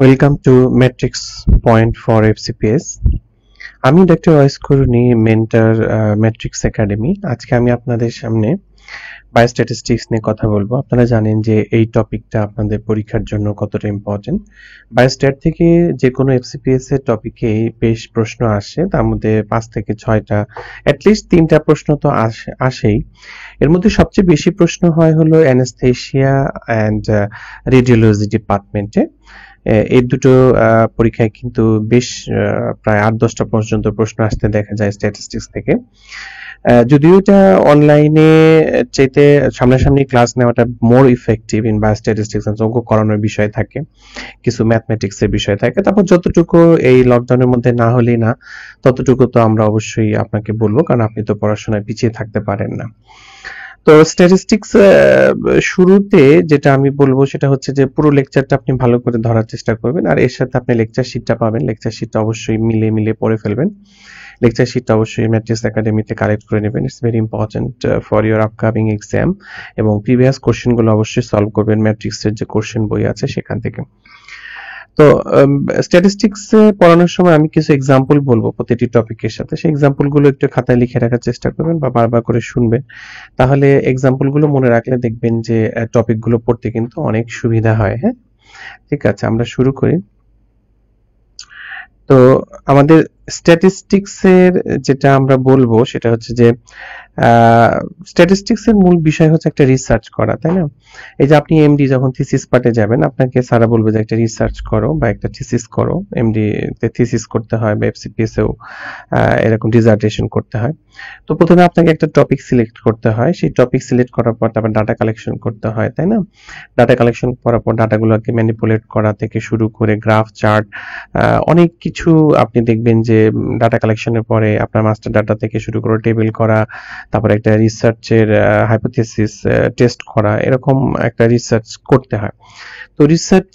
welcome to matrix point for FCPS আমি doctor Wais Qarni mentor matrix academy আজকে আমি আপনাদের সামনে বায়োস্ট্যাটিস্টিক্স নিয়ে কথা বলবো আপনারা জানেন যে এই টপিকটা আপনাদের পরীক্ষার জন্য কতটা ইম্পর্টেন্ট বায়োস্ট্যাট থেকে যে কোনো এফসিপিএস এর টপিকে বেশ প্রশ্ন আসে তার মধ্যে পাঁচ থেকে ছয়টা অ্যাটলিস্ট তিনটা প্রশ্ন তো আসেই এর মধ্যে সবচেয়ে বেশি প্রশ্ন হয় হলো অ্যানেস্থেশিয়া অ্যান্ড রেডিওলজি ডিপার্টমেন্টে এই দুটো পরীক্ষায় কিন্তু বেশ প্রায় আট দশটা পর্যন্ত প্রশ্ন আসতে দেখা যায় স্ট্যাটিস্টিক্স থেকে যদিও এটা অনলাইনে চাইতে সামনাসামনি ক্লাস নেওয়াটা মোর ইফেক্টিভ ইন বা স্ট্যাটিস্টিক্স অঙ্ক করানোর বিষয় থাকে কিছু ম্যাথমেটিক্স এর বিষয় থাকে তারপর যতটুকু এই লকডাউনের মধ্যে না হলেই না ততটুকু তো আমরা অবশ্যই আপনাকে বলবো কারণ আপনি তো পড়াশোনায় পিছিয়ে থাকতে পারেন না তো স্ট্যাটিস্টিক্স শুরুতে যেটা আমি বলবো সেটা হচ্ছে যে পুরো লেকচারটা আপনি ভালো করে ধরার চেষ্টা করবেন আর এর সাথে আপনি লেকচার শিটটা পাবেন লেকচার শিটটা অবশ্যই মিলে মিলে পড়ে ফেলবেন লেকচার শিটটা অবশ্যই ম্যাট্রিক্স একাডেমিতে কালেক্ট করে নেবেন it's very important for your upcoming exam এবং প্রিভিয়াস কোশ্চেনগুলো অবশ্যই সলভ করবেন ম্যাট্রিক্সের যে কোশ্চেন বই আছে সেখান থেকে তো স্ট্যাটিস্টিক্সে পড়ানোর সময় আমি কিছু এক্সাম্পল বলবো প্রতিটি টপিকের সাথে সেই এক্সাম্পলগুলো একটু খাতায় লিখে রাখার চেষ্টা করবেন বা বারবার করে শুনবেন তাহলে এক্সাম্পলগুলো মনে রাখলে দেখবেন যে টপিকগুলো পড়তে কিন্তু অনেক সুবিধা হয় হ্যাঁ ঠিক আছে আমরা শুরু করি তো আমাদের স্ট্যাটিস্টিক্সের যেটা আমরা বলবো সেটা হচ্ছে যে এর মূল বিষয় হচ্ছে একটা রিসার্চ করা তাই না এই যে আপনি এমডি যখন থিসিস পার্টে যাবেন আপনাকে সারা বলবে যে একটা রিসার্চ করো বা একটা থিসিস করো এমডি তে থিসিস করতে হয় বা এফসিপিএস এও এরকম ডিসার্টেশন করতে হয় তো প্রথমে আপনাকে একটা টপিক সিলেক্ট করতে হয় সেই টপিক সিলেক্ট করার পর তারপর ডাটা কালেকশন করতে হয় তাই না ডাটা কালেকশন করার পর ডাটাগুলোকে ম্যানিপুলেট করা থেকে শুরু করে গ্রাফ চার্ট অনেক কিছু আপনি দেখবেন যে ডাটা কালেকশনের পরে আপনার মাস্টার ডাটা থেকে শুরু করে টেবিল করা তারপর একটা রিসার্চের হাইপোথেসিস টেস্ট করা এরকম একটা রিসার্চ করতে হয় তো রিসার্চ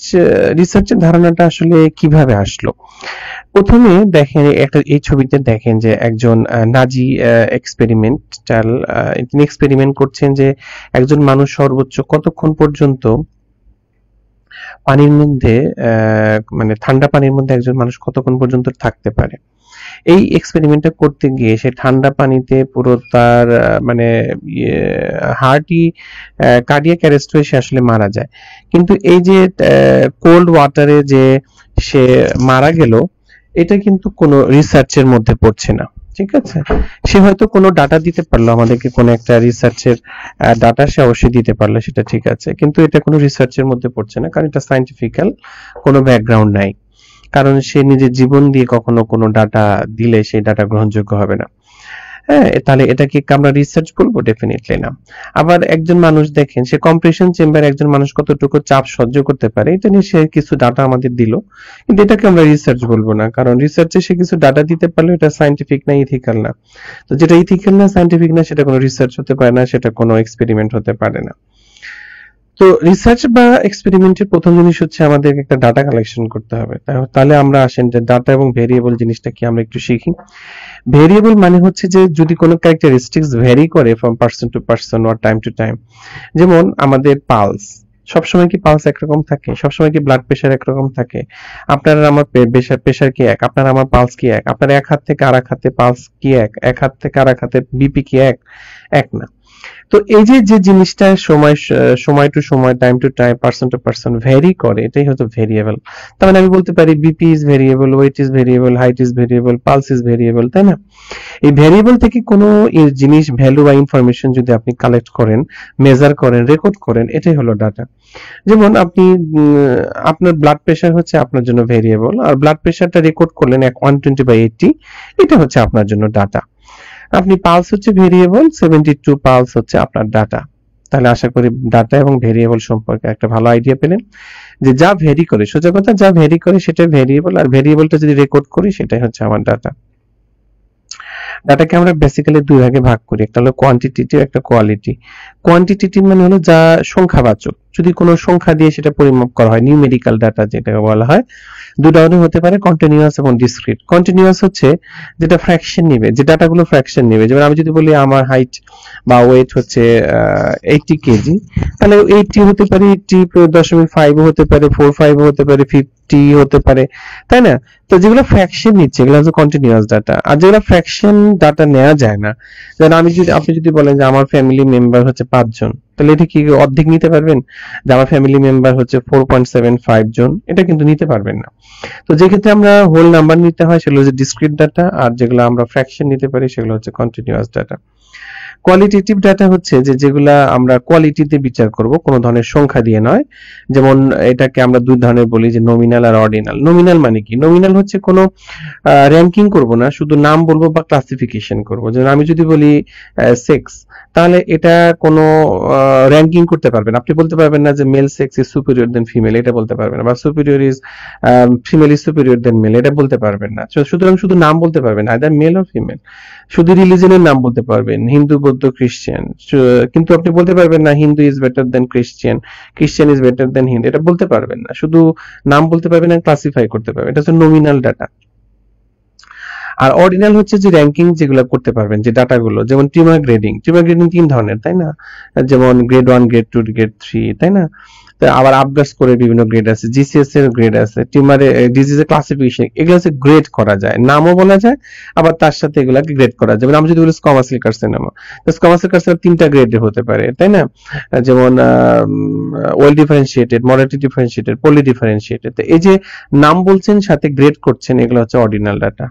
রিসার্চের ধারণাটা আসলে কিভাবে আসলো প্রথমে দেখেন একটা এই ছবিতে দেখেন যে একজন নাজি এক্সপেরিমেন্টাল তিনি এক্সপেরিমেন্ট করছেন যে একজন মানুষ সর্বোচ্চ কতক্ষণ পর্যন্ত পানির মধ্যে মানে ঠান্ডা পানির মধ্যে একজন মানুষ কতক্ষণ পর্যন্ত থাকতে পারে এই এক্সপেরিমেন্টটা করতে গিয়ে সে ঠান্ডা পানিতে পুরো তার মানে হার্টই কার্ডিয়াক অ্যারেস্ট হয়ে সে আসলে মারা যায় কিন্তু এই যে কোল্ড ওয়াটারে যে সে মারা গেল এটা কিন্তু কোনো রিসার্চের মধ্যে পড়ছে না ঠিক আছে সে হয়তো কোনো ডাটা দিতে পারলো আমাদেরকে কোনো একটা রিসার্চের ডাটা সে অবশ্যই দিতে পারলো সেটা ঠিক আছে কিন্তু এটা কোনো রিসার্চের মধ্যে পড়ছে না কারণ এটা সাইন্টিফিক্যাল কোনো ব্যাকগ্রাউন্ড নাই কারণ সে নিজের জীবন দিয়ে কখনো কোনো ডাটা দিলে সেই ডাটা গ্রহণযোগ্য হবে না হ্যাঁ তাহলে এটা কি আমরা রিসার্চ করবো ডেফিনেটলি না আবার একজন মানুষ দেখেন সে কম্প্রেশন চেম্বার একজন মানুষ কতটুকু চাপ সহ্য করতে পারে এটা নিয়ে সে কিছু ডাটা আমাদের দিল কিন্তু এটাকে আমরা রিসার্চ বলবো না কারণ রিসার্চে সে কিছু ডাটা দিতে পারলে এটা সাইন্টিফিক না ইথিক্যাল না তো যেটা ইথিক্যাল না সাইন্টিফিক না সেটা কোনো রিসার্চ হতে পারে না সেটা কোনো এক্সপেরিমেন্ট হতে পারে না তো রিসার্চ বা এক্সপেরিমেন্টের প্রথম জিনিস হচ্ছে আমাদের একটা ডাটা কালেকশন করতে হবে তাহলে আমরা আসেন যে ডাটা এবং ভেরিয়েবল জিনিসটা কি আমরা একটু শিখি ভেরিয়েবল মানে হচ্ছে যে যদি কোনো ক্যারেক্টারিস্টিক্স ভেরি করে from person to person or time to time যেমন আমাদের পালস সবসময় কি পালস একরকম থাকে সবসময় কি ব্লাড প্রেশার একরকম থাকে আপনার আমার প্রেশার কি এক আপনার আমার পালস কি এক আপনার এক হাত থেকে আর এক হাতে পালস কি এক এক হাত থেকে আর এক হাতে বিপি কি এক এক না তো এই যে যে জিনিসটা সময় সময় টু সময় time to time person to person vary করে এটাই হয়তো ভেরিয়েবল তার মানে আমি বলতে পারি BP is variable weight is variable height is variable pulse is variable তাই না এই ভেরিয়েবল থেকে কোনো জিনিস ভ্যালু বা ইনফরমেশন যদি আপনি কালেক্ট করেন মেজার করেন রেকর্ড করেন এটাই হলো ডাটা যেমন আপনি আপনার ব্লাড প্রেশার হচ্ছে আপনার জন্য ভেরিয়েবল আর ব্লাড প্রেশারটা রেকর্ড করলেন এক ওয়ান টোয়েন্টি বাই এইটটি এটা হচ্ছে আপনার জন্য ডাটা আপনি পালস হচ্ছে ভেরিয়েবল সেভেন্টি টু পালস হচ্ছে আপনার ডাটা তাহলে আশা করি ডাটা এবং ভেরিয়েবল সম্পর্কে একটা ভালো আইডিয়া পেলেন যে যা ভেরি করে সোজা কথা যা ভেরি করে সেটা ভেরিয়েবল আর ভেরিয়েবলটা যদি রেকর্ড করি সেটাই হচ্ছে আমার ডাটা ডাটাকে আমরা বেসিক্যালি দুই ভাগে ভাগ করি একটা হলো কোয়ান্টিটেটিভ একটা কোয়ালিটি কোয়ান্টিটেটিভ মানে হলো যা সংখ্যাবাচক যদি কোনো সংখ্যা দিয়ে সেটা পরিমাপ করা হয় নিউমেরিক্যাল ডাটা যেটাকে বলা হয় দু ধরনের হতে পারে কন্টিনিউয়াস এবং ডিসক্রিট কন্টিনিউয়াস হচ্ছে যেটা ফ্র্যাকশন নেবে যে ডাটাগুলো ফ্র্যাকশন নেবে যেমন আমি যদি বলি আমার হাইট বা ওয়েট হচ্ছে এইটি কেজি তাহলে এইটি হতে পারে এইটি দশমিক ফাইভ হতে পারে ফোর ফাইভ হতে পারে ফিফটি হতে পারে তাই না তো যেগুলো ফ্র্যাকশন নিচ্ছে এগুলো হচ্ছে কন্টিনিউয়াস ডাটা আর যেগুলো ফ্র্যাকশন ডাটা নেওয়া যায় না যেমন আমি যদি আপনি যদি বলেন যে আমার ফ্যামিলি মেম্বার হচ্ছে পাঁচজন তাহলে এটা কি অর্ধেক নিতে পারবেন যে আমার ফ্যামিলি মেম্বার হচ্ছে ফোর পয়েন্ট সেভেন ফাইভ জন এটা কিন্তু নিতে পারবেন না তো যে ক্ষেত্রে আমরা হোল নাম্বার নিতে হয় সেগুলো হচ্ছে ডিসক্রিট ডাটা আর যেগুলো আমরা ফ্র্যাকশন নিতে পারি সেগুলো হচ্ছে কন্টিনিউয়াস ডাটা কোয়ালিটেটিভ ডাটা হচ্ছে যে যেগুলা আমরা কোয়ালিটিতে বিচার করব কোন ধরনের সংখ্যা দিয়ে নয় যেমন এটাকে আমরা দুই ধরনের বলি যে নমিনাল আর অর্ডিনাল নমিনাল মানে কি নমিনাল হচ্ছে কোনো র্যাঙ্কিং করব না শুধু নাম বলবো বা ক্লাসিফিকেশন করব যেমন আমি যদি বলি সেক্স তাহলে এটা কোনো র্যাঙ্কিং করতে পারবেন আপনি বলতে পারবেন না যে male sex is superior than female এটা বলতে পারবেন বা superior is female is superior than male এটা বলতে পারবেন না সুতরাং শুধু নাম বলতে পারবেন আইদার মেল অর ফিমেল শুধু রিলিজনের নাম বলতে পারবেন হিন্দু বৌদ্ধ খ্রিস্টান কিন্তু আপনি বলতে পারবেন না হিন্দু ইজ বেটার দেন খ্রিস্টান খ্রিস্টান ইজ বেটার দেন হিন্দু এটা বলতে পারবেন না শুধু নাম বলতে পারবেন না ক্লাসিফাই করতে পারবেন এটা হচ্ছে নমিনাল ডাটা আর অর্ডিনাল হচ্ছে যে র্যাঙ্কিং যেগুলো করতে পারবেন যে ডাটাগুলো যেমন টিমার গ্রেডিং টিমার গ্রেডিং তিন ধরনের তাই না যেমন grade one grade two grade three তাই না আবার আপগ্রেড করে বিভিন্ন গ্রেড আছে জিসিএস এর গ্রেড আছে টিমারে ডিজিজ ক্লাসিফিকেশন এগুলো হচ্ছে গ্রেড করা যায় নামও বলা যায় আবার তার সাথে এগুলাকে গ্রেড করা যায় আমি যদি বলি স্কমাসিল স্কমার্স লিকার কার্সিনোমা তিনটা গ্রেডে হতে পারে তাই না যেমন well differentiated moderately differentiated poorly differentiated এই যে নাম বলছেন সাথে গ্রেড করছেন এগুলো হচ্ছে অর্ডিনাল ডাটা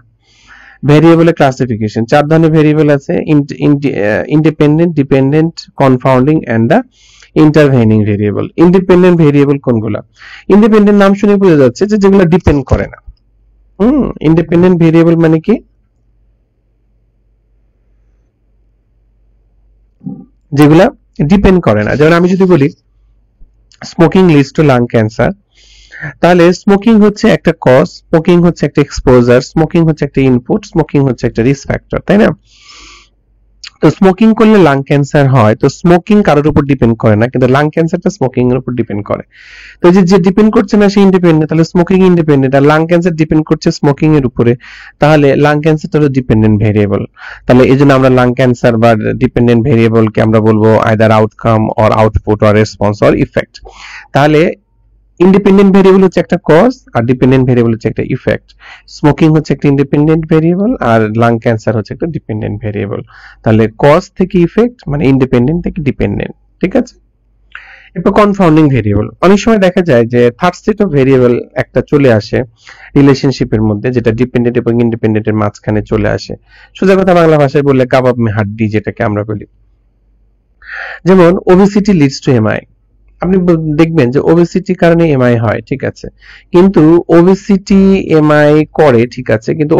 ভেরিয়েবলের ক্লাসিফিকেশন চার ধরনের ভেরিয়েবল আছে independent dependent confounding and the intervening variable independent variable কোনগুলো ইন্ডিপেন্ডেন্ট নাম শুনে বোঝা যাচ্ছে যে যেগুলো ডিপেন্ড করে না হুম ইন্ডিপেন্ডেন্ট ভেরিয়েবল মানে কি যেগুলা ডিপেন্ড করে না যেমন আমি যদি বলি smoking leads to lung cancer তাহলে স্মোকিং হচ্ছে একটা কজ স্মোকিং হচ্ছে একটা এক্সপোজার স্মোকিং হচ্ছে একটা ইনপুট স্মোকিং হচ্ছে একটা রিস্ক ফ্যাক্টর তাই না তো স্মোকিং করলে লাং ক্যান্সার হয় তো স্মোকিং কারোর উপর ডিপেন্ড করে না কিন্তু লাং ক্যান্সারটা স্মোকিং এর উপর ডিপেন্ড করে তো যে যে ডিপেন্ড করছে না সে ইন্ডিপেন্ডেন্ট তাহলে স্মোকিং ইন্ডিপেন্ডেন্ট আর লাং ক্যান্সার ডিপেন্ড করছে স্মোকিং এর উপরে তাহলে লাং ক্যান্সার তো ডিপেন্ডেন্ট ভেরিয়েবল তাহলে এই জন্য আমরা লাং ক্যান্সার বা ডিপেন্ডেন্ট ভেরিয়েবলকে আমরা বলবো either outcome or output or response or effect তাহলে ইন্ডিপেন্ডেন্ট ভেরিয়েবল হচ্ছে একটা কজ আর ডিপেন্ডেন্ট ভেরিয়েবল হচ্ছে একটা ইফেক্ট স্মোকিং হচ্ছে একটা ইন্ডিপেন্ডেন্ট ভেরিয়েবল আর লাং ক্যান্সার হচ্ছে একটা ডিপেন্ডেন্ট ভেরিয়েবল তাহলে কজ থেকে ইফেক্ট মানে ইন্ডিপেন্ডেন্ট থেকে ডিপেন্ডেন্ট ঠিক আছে এরপর কনফাউন্ডিং ভেরিয়েবল অনেক সময় দেখা যায় যে থার্ড সেট অফ ভেরিয়েবল একটা চলে আসে রিলেশনশিপের মধ্যে যেটা ডিপেন্ডেন্ট এবং ইন্ডিপেন্ডেন্টের মাঝখানে চলে আসে সোজা কথা বাংলা ভাষায় বললে কাবাব মে হাড্ডি যেটাকে আমরা বলি যেমন ওবিসিটি লিডস টু এমআই আপনি দেখবেন যে ওবিসিটি কারণে এমআই হয় ঠিক আছে কিন্তু ওবিসিটি এমআই করে ঠিক আছে কিন্তু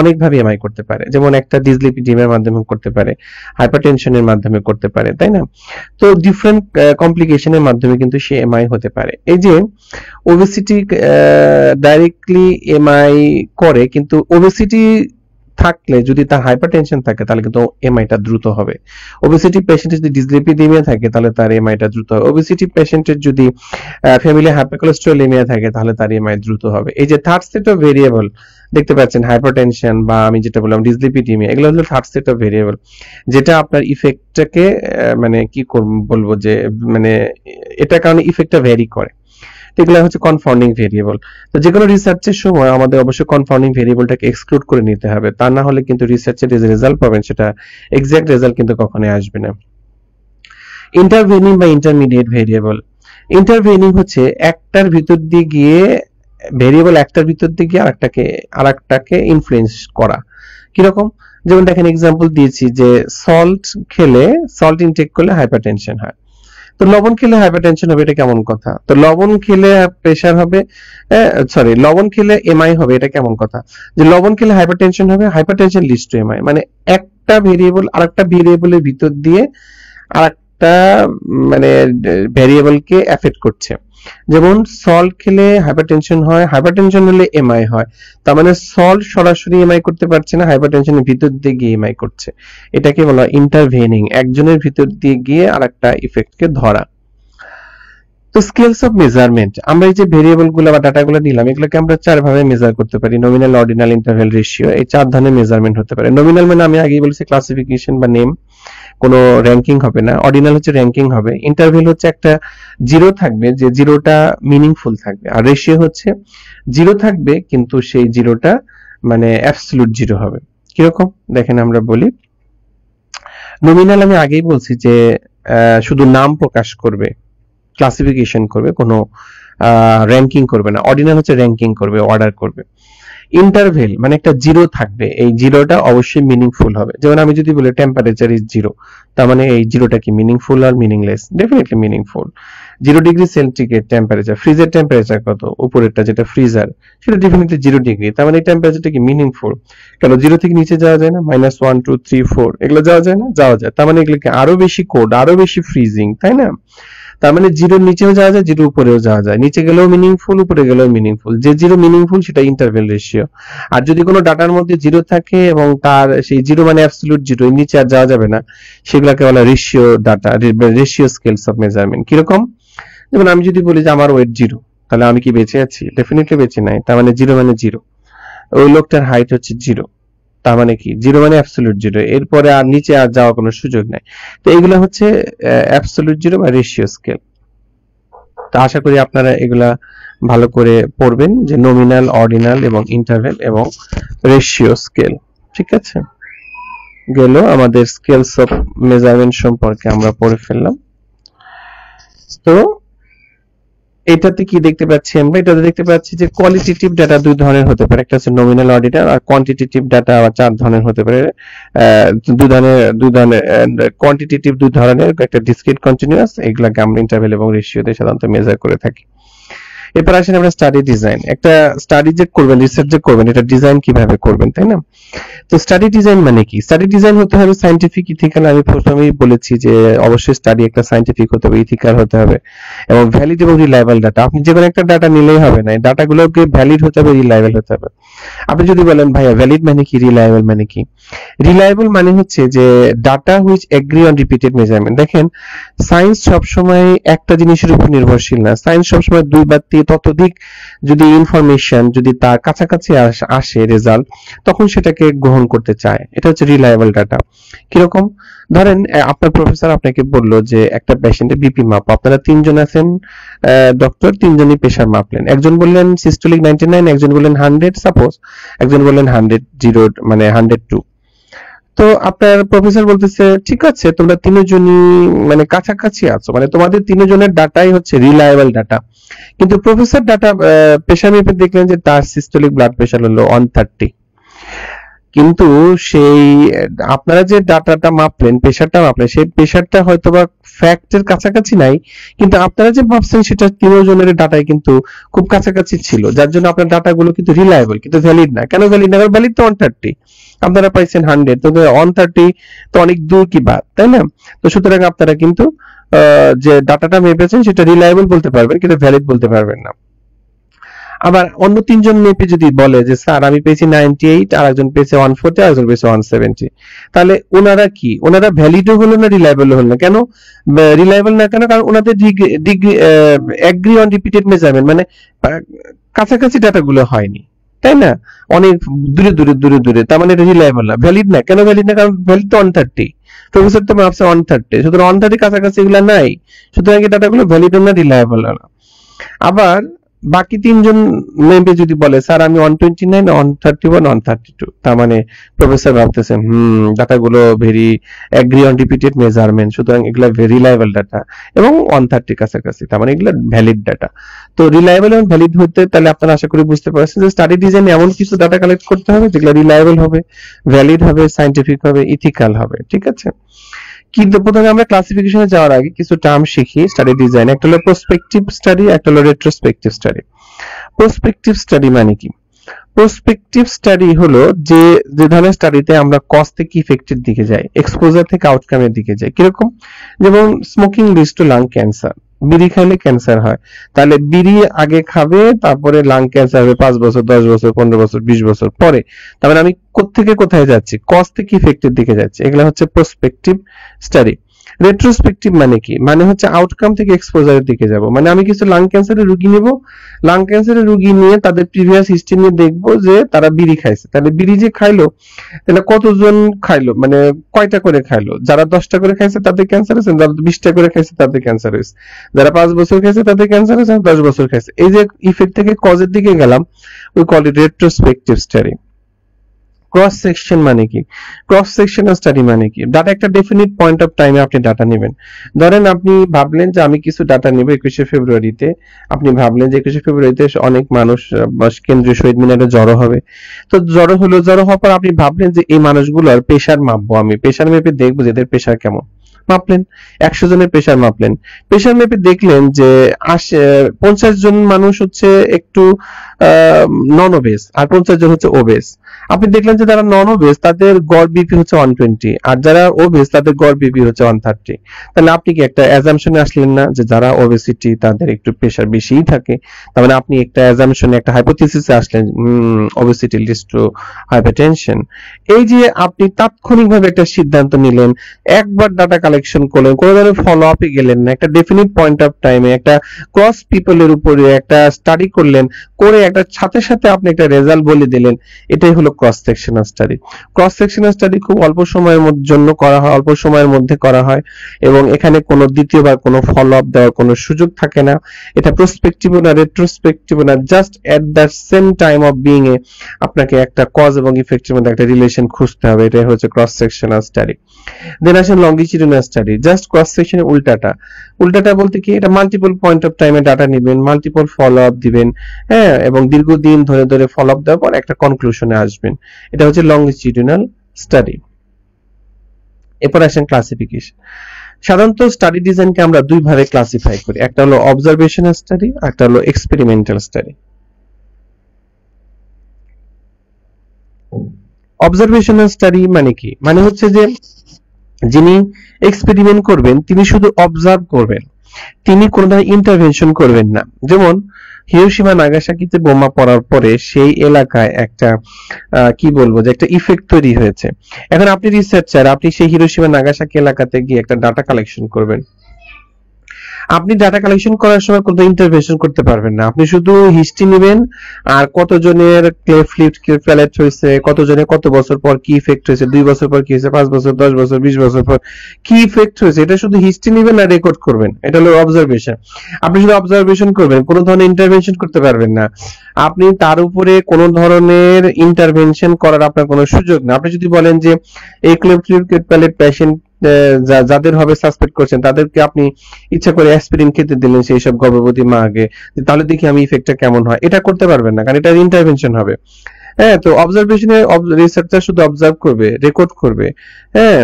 অনেক ভাবে এমআই করতে পারে যেমন একটা ডিসলিপিডিমের মাধ্যমে করতে পারে হাইপারটেনশনের মাধ্যমে করতে পারে তাই না তো ডিফারেন্ট কমপ্লিকেশনের মাধ্যমে কিন্তু সে এমআই হতে পারে এই যে ওবিসিটি ডাইরেক্টলি এমআই করে কিন্তু ওবিসিটি থাকলে যদি তার হাইপারটেনশন থাকে তাহলে কিন্তু এমআইটা দ্রুত হবে ওবিসিটি পেশেন্টের যদি ডিসলিপিডেমিয়া থাকে তাহলে তার এমআইটা দ্রুত হবে ওবিসিটি পেশেন্টের যদি ফ্যামিলি হাইপারকোলেস্ট্রোলেমিয়া থাকে তাহলে তার এমআই দ্রুত হবে এই যে থার্ড সেট অফ ভেরিয়েবল দেখতে পাচ্ছেন হাইপারটেনশন বা আমি যেটা বললাম ডিসলিপিডেমিয়া এগুলো হলো থার্ড সেট অফ ভেরিয়েবল যেটা আপনার ইফেক্টটাকে মানে কি বলবো যে মানে এটা কারণে ইফেক্টটা ভ্যারি করে এগুলো হচ্ছে কনফাউন্ডিং ভেরিয়েবল তো যে কোনো রিসার্চের সময় আমাদের অবশ্যই কনফাউন্ডিং ভেরিয়েবলটাকে এক্সক্লুড করে নিতে হবে তা না হলে কিন্তু রিসার্চের যে রেজাল্ট পাবেন সেটা এক্সাক্ট রেজাল্ট কিন্তু কখনোই আসবে না ইন্টারভেনিং বা ইন্টারমিডিয়েট ভেরিয়েবল ইন্টারভেনিং হচ্ছে একটার ভিতর দিয়ে গিয়ে ভেরিয়েবল একটার ভিতর দিয়ে গিয়ে আরেকটাকে আরেকটাকে ইনফ্লুয়েন্স করা কিরকম যেমন দেখেন এক্সাম্পল দিয়েছি যে সল্ট খেলে সল্ট ইনটেক করলে হাইপারটেনশন হয় তো লবণ খেলে হাইপারটেনশন হবে এটা কেমন কথা তো লবণ খেলে প্রেশার হবে সরি লবণ খেলে এমআই হবে এটা কেমন কথা যে লবণ খেলে হাইপারটেনশন হবে হাইপারটেনশন লিস্ট টু এমআই মানে একটা ভেরিয়েবল একটা ভেরিয়েবলের ভিতর দিয়ে আরেকটা মানে ভেরিয়েবলকে এফেক্ট করছে যেমন সল্ট খেলে হাইপারটেনশন হয় হাইপারটেনশন হলে এমআই হয় তার মানে সল্ট সরাসরি এমআই করতে পারছে না হাইপারটেনশনের ভিতর দিয়ে গিয়ে এমআই করছে এটাকে বলা ইন্টারভেনিং একজনের ভিতর দিয়ে গিয়ে আরেকটা ইফেক্টকে ধরা তো স্কেলস অফ মেজারমেন্ট আমরা এই যে ভেরিয়েবল গুলো বা ডাটা গুলো নিলাম এগুলোকে আমরা চার ভাবে মেজার করতে পারি নমিনাল অর্ডিনাল ইন্টারভেল রেশিও এই চার ধরনের মেজারমেন্ট হতে পারে নমিনাল মানে আমি আগেই বলেছি ক্লাসিফিকেশন বা নেম কোনো র্যাঙ্কিং হবে না অর্ডিনাল হচ্ছে র্যাঙ্কিং হবে ইন্টারভেল হচ্ছে একটা জিরো থাকবে যে জিরোটা মিনিংফুল থাকবে আর রেশিও হচ্ছে জিরো থাকবে কিন্তু সেই জিরোটা মানে অ্যাবসলিউট জিরো হবে কিরকম দেখেন আমরা বলি নমিনাল আমি আগেই বলছি যে শুধু নাম প্রকাশ করবে ক্লাসিফিকেশন করবে কোনো র্যাঙ্কিং করবে না অর্ডিনাল হচ্ছে র্যাঙ্কিং করবে অর্ডার করবে ইন্টারভেল মানে একটা জিরো থাকবে এই জিরোটা অবশ্যই মিনিংফুল হবে যেমন আমি যদি বলি টেম্পারেচার ইজ জিরো তার মানে এই জিরোটা কি মিনিংফুল আর meaningless definitely meaningful zero degree Celsius temperature ফ্রিজের টেম্পারেচার কত উপরেরটা যেটা ফ্রিজার সেটা ডেফিনেটলি জিরো ডিগ্রি তার মানে এই টেম্পারেচারটা কি মিনিংফুল কেন জিরো থেকে নিচে যাওয়া যায় না minus one two three four এগুলো যাওয়া যায় না যাওয়া যায় তার মানে এগুলোকে আরো বেশি কোড আরো বেশি ফ্রিজিং তাই না তার মানে জিরোর নিচেও যাওয়া যায় জিরোর উপরেও যাওয়া যায় নিচে গেলেও মিনিংফুল উপরে গেলেও মিনিংফুল যে জিরো মিনিংফুল সেটা ইন্টারভেল রেশিও আর যদি কোনো ডাটার মধ্যে জিরো থাকে এবং তার সেই জিরো মানে অ্যাবসলিউট জিরো নিচে আর যাওয়া যাবে না সেগুলোকে বলা ratio data ratio scales of measurement কিরকম যেমন আমি যদি বলি যে আমার ওয়েট জিরো তাহলে আমি কি বেঁচে আছি ডেফিনেটলি বেঁচে নাই তার মানে জিরো মানে জিরো ওই লোকটার হাইট হচ্ছে জিরো তার মানে কি জিরো মানে অ্যাবসলিউট জিরো এরপরে আর নিচে আর যাওয়ার কোনো সুযোগ নাই তো এগুলো হচ্ছে অ্যাবসলিউট জিরো বা রেশিও স্কেল তো আশা করি আপনারা এগুলা ভালো করে পড়বেন যে নমিনাল অর্ডিনাল এবং ইন্টারভেল এবং রেশিও স্কেল ঠিক আছে গেল আমাদের স্কেলস অফ মেজারমেন্ট সম্পর্কে আমরা পড়ে ফেললাম তো এটাতে কি দেখতে পাচ্ছি আমরা এটাতে দেখতে পাচ্ছি যে কোয়ালিটেটিভ ডাটা দুই ধরনের হতে পারে একটা হচ্ছে নমিনাল অডিটার আর কোয়ান্টিটেটিভ ডাটা আবার চার ধরনের হতে পারে দুই ধরনের দুই ধরনের কোয়ান্টিটেটিভ দুই ধরনের একটা ডিসক্রিট কন্টিনিউয়াস এগুলাকে আমরা ইন্টারভেল এবং রেশিওতে সাধারণত মেজার করে থাকি এরপর আসেন আমরা স্টাডি ডিজাইন একটা স্টাডি যে করবেন রিসার্চ যে করবেন এটা ডিজাইন কিভাবে করবেন তাই না তো স্টাডি ডিজাইন মানে কি স্টাডি ডিজাইন হতে হবে সাইন্টিফিক ইথিক্যাল আমি প্রথমেই বলেছি যে অবশ্যই স্টাডি একটা সাইন্টিফিক হতে হবে ইথিক্যাল হতে হবে এবং ভ্যালিড এবং রিলায়েবল ডাটা আপনি যে কোনো একটা ডাটা নিলেই হবে না ডাটাগুলোকে ভ্যালিড হতে হবে রিলায়েবল হতে হবে আপনি যদি বলেন ভাইয়া ভ্যালিড মানে কি রিলায়েবল মানে কি রিলায়েবল মানে হচ্ছে যে data which agree on repeated measurement দেখেন সায়েন্স সবসময় একটা জিনিসের উপর নির্ভরশীল না সায়েন্স সবসময় দুই বা তিন ততোধিক যদি ইনফরমেশন যদি তার কাছাকাছি আসে রেজাল্ট তখন সেটাকে গ্রহণ করতে চায় এটা হচ্ছে রিলায়েবল ডাটা কিরকম ধরেন আপনার প্রফেসর আপনাকে বললো যে একটা পেশেন্টের বিপি মাপ আপনারা তিনজন আছেন ডক্টর তিনজনই প্রেশার মাপলেন একজন বললেন সিস্টোলিক নাইনটি একজন বললেন হান্ড্রেড সাপোজ একজন বললেন হান্ড্রেড জিরো মানে হান্ড্রেড টু তো আপনার প্রফেসর বলতেছে ঠিক আছে তোমরা তিনজনই মানে কাছাকাছি আছো মানে তোমাদের তিনজনের ডাটাই হচ্ছে রিলায়েবল ডাটা কিন্তু প্রফেসর ডাটা প্রেশার মেপে দেখলেন যে তার সিস্টোলিক ব্লাড প্রেশার হলো ওয়ান থার্টি কিন্তু সেই আপনারা যে ডাটাটা মাপলেন প্রেশারটা মাপলেন সেই প্রেশারটা হয়তো বা ফ্যাক্টের কাছাকাছি নাই কিন্তু আপনারা যে ভাবছেন সেটা তিনজনের ডাটাই কিন্তু খুব কাছাকাছি ছিল যার জন্য আপনার ডাটাগুলো কিন্তু রিলায়েবল কিন্তু ভ্যালিড না কেন ভ্যালিড না ভ্যালিড তো ওয়ান থার্টি আপনারা পাইছেন হান্ড্রেড তো ওয়ান থার্টি তো অনেক দূর কি বাদ তাই না তো সুতরাং আপনারা কিন্তু যে ডাটাটা মেপেছেন সেটা রিলায়েবল বলতে পারবেন কিন্তু ভ্যালিড বলতে পারবেন না আবার অন্য তিনজন মেপে যদি বলে যে স্যার আমি পেয়েছি নাইনটি এইট আর একজন পেয়েছে ওয়ান ফোরটি আর একজন পেয়েছে ওয়ান সেভেন্টি তাহলে ওনারা কি ওনারা ভ্যালিডও হলো না রিলায়েবল হলো না কেন রিলায়েবল না কেন কারণ ওনাদের ডিগ্রি অন রিপিটেড মেজারমেন্ট মানে কাছাকাছি ডাটাগুলো হয়নি তাই না অনেক দূরে দূরে দূরে দূরে তার মানে এটা রিলায়েবল না ভ্যালিড না কেন ভ্যালিড না কারণ ভ্যালিড তো ওয়ান থার্টি প্রফেসর তো মাপছে ওয়ান থার্টি সুতরাং ওয়ান থার্টি কাছাকাছি এগুলো নাই সুতরাং এই ডাটাগুলো ভ্যালিড না রিলায়েবল না আবার বাকি তিনজন মেম্বে যদি বলে স্যার আমি one twenty nine one thirty one one thirty two তার মানে প্রফেসর হম হুম ডাটাগুলো very agree on repeated measurement সুতরাং এগুলো রিলায়েবল ডাটা এবং ওয়ান থার্টির কাছাকাছি তার মানে এগুলো ভ্যালিড ডাটা তো রিলায়েবল এবং ভ্যালিড হতে তাহলে আপনারা আশা করি বুঝতে পারছেন যে স্টাডি ডিজাইন এমন কিছু ডাটা কালেক্ট করতে হবে যেগুলো রিলায়েবল হবে ভ্যালিড হবে সাইন্টিফিক হবে ইথিক্যাল হবে ঠিক আছে কিন্তু প্রথমে আমরা ক্লাসিফিকেশনে যাওয়ার আগে কিছু টার্ম শিখি স্টাডি ডিজাইন একটা হলো প্রসপেক্টিভ স্টাডি একটা হলো রেট্রোস্পেক্টিভ স্টাডি প্রসপেক্টিভ স্টাডি মানে কি প্রসপেক্টিভ স্টাডি হলো যে যে ধরনের স্টাডিতে আমরা কজ থেকে ইফেক্টের দিকে যাই এক্সপোজার থেকে আউটকামের দিকে যাই কিরকম যেমন smoking leads to lung cancer বিড়ি খাইলে ক্যান্সার হয় তাহলে বিড়ি আগে খাবে তারপরে লাং ক্যান্সার হবে পাঁচ বছর দশ বছর পনেরো বছর বিশ বছর পরে তারপরে মানে আমি কোথেকে কোথায় যাচ্ছি কজ থেকে ইফেক্টের দিকে যাচ্ছি এগুলো হচ্ছে প্রসপেক্টিভ স্টাডি রেট্রোস্পেক্টিভ মানে কি মানে হচ্ছে আউটকাম থেকে এক্সপোজারের দিকে যাব মানে আমি কিছু লাং ক্যান্সারের রোগী নেব লাং ক্যান্সারের রোগী নিয়ে তাদের প্রিভিয়াস হিস্ট্রি নিয়ে দেখব যে তারা বিড়ি খাইছে তাহলে বিড়ি যে খাইলো তাহলে কতজন খাইলো মানে কয়টা করে খাইলো যারা দশটা করে খাইছে তাদের ক্যান্সার হয়েছে যারা বিশটা করে খাইছে তাদের ক্যান্সার হয়েছে যারা পাঁচ বছর খাইছে তাদের ক্যান্সার হয়েছে দশ বছর খাইছে এই যে ইফেক্ট থেকে কজের দিকে গেলাম we call it study cross section মানে কি ক্রস সেকশনাল স্টাডি মানে কি ডাটা একটা ডেফিনিট পয়েন্ট অফ টাইমে আপনি ডাটা নেবেন ধরেন আপনি ভাবলেন যে আমি কিছু ডাটা নেব একুশে ফেব্রুয়ারিতে আপনি ভাবলেন যে একুশে ফেব্রুয়ারিতে অনেক মানুষ কেন্দ্রীয় শহীদ মিনারে জড়ো হবে তো জড়ো হলো জড়ো হওয়ার পর আপনি ভাবলেন যে এই মানুষগুলোর পেশার মাপবো আমি পেশার মেপে দেখবো যে এদের পেশা কেমন মাপলেন একশো জনের প্রেশার মাপলেন প্রেশার মেপে দেখলেন যে পঞ্চাশ জন মানুষ হচ্ছে একটু নন ওবেস আর পঞ্চাশ জন হচ্ছে ওবেস আপনি দেখলেন যে যারা নন ওবেস তাদের গড় বিপি হচ্ছে ওয়ান টোয়েন্টি আর যারা ওবেস তাদের গড় বিপি হচ্ছে ওয়ান থার্টি তাহলে আপনি কি একটা অ্যাজামশনে আসলেন না যে যারা ওবেসিটি তাদের একটু প্রেশার বেশিই থাকে তার মানে আপনি একটা অ্যাজামশনে একটা হাইপোথিসিসে আসলেন ওবেসিটি লিডস টু হাইপারটেনশন এই যে আপনি তাৎক্ষণিকভাবে একটা সিদ্ধান্ত নিলেন একবার ডাটা কালেকশন করলেন কোনো ধরনের ফলো আপে গেলেন না একটা ডেফিনিট পয়েন্ট অফ টাইমে একটা ক্রস পিপলের উপরে একটা স্টাডি করলেন করে একটা সাথে সাথে আপনি একটা রেজাল্ট বলে দিলেন এটাই হলো cross sectional study cross sectional study খুব অল্প সময়ের জন্য করা হয় অল্প সময়ের মধ্যে করা হয় এবং এখানে কোনো দ্বিতীয়বার কোনো ফলো আপ দেওয়ার কোনো সুযোগ থাকে না এটা প্রসপেক্টিভ না রেট্রোস্পেক্টিভ না just at the same time of being a আপনাকে একটা কজ এবং ইফেক্টের মধ্যে একটা রিলেশন খুঁজতে হবে এটাই হচ্ছে ক্রস সেকশনাল স্টাডি দেন আসেন লঙ্গিচিউডিনাল স্টাডি জাস্ট ক্রস সেকশনের উল্টাটা উল্টাটা বলতে কি এটা মাল্টিপল পয়েন্ট অফ টাইমে ডাটা নেবেন মাল্টিপল ফলো আপ দিবেন হ্যাঁ এবং দীর্ঘদিন ধরে ধরে ফলো আপ দেওয়ার পর একটা কনক্লুশনে আসবেন এটা হচ্ছে লংজিটিউডিনাল স্টাডি এরপর আসেন ক্লাসিফিকেশন সাধারণত স্টাডি ডিজাইনকে আমরা দুই ভাবে ক্লাসিফাই করি একটা হলো অবজারভেশন স্টাডি একটা হলো এক্সপেরিমেন্টাল স্টাডি অবজারভেশনাল স্টাডি মানে কি মানে হচ্ছে যে যিনি এক্সপেরিমেন্ট করবেন তিনি শুধু অবজার্ভ করবেন তিনি কোনো ধরনের ইন্টারভেনশন করবেন না যেমন হিরোশিমা নাগাসাকিতে বোমা পড়ার পরে সেই এলাকায় একটা কি বলবো যে একটা ইফেক্ট তৈরি হয়েছে এখন আপনি রিসার্চার আপনি সেই হিরোশিমা নাগাসাকি এলাকাতে গিয়ে একটা ডাটা কালেকশন করবেন আপনি ডাটা কালেকশন করার সময় কোনো ইন্টারভেনশন করতে পারবেন না আপনি শুধু হিস্ট্রি নেবেন আর কতজনের ক্লে ফ্লিপ প্যালেট হয়েছে কতজনের কত বছর পর কি ইফেক্ট হয়েছে দুই বছর পর কি হয়েছে পাঁচ বছর দশ বছর বিশ বছর পর কি ইফেক্ট হয়েছে এটা শুধু হিস্ট্রি নেবেন আর রেকর্ড করবেন এটা হলো অবজারভেশন আপনি শুধু অবজারভেশন করবেন কোনো ধরনের ইন্টারভেনশন করতে পারবেন না আপনি তার উপরে কোন ধরনের ইন্টারভেনশন করার আপনার কোনো সুযোগ না আপনি যদি বলেন যে এই ক্লে ফ্লিপ প্যালেট পেশেন্ট যাদের হবে সাসপেক্ট করছেন তাদেরকে আপনি ইচ্ছা করে অ্যাসপিরিন খেতে দিলেন সেই সব গর্ভবতী মাকে তাহলে দেখি আমি ইফেক্টটা কেমন হয় এটা করতে পারবেন না কারণ এটা ইন্টারভেনশন হবে হ্যাঁ তো অবজারভেশনে রিসার্চার শুধু অবজার্ভ করবে রেকর্ড করবে হ্যাঁ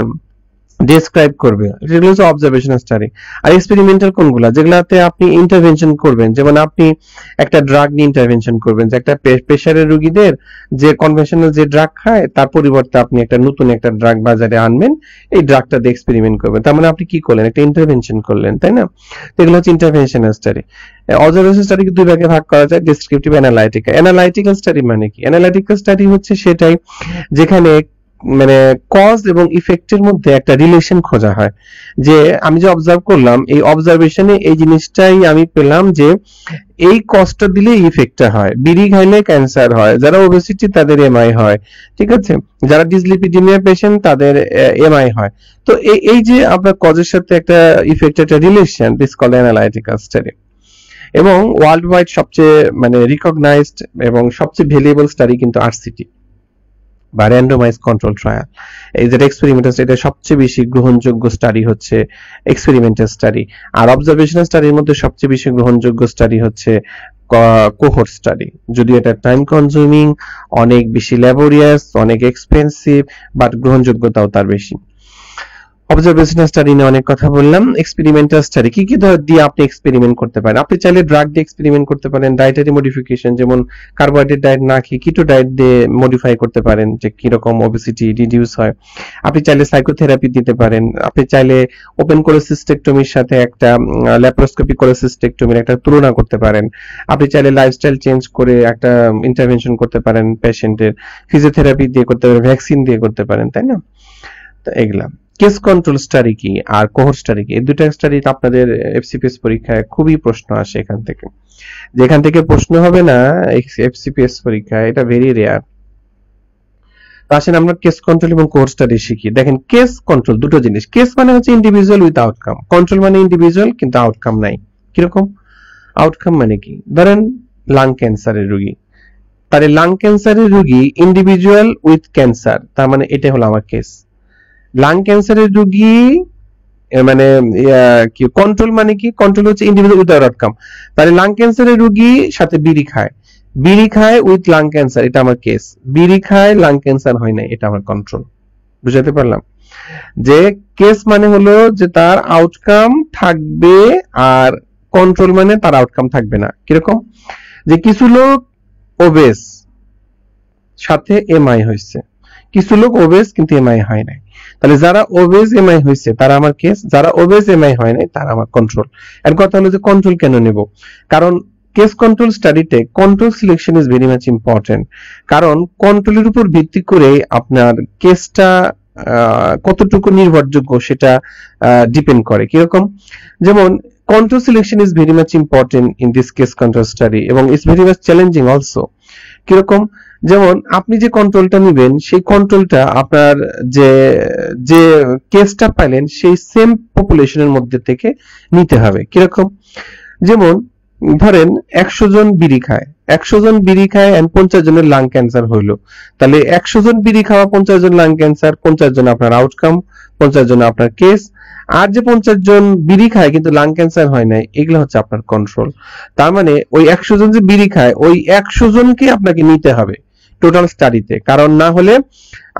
ডেসক্রাইব করবে যেগুলো হচ্ছে অবজারভেশন স্টাডি আর এক্সপেরিমেন্টাল কোনগুলো যেগুলাতে আপনি ইন্টারভেনশন করবেন যেমন আপনি একটা ড্রাগ নিয়ে ইন্টারভেনশন করবেন যে একটা প্রেশারের রোগীদের যে কনভেনশনাল যে ড্রাগ খায় তার পরিবর্তে আপনি একটা নতুন একটা ড্রাগ বাজারে আনবেন এই ড্রাগটা দিয়ে এক্সপেরিমেন্ট করবেন তার মানে আপনি কি করলেন একটা ইন্টারভেনশন করলেন তাই না এগুলো হচ্ছে ইন্টারভেনশন স্টাডি অবজারভেশন স্টাডিকে দুই ভাগে ভাগ করা যায় ডেসক্রিপটিভ অ্যানালাইটিক্যাল অ্যানালাইটিক্যাল স্টাডি মানে কি অ্যানালাইটিক্যাল স্টাডি হচ্ছে সেটাই যেখানে মানে কজ এবং ইফেক্টের মধ্যে একটা রিলেশন খোঁজা হয় যে আমি যে অবজার্ভ করলাম এই অবজারভেশনে এই জিনিসটাই আমি পেলাম যে এই কজটা দিলে ইফেক্টটা হয় বিড়ি খাইলে ক্যান্সার হয় যারা ওবেসিটি তাদের এমআই হয় ঠিক আছে যারা ডিসলিপিডিমিয়া পেশেন্ট তাদের এমআই হয় তো এই যে আপনার কজের সাথে একটা ইফেক্ট একটা relation this call analytical study এবং ওয়ার্ল্ড ওয়াইড সবচেয়ে মানে রিকগনাইজড এবং সবচেয়ে ভ্যালুয়েবল স্টাডি কিন্তু আরসিটি বা র্যান্ডোমাইজ কন্ট্রোল ট্রায়াল এই যেটা এক্সপেরিমেন্টাল স্টাডি এটা সবচেয়ে বেশি গ্রহণযোগ্য স্টাডি হচ্ছে এক্সপেরিমেন্টাল স্টাডি আর অবজারভেশনাল স্টাডির মধ্যে সবচেয়ে বেশি গ্রহণযোগ্য স্টাডি হচ্ছে কোহোর স্টাডি যদিও এটা টাইম কনজিউমিং অনেক বেশি ল্যাবোরিয়াস অনেক এক্সপেন্সিভ বাট গ্রহণযোগ্যতাও তার বেশি অবজারভেশনাল স্টাডি নিয়ে অনেক কথা বললাম এক্সপেরিমেন্টাল স্টাডি কি কি দিয়ে আপনি এক্সপেরিমেন্ট করতে পারেন আপনি চাইলে ড্রাগ দিয়ে এক্সপেরিমেন্ট করতে পারেন ডায়েটারি মডিফিকেশন যেমন কার্বোহাইড্রেট ডায়েট না খেয়ে কিটো ডায়েট দিয়ে মডিফাই করতে পারেন যে কিরকম ওবেসিটি রিডিউস হয় আপনি চাইলে সাইকোথেরাপি দিতে পারেন আপনি চাইলে ওপেন কোলোসিস্টেকটমির সাথে একটা ল্যাপারোস্কোপি কোলোসিস্টেকটমির একটা তুলনা করতে পারেন আপনি চাইলে লাইফস্টাইল চেঞ্জ করে একটা ইন্টারভেনশন করতে পারেন পেশেন্টের ফিজিওথেরাপি দিয়ে করতে পারেন ভ্যাকসিন দিয়ে করতে পারেন তাই না তো এগুলা কেস কন্ট্রোল স্টাডি কি আর কোহর স্টাডি কি এই দুটো স্টাডি আপনাদের এফসিপিএস পরীক্ষায় খুবই প্রশ্ন আসে এখান থেকে যেখান থেকে প্রশ্ন হবে না এফসিপিএস পরীক্ষায় এটা ভেরি রেয়ার তো আসেন আমরা কেস কন্ট্রোল এবং কোহর স্টাডি শিখি দেখেন কেস কন্ট্রোল দুটো জিনিস কেস মানে হচ্ছে ইন্ডিভিজুয়াল উইথ আউটকাম কন্ট্রোল মানে ইন্ডিভিজুয়াল কিন্তু আউটকাম নাই কিরকম আউটকাম মানে কি ধরেন লাং ক্যান্সারের রোগী তার লাং ক্যান্সারের রোগী ইন্ডিভিজুয়াল উইথ ক্যান্সার তার মানে এটা হলো আমার কেস লাং ক্যান্সারের রোগী মানে, মানে কি কন্ট্রোল মানে কি কন্ট্রোল হচ্ছে ইন্ডিভিজুয়াল উইথ আউট আউটকাম তাহলে লাং ক্যান্সারের রোগী সাথে বিড়ি খায় বিড়ি খায় উইথ লাং ক্যান্সার এটা আমার কেস বিড়ি খায় লাং ক্যান্সার হয় না এটা আমার কন্ট্রোল বুঝাতে পারলাম যে কেস মানে হলো যে তার আউটকাম থাকবে আর কন্ট্রোল মানে তার আউটকাম থাকবে না কিরকম যে কিছু লোক ওবেস সাথে এমআই হয়েছে কিছু লোক ওবেস কিন্তু এমআই হয় নাই তাহলে যারা ওবেজ এমআই হয়েছে তারা আমার কেস যারা ওবেজ এমআই হয় নাই তারা আমার কন্ট্রোল এর কথা হলো যে কন্ট্রোল কেন নেব কারণ কেস কন্ট্রোল স্টাডিতে control selection is very much important কারণ কন্ট্রোলের উপর ভিত্তি করে আপনার কেসটা কতটুকু নির্ভরযোগ্য সেটা ডিপেন্ড করে কিরকম যেমন control selection is very much important in this case control study এবং it's very much challenging also কিরকম যেমন আপনি যে কন্ট্রোলটা নেবেন সেই কন্ট্রোলটা আপনার যে যে কেসটা পাইলেন সেই সেম পপুলেশনের মধ্যে থেকে নিতে হবে কিরকম যেমন ধরেন একশো জন বিড়ি খায় একশো জন বিড়ি খায় এন্ড পঞ্চাশ জনের লাং ক্যান্সার হইলো তাহলে একশো জন বিড়ি খাওয়া পঞ্চাশ জন লাং ক্যান্সার পঞ্চাশ জন আপনার আউটকাম পঞ্চাশ জন আপনার কেস আর যে পঞ্চাশ জন বিড়ি খায় কিন্তু লাং ক্যান্সার হয় নাই এগুলো হচ্ছে আপনার কন্ট্রোল তার মানে ওই একশো জন যে বিড়ি খায় ওই একশো জনকে আপনাকে নিতে হবে টোটাল স্টাডিতে কারণ না হলে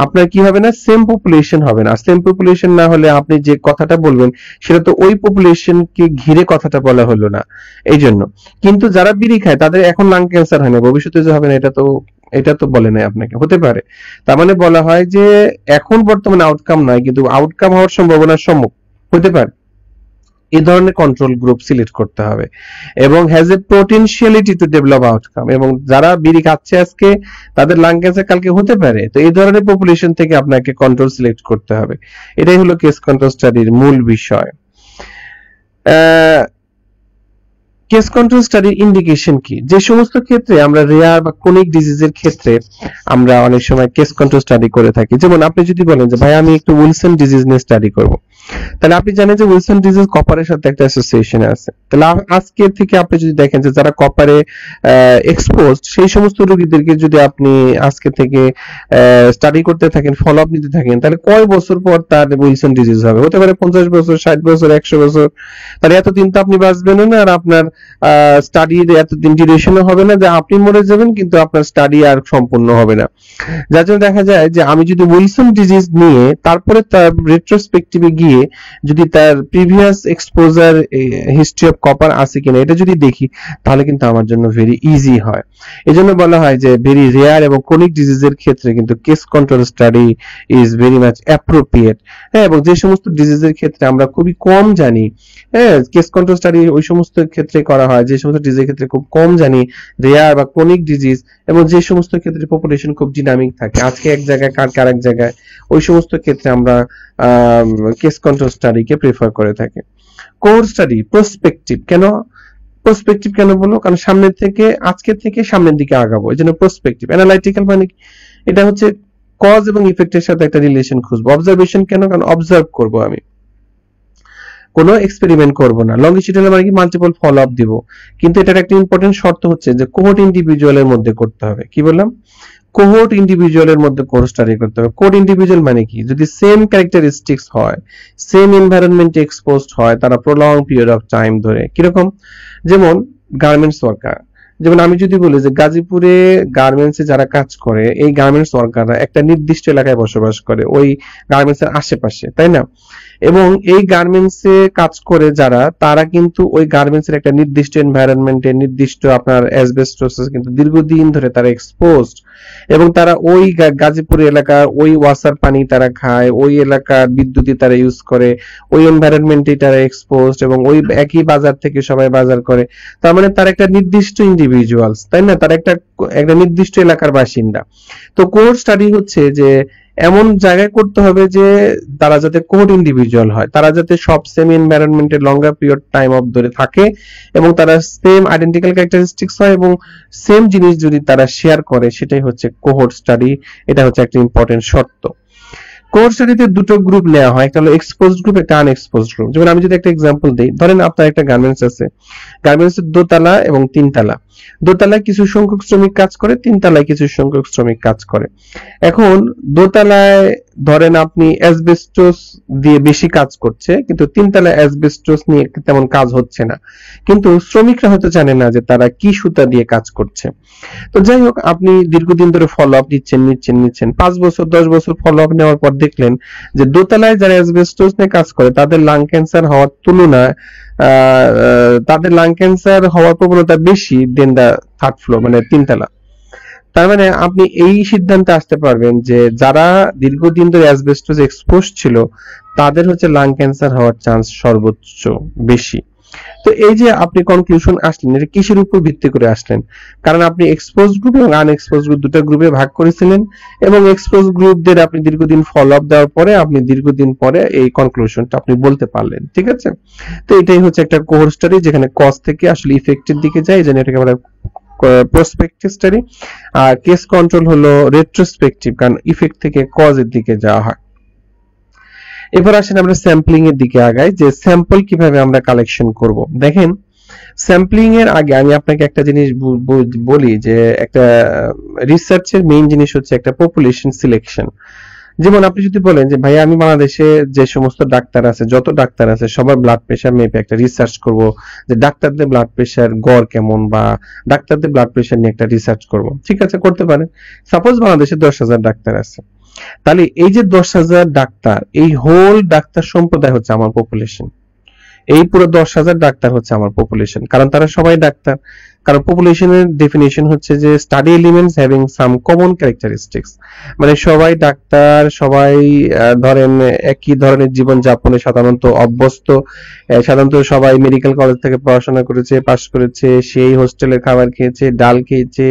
আপনার কি হবে না সেম পপুলেশন হবে না সেম পপুলেশন না হলে আপনি যে কথাটা বলবেন সেটা তো ওই পপুলেশনকে ঘিরে কথাটা বলা হলো না এই জন্য কিন্তু যারা বিড়ি খায় তাদের এখন লাং ক্যান্সার হয় না ভবিষ্যতে যে হবে না এটা তো এটা তো বলে নাই আপনাকে হতে পারে তার মানে বলা হয় যে এখন বর্তমানে আউটকাম নয় কিন্তু আউটকাম হওয়ার সম্ভাবনা সম্মুখ হতে পারে এই ধরনের কন্ট্রোল গ্রুপ সিলেক্ট করতে হবে এবং has a potentiality to develop outcome এবং যারা বিড়ি খাচ্ছে আজকে তাদের লাং ক্যান্সার কালকে হতে পারে তো এই ধরনের পপুলেশন থেকে আপনাকে কন্ট্রোল সিলেক্ট করতে হবে এটাই হলো কেস কন্ট্রোল স্টাডির মূল বিষয় কেস কন্ট্রোল স্টাডির ইন্ডিকেশন কি যে সমস্ত ক্ষেত্রে আমরা রেয়ার বা কোনিক ডিজিজের ক্ষেত্রে আমরা অনেক সময় কেস কন্ট্রোল স্টাডি করে থাকি যেমন আপনি যদি বলেন যে ভাই আমি একটু উইলসন ডিজিজ নিয়ে স্টাডি করব তাহলে আপনি জানেন যে উইলসন ডিজিজ কপারের সাথে একটা অ্যাসোসিয়েশন আছে তাহলে আজকে থেকে আপনি যদি দেখেন যে যারা কপারে এক্সপোজ সেই সমস্ত রোগীদেরকে যদি আপনি আজকে থেকে স্টাডি করতে থাকেন ফলো আপ নিতে থাকেন তাহলে কয় বছর পর তার উইলসন ডিজিজ হবে হতে পারে পঞ্চাশ বছর ষাট বছর একশো বছর তাহলে এতদিন তো আপনি বাঁচবেন না আর আপনার স্টাডির এতদিন ডিউরেশনও হবে না যে আপনি মরে যাবেন কিন্তু আপনার স্টাডি আর সম্পূর্ণ হবে না যার জন্য দেখা যায় যে আমি যদি উইলসন ডিজিজ নিয়ে তারপরে তার রেট্রোস্পেক্টিভে গিয়ে যদি তার previous exposure history of copper আছে কিনা এটা যদি দেখি তাহলে কিন্তু আমার জন্য ভেরি ইজি হয় এজন্য বলা হয় যে ভেরি রেয়ার এবং ক্রনিক ডিজিজের ক্ষেত্রে কিন্তু case control study is very much appropriate হ্যাঁ এবং যে সমস্ত ডিজিজের ক্ষেত্রে আমরা খুবই কম জানি হ্যাঁ কেস কন্ট্রোল স্টাডি ওই সমস্ত ক্ষেত্রে করা হয় যে সমস্ত ডিজিজের ক্ষেত্রে খুব কম জানি রেয়ার বা ক্রনিক ডিজিজ এবং যে সমস্ত ক্ষেত্রে পপুলেশন খুব ডিনামিক থাকে আজকে এক জায়গায় কালকে আরেক জায়গায় ওই সমস্ত ক্ষেত্রে আমরা কেস কন্ট্রোল স্টাডিকে প্রেফার করে থাকে কোর স্টাডি প্রসপেক্টিভ কেন প্রসপেক্টিভ কেন বলবো কারণ সামনের থেকে আজকে থেকে সামনের দিকে আগাবো এই জন্য প্রসপেক্টিভ অ্যানালাইটিক্যাল মানে এটা হচ্ছে কজ এবং ইফেক্টের সাথে একটা রিলেশন খুঁজবো অবজারভেশন কেন কারণ অবজার্ভ করব আমি কোন এক্সপেরিমেন্ট করব না লঙ্গিটিউডাল মানে কি মাল্টিপল ফলো আপ দিব কিন্তু এটার একটা ইম্পর্টেন্ট শর্ত হচ্ছে যে কোহোর্ট ইন্ডিভিজুয়ালের মধ্যে করতে হবে কি বললাম ইন্ডিভিজুয়াল ইন্ডিভিজুয়ালের মধ্যে কোর্স স্টাডি করতে হবে কোড ইন্ডিভিজুয়াল মানে কি যদি সেম ক্যারেক্টারিস্টিক্স হয় সেম এনভায়রনমেন্টে এক্সপোজড হয় তারা প্রলং পিরিয়ড অফ টাইম ধরে কিরকম যেমন গার্মেন্টস ওয়ার্কার যেমন আমি যদি বলি যে গাজীপুরে গার্মেন্টসে যারা কাজ করে এই গার্মেন্টস ওয়ার্কাররা একটা নির্দিষ্ট এলাকায় বসবাস করে ওই গার্মেন্টসের আশেপাশে তাই না এবং এই গার্মেন্টসে কাজ করে যারা তারা কিন্তু ওই গার্মেন্টসের একটা নির্দিষ্ট এনভায়রনমেন্টে নির্দিষ্ট আপনার অ্যাসবেস্টোসিস কিন্তু দীর্ঘদিন ধরে তারা এক্সপোজড এবং তারা ওই গাজীপুর এলাকার ওই ওয়াসার পানি তারা খায় ওই এলাকার বিদ্যুতই তারা ইউজ করে ওই এনভায়রনমেন্টে তারা এক্সপোজড এবং ওই একই বাজার থেকে সবাই বাজার করে তার মানে তারা একটা নির্দিষ্ট ইন্ডিভিজুয়ালস তাই না তারা একটা একটা নির্দিষ্ট এলাকার বাসিন্দা তো কোর স্টাডি হচ্ছে যে এমন জায়গায় করতে হবে যে তারা যাতে কোড ইন্ডিভিজুয়াল হয় তারা যাতে সব সেম এনভায়রনমেন্টে লঙ্গার পিরিয়ড টাইম অফ ধরে থাকে এবং তারা সেম আইডেন্টিক্যাল ক্যারেক্টারিস্টিক্স হয় এবং সেম জিনিস যদি তারা শেয়ার করে সেটাই হচ্ছে কোহোর্ট স্টাডি এটা হচ্ছে একটা ইম্পর্টেন্ট শর্ত কোর স্টাডিতে দুটো গ্রুপ নেওয়া হয় একটা হলো এক্সপোজ গ্রুপ একটা আনএক্সপোজ গ্রুপ যেমন আমি যদি একটা এক্সাম্পল দিই ধরেন আপনার একটা গার্মেন্টস আছে গার্মেন্টস দোতলা এবং তিনতলা দোতলায় কিছু সংখ্যক শ্রমিক কাজ করে তিনতলায় কিছু সংখ্যক শ্রমিক কাজ করে এখন দোতলায় ধরেন আপনি অ্যাসবেস্টস দিয়ে বেশি কাজ করছে কিন্তু তিনতলা অ্যাসবেস্টস নিয়ে তেমন কাজ হচ্ছে না কিন্তু শ্রমিকরা হয়তো জানে না যে তারা কি সুতা দিয়ে কাজ করছে তো যাই হোক আপনি দীর্ঘদিন ধরে ফলো আপ নিচ্ছেন নিচ্ছেন নিচ্ছেন পাঁচ বছর দশ বছর ফলো আপ নেওয়ার পর দেখলেন যে দোতলায় যারা অ্যাসবেস্টস নিয়ে কাজ করে তাদের লাং ক্যান্সার হওয়ার তুলনায় তাদের লাং ক্যান্সার হওয়ার প্রবণতা বেশি দেন দা থার্ড ফ্লোর মানে তিনতলা তার মানে আপনি এই সিদ্ধান্তে আসতে পারবেন যে যারা দীর্ঘদিন ধরে অ্যাসবেস্টস এক্সপোজ ছিল তাদের হচ্ছে লাং ক্যান্সার হওয়ার চান্স সর্বোচ্চ বেশি তো এই যে আপনি কনক্লুশন আসলেন এটা কিসের উপর ভিত্তি করে আসলেন কারণ আপনি এক্সপোজ গ্রুপ এবং আনএক্সপোজ গ্রুপ দুটো গ্রুপে ভাগ করেছিলেন এবং এক্সপোজ গ্রুপদের আপনি দীর্ঘদিন ফলো আপ দেওয়ার পরে আপনি দীর্ঘদিন পরে এই কনক্লুশনটা আপনি বলতে পারলেন ঠিক আছে তো এটাই হচ্ছে একটা কোহর স্টাডি যেখানে কজ থেকে আসলে ইফেক্টের দিকে যায় যেন এটাকে আমরা প্রসপেক্টিভ স্টাডি আর কেস কন্ট্রোল হলো কারণ ইফেক্ট থেকে কজের দিকে যাওয়া হয় এবার আসেন আমরা স্যাম্পলিং এর দিকে আগাই যে স্যাম্পল কিভাবে আমরা কালেকশন করব দেখেন স্যাম্পলিং এর আগে আমি আপনাকে একটা জিনিস বলি যে একটা রিসার্চের মেইন জিনিস হচ্ছে একটা পপুলেশন সিলেকশন যেমন আপনি যদি বলেন যে ভাই আমি বাংলাদেশে যে সমস্ত ডাক্তার আছে যত ডাক্তার আছে সবার ব্লাড প্রেশার মেপে একটা রিসার্চ করব যে ডাক্তারদের ব্লাড প্রেশার গড় কেমন বা ডাক্তারদের ব্লাড প্রেশার নিয়ে একটা রিসার্চ করব ঠিক আছে করতে পারেন সাপোজ বাংলাদেশে দশ হাজার ডাক্তার আছে তাহলে এই যে দশ হাজার ডাক্তার এই হোল ডাক্তার সম্প্রদায় হচ্ছে আমার পপুলেশন এই পুরো দশ হাজার ডাক্তার হচ্ছে আমার পপুলেশন কারণ তারা সবাই ডাক্তার কারণ পপুলেশনের ডেফিনেশন হচ্ছে যে study elements having some common characteristics মানে সবাই ডাক্তার সবাই ধরেন একই ধরনের জীবন যাপনে সাধারণত অভ্যস্ত সাধারণত সবাই মেডিকেল কলেজ থেকে পড়াশোনা করেছে পাশ করেছে সেই হোস্টেলের খাবার খেয়েছে ডাল খেয়েছে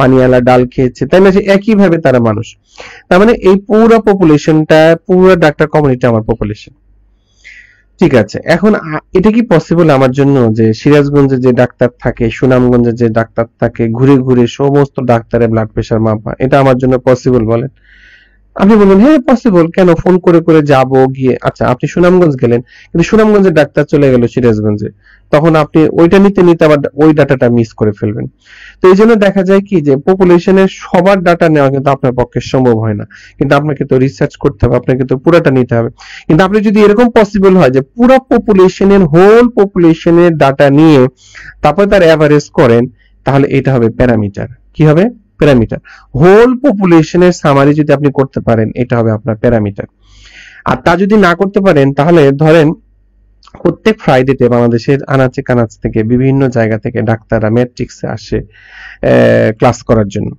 পানিয়ালা ডাল খেয়েছে তাই না একইভাবে তারা মানুষ তার মানে এই পুরো পপুলেশনটা পুরো ডাক্তার কমিউনিটি আমার পপুলেশন ঠিক আছে এখন এটা কি পসিবল আমার জন্য যে সিরাজগঞ্জে যে ডাক্তার থাকে সুনামগঞ্জে যে ডাক্তার থাকে ঘুরে ঘুরে সমস্ত ডাক্তারের ব্লাড প্রেশার মাপা এটা আমার জন্য পসিবল বলেন আপনি বলবেন হ্যাঁ পসিবল কেন ফোন করে করে যাব গিয়ে আচ্ছা আপনি সুনামগঞ্জ গেলেন কিন্তু সুনামগঞ্জের ডাক্তার চলে গেল সিরাজগঞ্জে তখন আপনি ওইটা নিতে নিতে আবার ওই ডাটাটা মিস করে ফেলবেন তো এই জন্য দেখা যায় কি যে পপুলেশনের সবার ডাটা নেওয়া কিন্তু আপনার পক্ষে সম্ভব হয় না কিন্তু আপনাকে তো রিসার্চ করতে হবে আপনাকে তো পুরাটা নিতে হবে কিন্তু আপনি যদি এরকম পসিবল হয় যে পুরো পপুলেশনের হোল পপুলেশনের ডাটা নিয়ে তারপরে তার অ্যাভারেজ করেন তাহলে এটা হবে প্যারামিটার কি হবে প্যারামিটার হোল পপুলেশনের সামারি যদি আপনি করতে পারেন এটা হবে আপনার প্যারামিটার আর তা যদি না করতে পারেন তাহলে ধরেন প্রত্যেক ফ্রাইডেতে বাংলাদেশের আনাচে কানাচ থেকে বিভিন্ন জায়গা থেকে ডাক্তাররা ম্যাট্রিক্সে আসে ক্লাস করার জন্য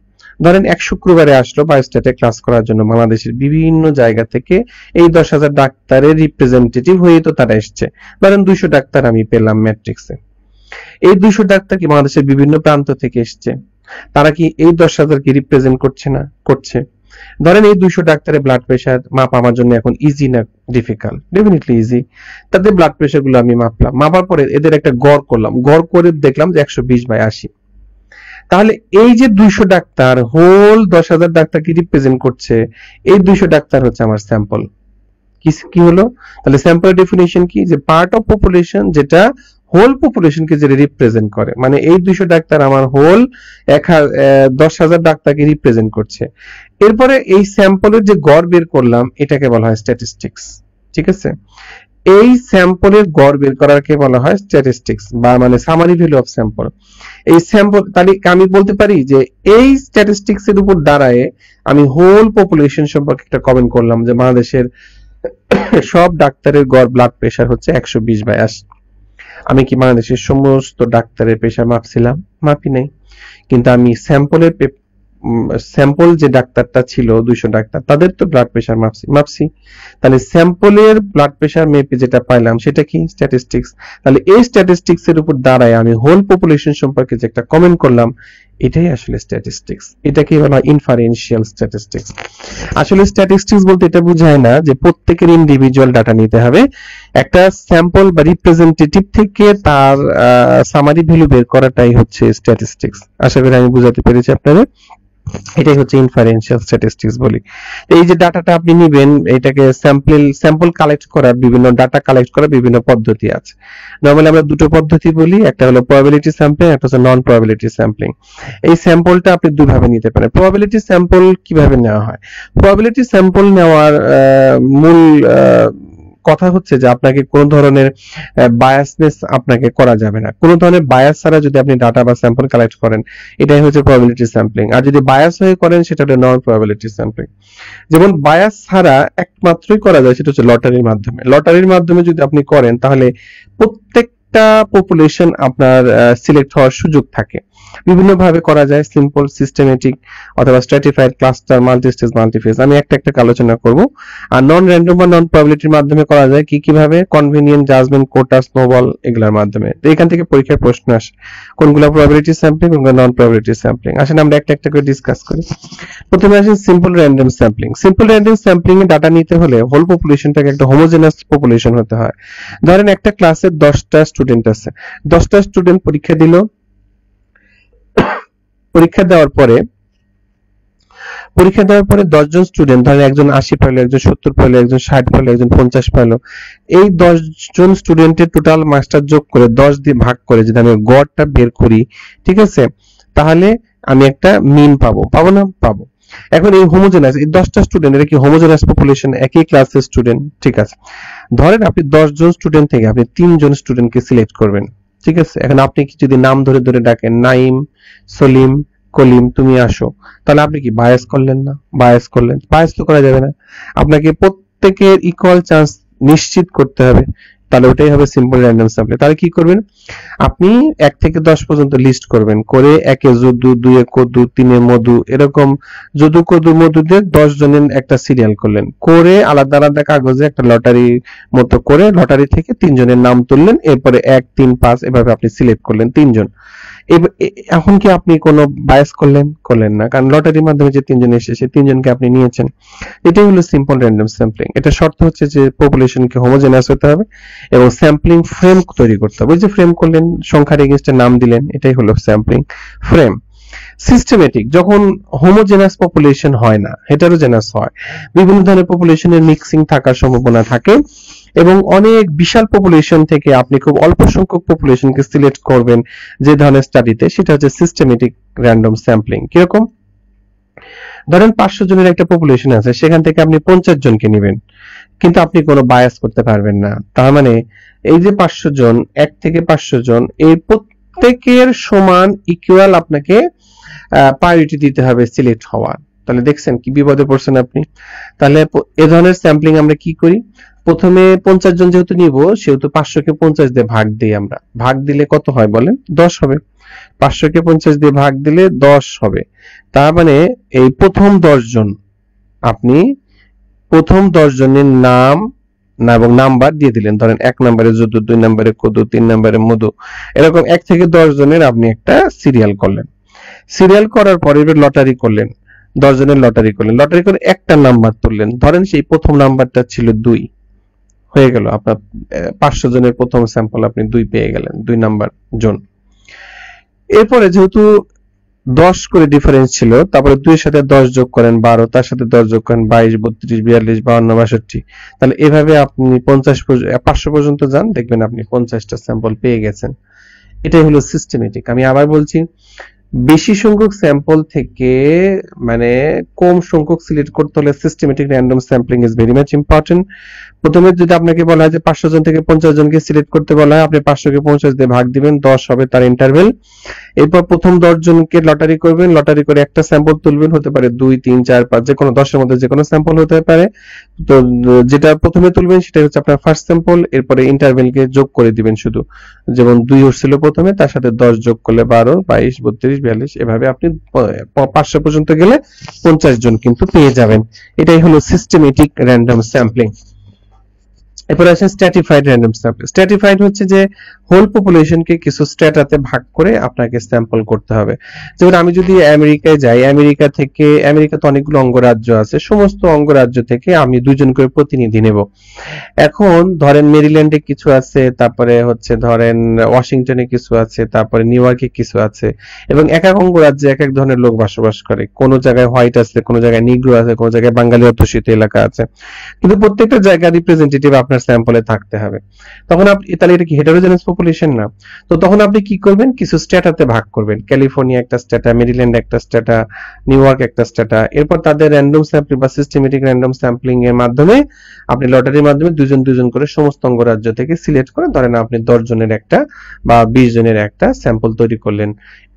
ধরেন এক শুক্রবারে আসলো বা স্টেটে ক্লাস করার জন্য বাংলাদেশের বিভিন্ন জায়গা থেকে এই দশ হাজার ডাক্তারের রিপ্রেজেন্টেটিভ হয়ে তো তারা এসছে ধরেন দুইশো ডাক্তার আমি পেলাম ম্যাট্রিক্সে এই দুইশো ডাক্তার কি বাংলাদেশের বিভিন্ন প্রান্ত থেকে এসছে তারা কি এই দশ হাজার কি রিপ্রেজেন্ট করছে না করছে ধরেন এই দুইশো ডাক্তারের ব্লাড প্রেশার মাপ আমার জন্য এখন ইজি না ডিফিকাল্ট ডেফিনেটলি ইজি তাদের ব্লাড প্রেশার গুলো আমি মাপলাম মাপার পরে এদের একটা গড় করলাম গড় করে দেখলাম যে একশো বিশ বাই আশি তাহলে এই যে দুইশো ডাক্তার হোল দশ হাজার ডাক্তার কি রিপ্রেজেন্ট করছে এই দুইশো ডাক্তার হচ্ছে আমার স্যাম্পল কি কি হলো তাহলে স্যাম্পল ডেফিনেশন কি যে পার্ট অফ পপুলেশন যেটা হোল পপুলেশনকে যে রিপ্রেজেন্ট করে মানে এই দুইশো ডাক্তার আমার হোল এক দশ হাজার ডাক্তারকে রিপ্রেজেন্ট করছে এরপরে এই স্যাম্পলের যে গড় বের করলাম এটাকে বলা হয় স্ট্যাটিস্টিক্স ঠিক আছে এই স্যাম্পলের গড় বের করাকে বলা হয় স্ট্যাটিস্টিক্স বা মানে সামারি ভ্যালু অফ স্যাম্পল এই স্যাম্পল তাহলে আমি বলতে পারি যে এই স্ট্যাটিস্টিক্স এর উপর দাঁড়ায় আমি হোল পপুলেশন সম্পর্কে একটা কমেন্ট করলাম যে বাংলাদেশের সব ডাক্তারের গড় ব্লাড প্রেশার হচ্ছে একশো বিশ বায়াশ আমি কি বাংলাদেশের সমস্ত ডাক্তারের পেশা মাপছিলাম মাপি নাই কিন্তু আমি স্যাম্পলের স্যাম্পল যে ডাক্তারটা ছিল দুইশো ডাক্তার তাদের তো ব্লাড প্রেশার মাপছি মাপছি তাহলে স্যাম্পলের ব্লাড প্রেশার মেপে যেটা পাইলাম সেটা কি স্ট্যাটিস্টিক্স তাহলে এই স্ট্যাটিস্টিক্স এর উপর দাঁড়ায় আমি হোল পপুলেশন সম্পর্কে যে একটা কমেন্ট করলাম এটাই আসলে স্ট্যাটিস্টিক্স এটাকে বলা ইনফারেনশিয়াল স্ট্যাটিস্টিক্স আসলে স্ট্যাটিস্টিক্স বলতে এটা বোঝায় না যে প্রত্যেকের ইন্ডিভিজুয়াল ডাটা নিতে হবে একটা স্যাম্পল বা রিপ্রেজেন্টেটিভ থেকে তার সামারি ভ্যালু বের করাটাই হচ্ছে স্ট্যাটিস্টিক্স আশা করি আমি বুঝাতে পেরেছি আপনাদের এটাই হচ্ছে ইনফারেন্সিয়াল স্ট্যাটিস্টিক্স বলি এই যে ডাটাটা আপনি নেবেন এটাকে স্যাম্পল স্যাম্পল কালেক্ট করার বিভিন্ন ডাটা কালেক্ট করার বিভিন্ন পদ্ধতি আছে নর্মালি আমরা দুটো পদ্ধতি বলি একটা হলো প্রবাবিলিটি স্যাম্পলিং একটা হচ্ছে নন প্রবাবিলিটি স্যাম্পলিং এই স্যাম্পলটা আপনি দুভাবে নিতে পারেন প্রবাবিলিটি স্যাম্পল কিভাবে নেওয়া হয় প্রবাবিলিটি স্যাম্পল নেওয়ার মূল কথা হচ্ছে যে আপনাকে কোন ধরনের বায়াসনেস আপনাকে করা যাবে না কোনো ধরনের বায়াস ছাড়া যদি আপনি ডাটা বা স্যাম্পল কালেক্ট করেন এটাই হচ্ছে প্রবাবিলিটি স্যাম্পলিং আর যদি বায়াস হয়ে করেন সেটা হলো নন প্রবাবিলিটি স্যাম্পলিং যেমন বায়াস ছাড়া একমাত্রই করা যায় সেটা হচ্ছে লটারির মাধ্যমে লটারির মাধ্যমে যদি আপনি করেন তাহলে প্রত্যেকটা পপুলেশন আপনার সিলেক্ট হওয়ার সুযোগ থাকে বিভিন্ন ভাবে করা যায় সিম্পল সিস্টেমেটিক অথবা স্ট্র্যাটিফাইড ক্লাস্টার মাল্টিস্টেজ মাল্টিফেজ আমি একটা একটা আলোচনা করব আর নন র্যান্ডম বা নন প্রবাবিলিটির মাধ্যমে করা যায় কি কিভাবে কনভেনিয়েন্ট জাজমেন্ট কোটা স্নোবল এগুলোর মাধ্যমে তো এখান থেকে পরীক্ষার প্রশ্ন আসে কোনগুলো প্রবাবিলিটি স্যাম্পলিং কোনগুলো নন প্রবাবিলিটি স্যাম্পলিং আসেন আমরা একটা একটা করে ডিসকাস করি প্রথমে আসেন simple random sampling simple random sampling এ ডাটা নিতে হলে হোল পপুলেশনটাকে একটা হোমোজেনাস পপুলেশন হতে হয় ধরেন একটা ক্লাসে দশটা স্টুডেন্ট আছে দশটা স্টুডেন্ট পরীক্ষা দিল পরীক্ষা দেওয়ার পরে পরীক্ষা দেওয়ার পরে দশজন স্টুডেন্ট ধরেন একজন আশি পাইলো একজন সত্তর পাইলো একজন ষাট পাইলো একজন পঞ্চাশ পাইলো এই জন স্টুডেন্টের টোটাল মাস্টার যোগ করে দশ দিয়ে ভাগ করে যদি আমি গড়টা বের করি ঠিক আছে তাহলে আমি একটা মিন পাবো পাবো না পাবো এখন এই হোমোজেনাস এই দশটা স্টুডেন্ট এটা কি হোমোজেনাস পপুলেশন একই ক্লাসের স্টুডেন্ট ঠিক আছে ধরেন আপনি দশজন স্টুডেন্ট থেকে আপনি তিনজন স্টুডেন্টকে সিলেক্ট করবেন ঠিক আছে এখন আপনি কি যদি নাম ধরে ধরে ডাকেন নাইম সলিম কলিম তুমি আসো তাহলে আপনি কি বায়াস করলেন না বায়াস করলেন বায়াস তো করা যাবে না আপনাকে প্রত্যেকের ইকুয়াল চান্স নিশ্চিত করতে হবে তাহলে ওটাই হবে সিম্পল র্যান্ডম স্যাম্পল তাহলে কি করবেন আপনি এক থেকে দশ পর্যন্ত লিস্ট করবেন করে একে যদু দুয়ে কদু তিনে মধু এরকম যদু কদু মধু দিয়ে দশ জনের একটা সিরিয়াল করলেন করে আলাদা আলাদা কাগজে একটা লটারি মতো করে লটারি থেকে তিনজনের নাম তুললেন এরপরে এক তিন পাঁচ এভাবে আপনি সিলেক্ট করলেন তিনজন এখন কি আপনি কোনো বায়াস করলেন করলেন না কারণ লটারির মাধ্যমে যে তিনজন এসেছে তিনজনকে আপনি নিয়েছেন এটাই হলো সিম্পল র্যান্ডম স্যাম্পলিং এটা শর্ত হচ্ছে যে পপুলেশনকে হোমোজেনাস হতে হবে এবং স্যাম্পলিং ফ্রেম তৈরি করতে হবে ওই যে ফ্রেম করলেন সংখ্যার এগেনস্টে নাম দিলেন এটাই হলো স্যাম্পলিং ফ্রেম সিস্টেমেটিক যখন হোমোজেনাস পপুলেশন হয় না হেটারোজেনাস হয় বিভিন্ন ধরনের পপুলেশনের মিক্সিং থাকার সম্ভাবনা থাকে এবং অনেক বিশাল পপুলেশন থেকে আপনি খুব অল্প সংখ্যক পপুলেশনকে সিলেক্ট করবেন যে ধরনের স্টাডিতে সেটা হচ্ছে সিস্টেমেটিক র্যান্ডম স্যাম্পলিং কিরকম ধরেন পাঁচশো জনের একটা পপুলেশন আছে সেখান থেকে আপনি পঞ্চাশ জনকে নেবেন কিন্তু আপনি কোনো বায়াস করতে পারবেন না তার মানে এই যে পাঁচশো জন এক থেকে পাঁচশো জন এই প্রত্যেকের সমান ইকুয়াল আপনাকে প্রায়োরিটি দিতে হবে সিলেক্ট হওয়া তাহলে দেখছেন কি বিপদে পড়ছেন আপনি তাহলে এ ধরনের স্যাম্পলিং আমরা কি করি প্রথমে পঞ্চাশ জন যেহেতু নিব সেহেতু পাঁচশো কে পঞ্চাশ দিয়ে ভাগ দিই আমরা ভাগ দিলে কত হয় বলেন দশ হবে পাঁচশো কে পঞ্চাশ দিয়ে ভাগ দিলে দশ হবে তার মানে এই প্রথম দশ জন আপনি প্রথম দশ জনের নাম না এবং নাম্বার দিয়ে দিলেন ধরেন এক নাম্বারে যদু দুই নাম্বারে কদু তিন নাম্বারে মধু এরকম এক থেকে দশ জনের আপনি একটা সিরিয়াল করলেন সিরিয়াল করার পরে এবার লটারি করলেন দশ জনের লটারি করলেন লটারি করে একটা নাম্বার তুললেন ধরেন সেই প্রথম নাম্বারটা ছিল দুই হয়ে গেল আপনার পাঁচশো জনের প্রথম স্যাম্পল আপনি দুই পেয়ে গেলেন দুই নাম্বার জোন এরপরে যেহেতু দশ করে ডিফারেন্স ছিল তারপরে দুইয়ের সাথে দশ যোগ করেন বারো তার সাথে দশ যোগ করেন বাইশ বত্রিশ বিয়াল্লিশ বাউন্ন বাষট্টি তাহলে এভাবে আপনি পঞ্চাশ পাঁচশো পর্যন্ত যান দেখবেন আপনি পঞ্চাশটা স্যাম্পল পেয়ে গেছেন এটাই হলো সিস্টেমেটিক আমি আবার বলছি বেশি সংখ্যক স্যাম্পল থেকে মানে কম সংখ্যক সিলেক্ট করতে হলে systematic random sampling is very much important প্রথমে যদি আপনাকে বলা হয় যে পাঁচশো জন থেকে পঞ্চাশ জনকে সিলেক্ট করতে বলা হয় আপনি পাঁচশোকে পঞ্চাশ দিয়ে ভাগ দিবেন দশ হবে তার ইন্টারভেল এরপর প্রথম দশ জনকে লটারি করবেন লটারি করে একটা স্যাম্পল তুলবেন হতে পারে দুই তিন চার পাঁচ যে কোনো দশের মধ্যে যে কোনো স্যাম্পল হতে পারে তো যেটা প্রথমে তুলবেন সেটা হচ্ছে আপনার ফার্স্ট স্যাম্পল এরপরে ইন্টারভেলকে যোগ করে দিবেন শুধু যেমন দুই হচ্ছিল প্রথমে তার সাথে দশ যোগ করলে বারো বাইশ বত্রিশ বিয়াল্লিশ এভাবে আপনি পাঁচশো পর্যন্ত গেলে পঞ্চাশ জন কিন্তু পেয়ে যাবেন এটাই হলো সিস্টেমেটিক র্যান্ডম স্যাম্পলিং এরপর আছে স্ট্যাটিফাইড র্যান্ডম স্যাম্পল স্ট্যাটিফাইড হচ্ছে যে হোল পপুলেশনকে কিছু স্ট্যাটাতে ভাগ করে আপনাকে স্যাম্পল করতে হবে যেমন আমি যদি আমেরিকায় যাই আমেরিকা থেকে আমেরিকা তো অনেকগুলো অঙ্গরাজ্য আছে সমস্ত অঙ্গরাজ্য থেকে আমি দুজন করে প্রতিনিধি নেব এখন ধরেন মেরিল্যান্ডে কিছু আছে তারপরে হচ্ছে ধরেন ওয়াশিংটনে কিছু আছে তারপরে নিউ ইয়র্কে কিছু আছে এবং এক এক অঙ্গরাজ্যে এক এক ধরনের লোক বসবাস করে কোনো জায়গায় হোয়াইট আছে কোনো জায়গায় নিগ্রো আছে কোনো জায়গায় বাঙালি অধ্যুষিত এলাকা আছে কিন্তু প্রত্যেকটা জায়গা রিপ্রেজেন্টেটিভ আপনার আপনার স্যাম্পলে থাকতে হবে তখন আপনি তাহলে এটা কি হেটারোজেনাস পপুলেশন না তো তখন আপনি কি করবেন কিছু স্টেটাতে ভাগ করবেন ক্যালিফোর্নিয়া একটা স্টেটা মেরিল্যান্ড একটা স্টেটা নিউ ইয়র্ক একটা স্ট্যাটা এরপর তাদের র্যান্ডম স্যাম্পল বা সিস্টেমেটিক র্যান্ডম স্যাম্পলিং এর মাধ্যমে আপনি লটারির মাধ্যমে দুজন দুজন করে সমস্ত অঙ্গরাজ্য থেকে সিলেক্ট করে ধরেন আপনি দশ জনের একটা বা বিশ জনের একটা স্যাম্পল তৈরি করলেন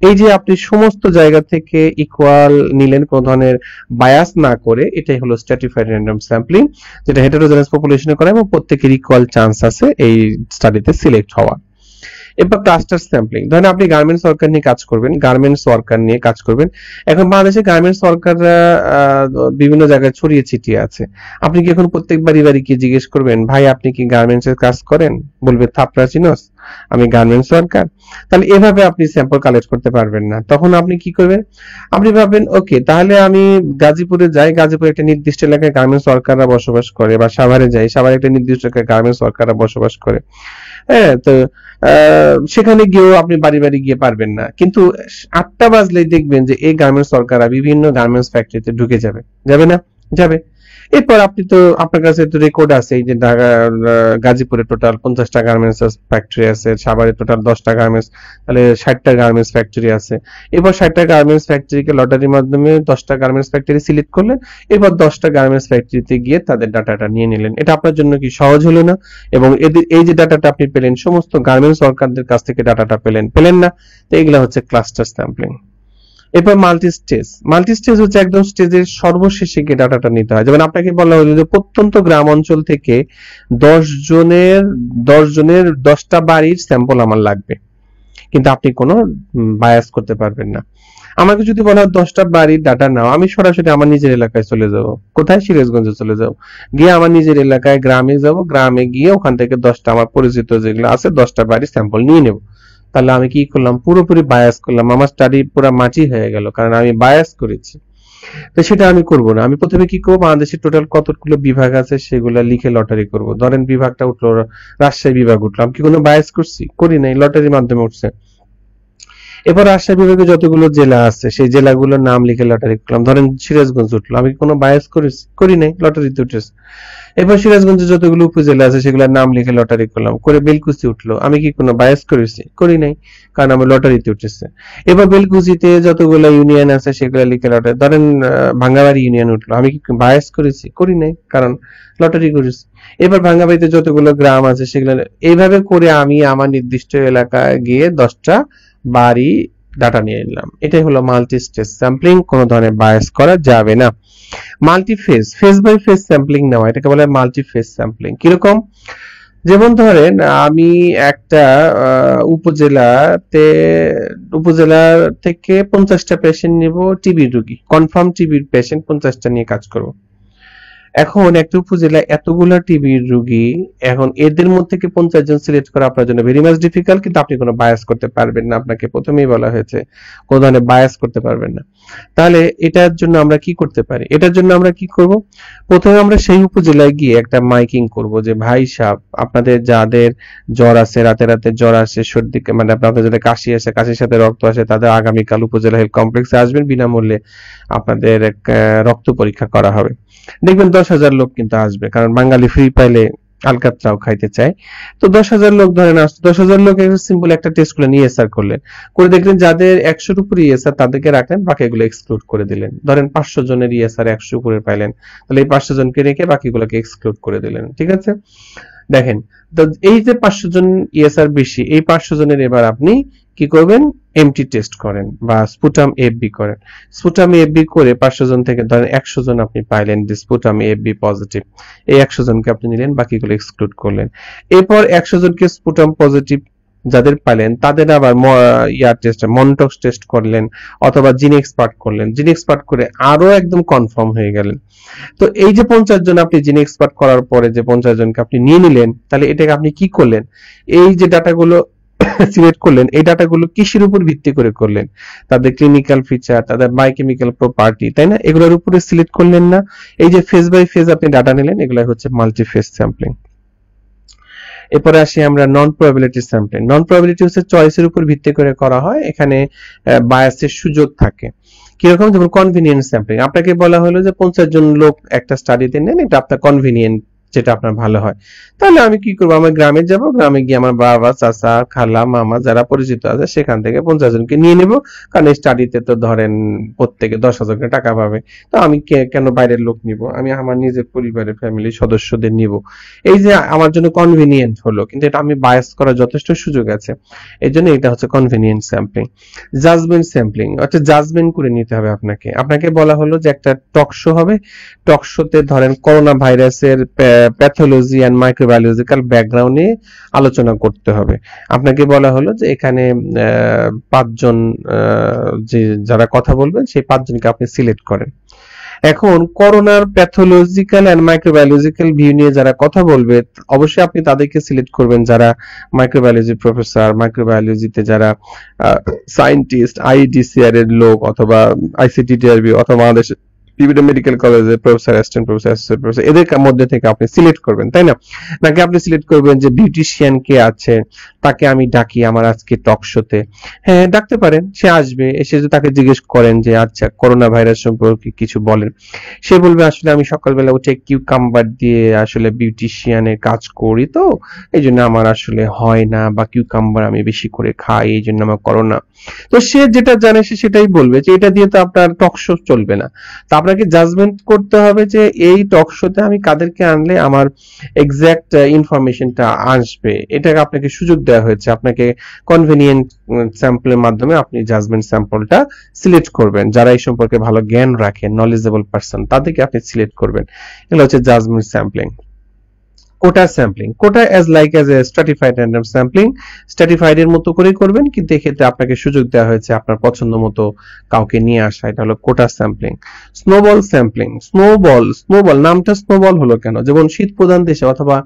এই যে আপনি সমস্ত জায়গা থেকে ইকুয়াল নিলেন কোন ধরনের বায়াস না করে এটাই হলো স্ট্যাটিফাইড র্যান্ডম স্যাম্পলিং যেটা হেটারোজেনাস পপুলেশনে করে এবং প্রত্যেক প্রত্যেকেরই ইকুয়াল চান্স আছে এই স্টাডিতে সিলেক্ট হওয়া এরপর ক্লাস্টার স্যাম্পলিং ধরেন আপনি গার্মেন্টস ওয়ার্কার নিয়ে কাজ করবেন গার্মেন্টস ওয়ার্কার নিয়ে কাজ করবেন এখন বাংলাদেশে গার্মেন্টস ওয়ার্কাররা বিভিন্ন জায়গায় ছড়িয়ে ছিটিয়ে আছে আপনি কি এখন প্রত্যেক বাড়ি বাড়ি কি জিজ্ঞেস করবেন ভাই আপনি কি গার্মেন্টস এর কাজ করেন বলবে থাপড়া চিনস আমি গার্মেন্টস ওয়ার্কার তাহলে এভাবে আপনি স্যাম্পল কালেক্ট করতে পারবেন না তখন আপনি কি করবেন আপনি ভাববেন ওকে তাহলে আমি গাজীপুরে যাই গাজীপুরে একটা নির্দিষ্ট এলাকায় গার্মেন্টস ওয়ার্কাররা বসবাস করে বা সাভারে যাই সাভারে একটা নির্দিষ্ট এলাকায় গার্মেন্টস ওয়ার্কাররা বসবাস করে হ্যাঁ তো সেখানে গিয়েও আপনি বাড়ি বাড়ি গিয়ে পারবেন না কিন্তু আটটা বাজলেই দেখবেন যে এই গার্মেন্টস সরকাররা বিভিন্ন গার্মেন্টস ফ্যাক্টরিতে ঢুকে যাবে যাবে না যাবে এরপর আপনি তো আপনার কাছে তো রেকর্ড আছে এই যে ঢাকা গাজীপুরে টোটাল পঞ্চাশটা গার্মেন্টস ফ্যাক্টরি আছে সাভারে টোটাল দশটা গার্মেন্টস তাহলে ষাটটা গার্মেন্টস ফ্যাক্টরি আছে এরপর ষাটটা গার্মেন্টস ফ্যাক্টরিকে লটারির মাধ্যমে দশটা গার্মেন্টস ফ্যাক্টরি সিলেক্ট করলেন এরপর দশটা গার্মেন্টস ফ্যাক্টরিতে গিয়ে তাদের ডাটাটা নিয়ে নিলেন এটা আপনার জন্য কি সহজ হলো না এবং এদের এই যে ডাটাটা আপনি পেলেন সমস্ত গার্মেন্টস ওয়ার্কারদের কাছ থেকে ডাটাটা পেলেন পেলেন না তো এগুলো হচ্ছে ক্লাস্টার স্যাম্পলিং এরপর মাল্টি স্টেজ মাল্টি স্টেজ হচ্ছে একদম স্টেজের সর্বশেষে গিয়ে ডাটাটা নিতে হয় যেমন আপনাকে বলা হলো যে প্রত্যন্ত গ্রাম অঞ্চল থেকে দশ জনের দশ জনের দশটা বাড়ির স্যাম্পল আমার লাগবে কিন্তু আপনি কোনো বায়াস করতে পারবেন না আমাকে যদি বলা হয় দশটা বাড়ির ডাটা নাও আমি সরাসরি আমার নিজের এলাকায় চলে যাব কোথায় সিরাজগঞ্জে চলে যাব গিয়ে আমার নিজের এলাকায় গ্রামে যাব গ্রামে গিয়ে ওখান থেকে দশটা আমার পরিচিত যেগুলো আছে দশটা বাড়ির স্যাম্পল নিয়ে নেবো তাহলে আমি কি করলাম পুরোপুরি বায়াস করলাম আমার স্টাডি পুরো মাটি হয়ে গেল কারণ আমি বায়াস করেছি তো সেটা আমি করব না আমি প্রথমে কি করবো বাংলাদেশের টোটাল কতগুলো বিভাগ আছে সেগুলো লিখে লটারি করব ধরেন বিভাগটা উঠলো রাজশাহী বিভাগ উঠলো আমি কি কোনো বায়াস করছি করি নাই লটারির মাধ্যমে উঠছে এবার রাজশাহী বিভাগে যতগুলো জেলা আছে সেই জেলাগুলোর নাম লিখে লটারি করলাম ধরেন সিরাজগঞ্জ উঠলো আমি কোনো বায়াস করি নাই লটারি উঠেছে এবার সিরাজগঞ্জে যতগুলো উপজেলা আছে সেগুলোর নাম লিখে লটারি করলাম করে বেলকুচি উঠলো আমি কি কোনো বায়াস করেছি করি নাই কারণ আমি লটারিতে উঠেছে এবার বেলকুচিতে যতগুলো ইউনিয়ন আছে সেগুলো লিখে লটারি ধরেন ভাঙ্গাবাড়ি ইউনিয়ন উঠলো আমি কি বায়াস করেছি করি নাই কারণ লটারি করেছি এবার ভাঙ্গাবাড়িতে যতগুলো গ্রাম আছে সেগুলো এইভাবে করে আমি আমার নির্দিষ্ট এলাকায় গিয়ে দশটা বাড়ি ডাটা নিয়ে নিলাম এটাই হলো মাল্টি স্টেজ স্যাম্পলিং কোন ধরনের বায়াস করা যাবে না multi phase phase by phase sampling নেওয়া এটাকে বলে মাল্টি ফেজ স্যাম্পলিং কিরকম যেমন ধরেন আমি একটা উপজেলাতে উপজেলা থেকে পঞ্চাশটা পেশেন্ট নিব টিবি রুগী কনফার্ম টিবির পেশেন্ট পঞ্চাশটা নিয়ে কাজ করব এখন একটা উপজেলা এতগুলা টিবি রোগী এখন এদের মধ্যে থেকে পঞ্চাশ জন সিলেক্ট করা আপনার জন্য ভেরি মাছ ডিফিকাল্ট কিন্তু আপনি কোনো বায়াস করতে পারবেন না আপনাকে প্রথমেই বলা হয়েছে কোনো ধরনের বায়াস করতে পারবেন না তাহলে এটার জন্য আমরা কি করতে পারি এটার জন্য আমরা কি করব প্রথমে আমরা সেই উপজেলায় গিয়ে একটা মাইকিং করব যে ভাই সাহেব আপনাদের যাদের জ্বর আছে রাতে রাতে জ্বর আসে সর্দি মানে আপনাদের যাদের কাশি আছে কাশির সাথে রক্ত আসে তাদের আগামীকাল উপজেলা হেলথ কমপ্লেক্সে আসবেন বিনামূল্যে আপনাদের রক্ত পরীক্ষা করা হবে দেখবেন দশ হাজার লোক কিন্তু আসবে কারণ বাঙালি ফ্রি পাইলে আলকাত্রাও খাইতে চায় তো দশ হাজার লোক ধরেন আসতো দশ হাজার লোক সিম্পল একটা টেস্ট করলেন ইএসআর করলেন করে দেখলেন যাদের একশোর উপর ইএসআর তাদেরকে রাখলেন বাকিগুলো এক্সক্লুড করে দিলেন ধরেন পাঁচশো জনের ইএসআর একশো উপরে পাইলেন তাহলে এই পাঁচশো জনকে রেখে বাকিগুলোকে এক্সক্লুড করে দিলেন ঠিক আছে দেখেন এই যে পাঁচশো জন ইএসআর বেশি এই পাঁচশো জনের এবার আপনি কি করবেন এমটি টেস্ট করেন বা স্পুটাম এফবি করেন স্পুটাম এফবি করে পাঁচশো জন থেকে ধরেন একশো জন আপনি পাইলেন যে স্পুটাম এফবি পজিটিভ এই একশো জনকে আপনি নিলেন বাকিগুলো এক্সক্লুড করলেন এরপর একশো জনকে স্পুটাম পজিটিভ যাদের পাইলেন তাদের আবার ইয়ার টেস্ট মন্টক্স টেস্ট করলেন অথবা জিনেক্স এক্সপার্ট করলেন জিন এক্সপার্ট করে আরো একদম কনফার্ম হয়ে গেলেন তো এই যে পঞ্চাশ জন আপনি জিনেক্স এক্সপার্ট করার পরে যে পঞ্চাশ জনকে আপনি নিয়ে নিলেন তাহলে এটাকে আপনি কি করলেন এই যে ডাটাগুলো সিলেক্ট করলেন এই ডাটাগুলো কিসের উপর ভিত্তি করে করলেন তাদের ক্লিনিক্যাল ফিচার তাদের বায়োকেমিক্যাল প্রপার্টি তাই না এগুলোর উপরে সিলেক্ট করলেন না এই যে ফেজ বাই ফেজ আপনি ডাটা নিলেন এগুলাই হচ্ছে মাল্টি ফেজ স্যাম্পলিং এরপরে আসি আমরা non probability sampling non probability হচ্ছে চয়েসের উপর ভিত্তি করে করা হয় এখানে বায়াসের সুযোগ থাকে কিরকম যেমন কনভিনিয়েন্ট স্যাম্পলিং আপনাকে বলা হলো যে পঞ্চাশ জন লোক একটা স্টাডিতে নেন এটা আপনার কনভিনিয়েন্ট যেটা আপনার ভালো হয় তাহলে আমি কি করবো আমার গ্রামে যাব গ্রামে গিয়ে আমার বাবা চাচা খালা মামা যারা পরিচিত আছে সেখান থেকে পঞ্চাশ জনকে নিয়ে নেব কারণ স্টাডিতে তো ধরেন প্রত্যেকে দশ হাজার টাকা পাবে তো আমি কেন বাইরের লোক নিব আমি আমার নিজের পরিবারের ফ্যামিলি সদস্যদের নিব এই যে আমার জন্য কনভিনিয়েন্ট হলো কিন্তু এটা আমি বায়াস করার যথেষ্ট সুযোগ আছে এই জন্য এটা হচ্ছে কনভিনিয়েন্ট স্যাম্পলিং জাজমেন্ট স্যাম্পলিং অর্থাৎ জাজমেন্ট করে নিতে হবে আপনাকে আপনাকে বলা হলো যে একটা টক শো হবে টক শোতে ধরেন করোনা ভাইরাসের প্যাথোলজি অ্যান্ড মাইক্রোবায়োলজিক্যাল ব্যাকগ্রাউন্ড নিয়ে আলোচনা করতে হবে আপনাকে বলা হলো যে এখানে পাঁচজন যে যারা কথা বলবেন সেই পাঁচজনকে আপনি সিলেক্ট করেন এখন করোনার প্যাথোলজিক্যাল অ্যান্ড মাইক্রোবায়োলজিক্যাল ভিউ নিয়ে যারা কথা বলবে অবশ্যই আপনি তাদেরকে সিলেক্ট করবেন যারা মাইক্রোবায়োলজি প্রফেসর মাইক্রোবায়োলজিতে যারা সায়েন্টিস্ট আইডিসিআর এর লোক অথবা আইসিটিটিআরবি অথবা বাংলাদেশ বিভিন্ন মেডিকেল কলেজের professor assistant professor assistant professor এদের মধ্যে থেকে আপনি সিলেক্ট করবেন তাই না নাকি আপনি সিলেক্ট করবেন যে বিউটিশিয়ান কে আছে তাকে আমি ডাকি আমার আজকে টক শোতে হ্যাঁ ডাকতে পারেন সে আসবে এসে যে তাকে জিজ্ঞেস করেন যে আচ্ছা করোনা ভাইরাস সম্পর্কে কিছু বলেন সে বলবে আসলে আমি সকালবেলা উঠে কিউ কাম্বার দিয়ে আসলে বিউটিশিয়ানের কাজ করি তো এই জন্য আমার আসলে হয় না বা কিউ কাম্বার আমি বেশি করে খাই এই জন্য আমার করোনা তো সে যেটা জানে সে সেটাই বলবে যে এটা দিয়ে তো আপনার টক শো চলবে না তা আপনার আপনাকে জাজমেন্ট করতে হবে যে এই টক শোতে আমি কাদেরকে আনলে আমার এক্স্যাক্ট ইনফরমেশনটা আসবে এটা আপনাকে সুযোগ দেওয়া হয়েছে আপনাকে কনভেনিয়েন্ট স্যাম্পলের মাধ্যমে আপনি জাজমেন্ট স্যাম্পলটা সিলেক্ট করবেন যারা এই সম্পর্কে ভালো জ্ঞান রাখে নলেজেবল পারসন তাদেরকে আপনি সিলেক্ট করবেন এটা হচ্ছে judgment sampling quota sampling quota as like as a stratified random sampling stratified এর মতো করে করবেন কিন্তু এক্ষেত্রে আপনাকে সুযোগ দেওয়া হয়েছে আপনার পছন্দ মতো কাউকে নিয়ে আসা এটা হলো quota sampling snowball sampling snowball snowball নামটা স্নোবল হলো কেন যেমন শীত প্রধান দেশে অথবা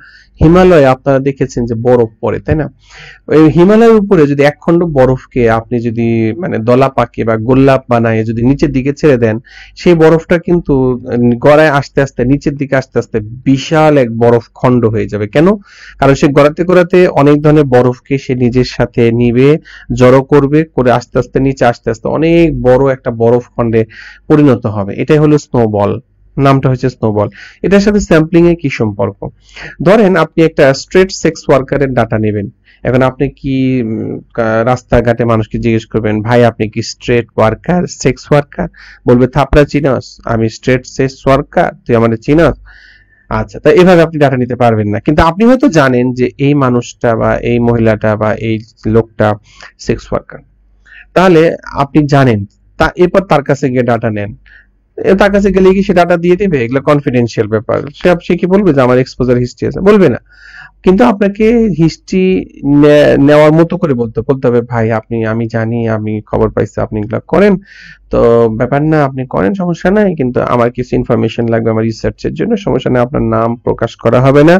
হিমালয়ে আপনারা দেখেছেন যে বরফ পড়ে তাই না ওই হিমালয়ের উপরে যদি একখণ্ড বরফকে আপনি যদি মানে দলা পাকে বা গোল্লাপ বানায় যদি নিচের দিকে ছেড়ে দেন সেই বরফটা কিন্তু গড়ায় আস্তে আস্তে নিচের দিকে আস্তে আস্তে বিশাল এক বরফ খণ্ড ছোট হয়ে যাবে কেন কারণ সে গড়াতে গড়াতে অনেক ধরনের বরফকে সে নিজের সাথে নিবে জড়ো করবে করে আস্তে আস্তে নিচে আস্তে আস্তে অনেক বড় একটা বরফ খণ্ডে পরিণত হবে এটাই হলো স্নোবল নামটা হচ্ছে স্নোবল এটার সাথে স্যাম্পলিং এর কি সম্পর্ক ধরেন আপনি একটা স্ট্রেট সেক্স ওয়ার্কারের ডাটা নেবেন এখন আপনি কি রাস্তাঘাটে মানুষকে জিজ্ঞেস করবেন ভাই আপনি কি স্ট্রেট ওয়ার্কার সেক্স ওয়ার্কার বলবে থাপড়া চিনাস আমি স্ট্রেট সেক্স ওয়ার্কার তুই আমাদের চিনাস আচ্ছা তো এভাবে আপনি ডাটা নিতে পারবেন না কিন্তু আপনি হয়তো জানেন যে এই মানুষটা বা এই মহিলাটা বা এই লোকটা সেক্স ওয়ার্কার তাহলে আপনি জানেন তা এরপর তার কাছে গিয়ে ডাটা নেন তার কাছে গেলে কি সে ডাটা দিয়ে দেবে এগুলো কনফিডেন্সিয়াল ব্যাপার সে সে কি বলবে যে আমার এক্সপোজার হিস্ট্রি আছে বলবে না কিন্তু আপনাকে হিস্ট্রি নেওয়ার মতো করে বলতে বলতে হবে ভাই আপনি আমি জানি আমি খবর পাইছি আপনি এগুলো করেন তো ব্যাপার না আপনি করেন সমস্যা নাই কিন্তু আমার কিছু ইনফরমেশন লাগবে আমার রিসার্চের জন্য সমস্যা নাই আপনার নাম প্রকাশ করা হবে না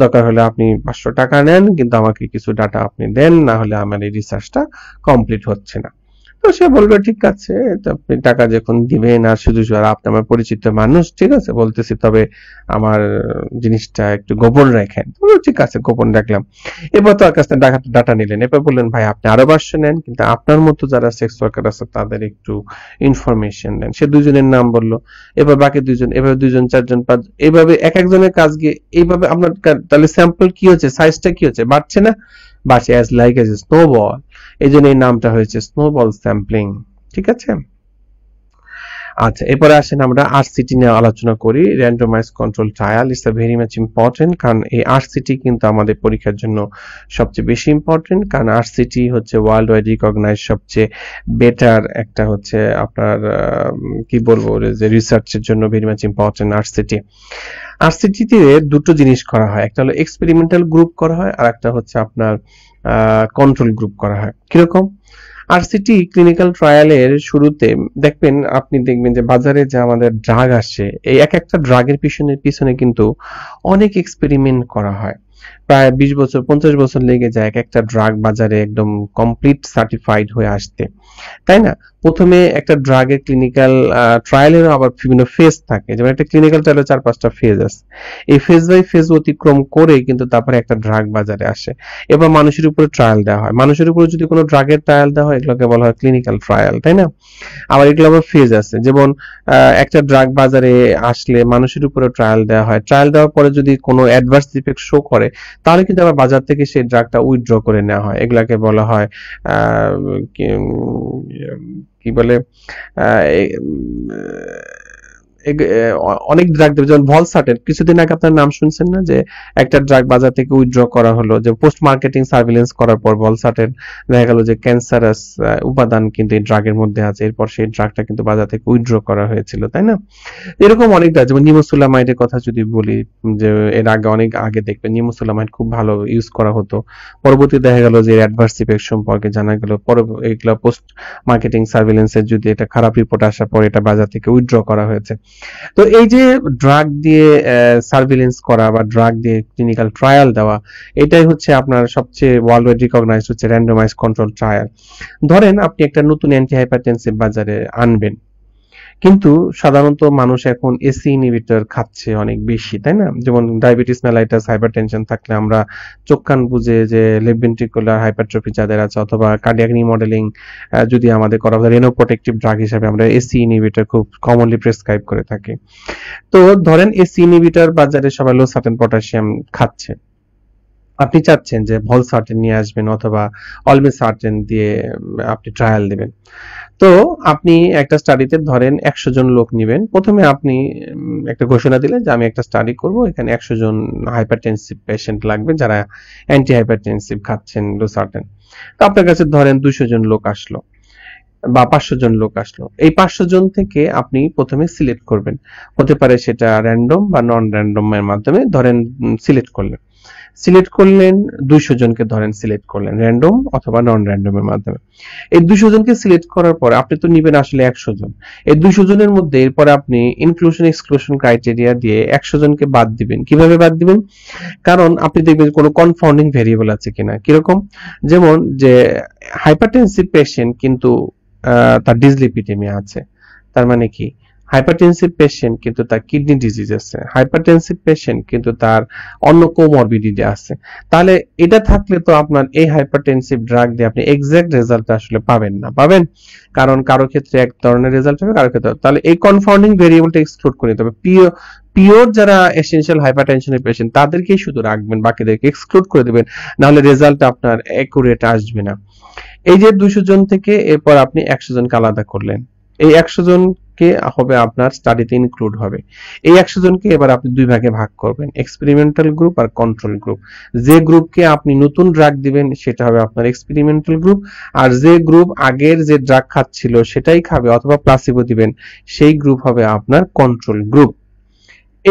দরকার হলে আপনি পাঁচশো টাকা নেন কিন্তু আমাকে কিছু ডাটা আপনি দেন না হলে আমার এই রিসার্চটা কমপ্লিট হচ্ছে না তো সে বলবে ঠিক আছে আপনি টাকা যখন দিবেন আর শুধু আর আপনি আমার পরিচিত মানুষ ঠিক আছে বলতেছি তবে আমার জিনিসটা একটু গোপন রাখেন ঠিক আছে গোপন রাখলাম এবার তো কাছে ডাটা নিলেন এবার বললেন ভাই আপনি আরো পাঁচশো নেন কিন্তু আপনার মতো যারা সেক্স ওয়ার্কার আছে তাদের একটু ইনফরমেশন নেন সে দুজনের নাম বললো এবার বাকি দুজন এভাবে দুজন চারজন পাঁচ এভাবে এক একজনের কাজ গিয়ে এইভাবে আপনার তাহলে স্যাম্পল কি হচ্ছে সাইজটা কি হচ্ছে বাড়ছে না but as like as snowball এই জন্য এই নামটা হয়েছে স্নোবল স্যাম্পলিং ঠিক আছে আচ্ছা এরপরে আসেন আমরা আরসিটি নিয়ে আলোচনা করি randomize control trial is the very much important কারণ এই আরসিটি কিন্তু আমাদের পরীক্ষার জন্য সবচেয়ে বেশি ইম্পর্টেন্ট কারণ আরসিটি হচ্ছে ওয়ার্ল্ড ওয়াইড রিকগনাইজ সবচেয়ে বেটার একটা হচ্ছে আপনার কি বলবো যে রিসার্চের জন্য ভেরি মাচ ইম্পর্টেন্ট আরসিটি আরসিটিতে দুটো জিনিস করা হয় একটা হলো এক্সপেরিমেন্টাল গ্রুপ করা হয় আর একটা হচ্ছে আপনার কন্ট্রোল গ্রুপ করা হয় কিরকম আরসিটি ক্লিনিক্যাল ট্রায়ালের শুরুতে দেখবেন আপনি দেখবেন যে বাজারে যে আমাদের ড্রাগ আসে এই এক একটা ড্রাগের পিছনে পিছনে কিন্তু অনেক এক্সপেরিমেন্ট করা হয় প্রায় বিশ বছর পঞ্চাশ বছর লেগে যায় এক একটা ড্রাগ বাজারে একদম কমপ্লিট সার্টিফাইড হয়ে আসতে তাই না প্রথমে একটা ড্রাগের ক্লিনিক্যাল ট্রায়ালের আবার বিভিন্ন ফেজ থাকে যেমন একটা ক্লিনিক্যাল ট্রায়ালে চার পাঁচটা ফেজ আছে এই ফেজ বাই ফেজ অতিক্রম করে কিন্তু তারপরে একটা ড্রাগ বাজারে আসে এবার মানুষের উপরে ট্রায়াল দেওয়া হয় মানুষের উপরে যদি কোনো ড্রাগের ট্রায়াল দেওয়া হয় এগুলোকে বলা হয় ক্লিনিক্যাল ট্রায়াল তাই না আবার এগুলো আবার ফেজ আছে যেমন একটা ড্রাগ বাজারে আসলে মানুষের উপরে ট্রায়াল দেওয়া হয় ট্রায়াল দেওয়ার পরে যদি কোনো অ্যাডভার্স ইফেক্ট শো করে তাহলে কিন্তু আবার বাজার থেকে সেই ড্রাগটা উইথড্র করে নেওয়া হয় এগুলাকে বলা হয় কি বলে অনেক ড্রাগ দেবে যেমন ভলসাটের কিছুদিন আগে আপনার নাম শুনছেন না যে একটা ড্রাগ বাজার থেকে উইথড্র করা হলো যে পোস্ট মার্কেটিং সার্ভিলেন্স করার পর ভলসাটের দেখা গেল যে ক্যান্সারাস উপাদান কিন্তু এই ড্রাগের মধ্যে আছে এরপর সেই ড্রাগটা কিন্তু বাজার থেকে উইথড্র করা হয়েছিল তাই না এরকম অনেক ড্রাগ যেমন নিমোসুলামাইডের কথা যদি বলি যে এর আগে অনেক আগে দেখবে নিমোসুলামাইড খুব ভালো ইউজ করা হতো পরবর্তী দেখা গেল যে অ্যাডভার্স ইফেক্ট সম্পর্কে জানা গেল পরে এগুলো পোস্ট মার্কেটিং সার্ভিলেন্সের যদি এটা খারাপ রিপোর্ট আসার পর এটা বাজার থেকে উইথড্র করা হয়েছে তো এই যে ড্রাগ দিয়ে সার্ভিলেন্স করা বা ড্রাগ দিয়ে ক্লিনিক্যাল ট্রায়াল দেওয়া এটাই হচ্ছে আপনার সবচেয়ে ওয়ার্ল্ড ওয়াইড রিকগনাইজ হচ্ছে র্যান্ডমাইজ কন্ট্রোল ট্রায়াল ধরেন আপনি একটা নতুন অ্যান্টি হাইপারটেনসিভ বাজারে আনবেন কিন্তু সাধারণত মানুষ এখন এসি ইনহিবিটর খাচ্ছে অনেক বেশি তাই না যেমন ডায়াবেটিস মেলাইটাস হাইপার টেনশন থাকলে আমরা চোখ কান বুঝে যে লেভেন্ট্রিকুলার হাইপারট্রফি যাদের আছে অথবা কার্ডিয়াক মডেলিং যদি আমাদের করা হয় রেনোপ্রোটেকটিভ ড্রাগ হিসাবে আমরা এসি ইনহিবিটর খুব কমনলি প্রেসক্রাইব করে থাকি তো ধরেন এসি ইনহিবিটর বাজারে সবাই লো লোসাটেন পটাশিয়াম খাচ্ছে আপনি চাচ্ছেন যে ভল সার্টেন নিয়ে আসবেন অথবা অলওয়েজ সার্টেন দিয়ে আপনি ট্রায়াল দেবেন তো আপনি একটা স্টাডিতে ধরেন একশো জন লোক নেবেন প্রথমে আপনি একটা ঘোষণা দিলেন যে আমি একটা স্টাডি করব এখানে একশো জন হাইপারটেনসিভ পেশেন্ট লাগবে যারা অ্যান্টি হাইপারটেনসিভ খাচ্ছেন লোসার্টেন তো আপনার কাছে ধরেন দুশো জন লোক আসলো বা পাঁচশো জন লোক আসলো এই পাঁচশো জন থেকে আপনি প্রথমে সিলেক্ট করবেন হতে পারে সেটা র্যান্ডম বা নন র্যান্ডমের মাধ্যমে ধরেন সিলেক্ট করলেন সিলেক্ট করলেন দুইশো জনকে ধরেন সিলেক্ট করলেন র্যান্ডম অথবা নন এর মাধ্যমে এই দুইশো জনকে সিলেক্ট করার পর আপনি তো নিবেন আসলে একশো জন এই দুইশো জনের মধ্যে এরপর আপনি ইনক্লুশন এক্সক্লুশন ক্রাইটেরিয়া দিয়ে একশো জনকে বাদ দিবেন কিভাবে বাদ দিবেন কারণ আপনি দেখবেন কোনো কনফাউন্ডিং ভেরিয়েবল আছে কিনা কিরকম যেমন যে হাইপারটেন্সিভ পেশেন্ট কিন্তু তার ডিসলিপিটেমিয়া আছে তার মানে কি হাইপারটেনসিভ পেশেন্ট কিন্তু তার কিডনি ডিজিজ আছে হাইপারটেনসিভ পেশেন্ট কিন্তু তার অন্য কোমরবিডিটি আছে তাহলে এটা থাকলে তো আপনার এই হাইপারটেনসিভ ড্রাগ দিয়ে আপনি এক্সাক্ট রেজাল্ট আসলে পাবেন না পাবেন কারণ কারো ক্ষেত্রে এক ধরনের রেজাল্ট হবে কারো ক্ষেত্রে তাহলে এই কনফাউন্ডিং ভেরিয়েবলটা এক্সক্লুড করে নিতে হবে পিওর পিওর যারা এসেনশিয়াল হাইপারটেনশনের পেশেন্ট তাদেরকেই শুধু রাখবেন বাকিদেরকে এক্সক্লুড করে দেবেন নাহলে রেজাল্ট আপনার অ্যাকুরেট আসবে না এই যে দুশো জন থেকে এরপর আপনি একশো জনকে আলাদা করলেন এই একশো জন কে হবে আপনার স্টাডিতে ইনক্লুড হবে এই একশো জনকে এবার আপনি দুই ভাগে ভাগ করবেন এক্সপেরিমেন্টাল গ্রুপ আর কন্ট্রোল গ্রুপ যে গ্রুপকে আপনি নতুন ড্রাগ দিবেন সেটা হবে আপনার এক্সপেরিমেন্টাল গ্রুপ আর যে গ্রুপ আগের যে ড্রাগ খাচ্ছিল সেটাই খাবে অথবা প্লাসিবো দিবেন সেই গ্রুপ হবে আপনার কন্ট্রোল গ্রুপ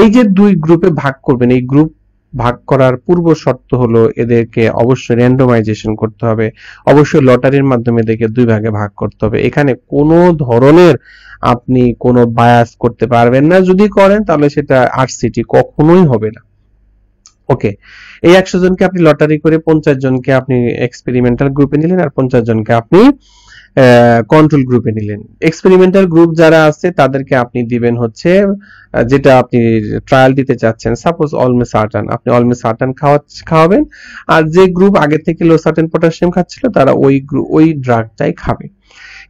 এই যে দুই গ্রুপে ভাগ করবেন এই গ্রুপ ভাগ করার পূর্ব শর্ত হলো এদেরকে অবশ্যই র্যান্ডমাইজেশন করতে হবে অবশ্যই লটারির মাধ্যমে এদেরকে দুই ভাগে ভাগ করতে হবে এখানে কোনো ধরনের আপনি কোনো বায়াস করতে পারবেন না যদি করেন তাহলে সেটা আরসিটি কখনোই হবে না ওকে এই একশো জনকে আপনি লটারি করে পঞ্চাশ জনকে আপনি এক্সপেরিমেন্টাল গ্রুপে নিলেন আর পঞ্চাশ জনকে আপনি কন্ট্রোল গ্রুপে নিলেন এক্সপেরিমেন্টাল গ্রুপ যারা আছে তাদেরকে আপনি দিবেন হচ্ছে যেটা আপনি ট্রায়াল দিতে চাচ্ছেন সাপোজ অলমে সার্টান আপনি অলমে সার্টান খাওয়া খাওয়াবেন আর যে গ্রুপ আগে থেকে লো সার্টেন পটাশিয়াম খাচ্ছিল তারা ওই ওই ড্রাগটাই খাবে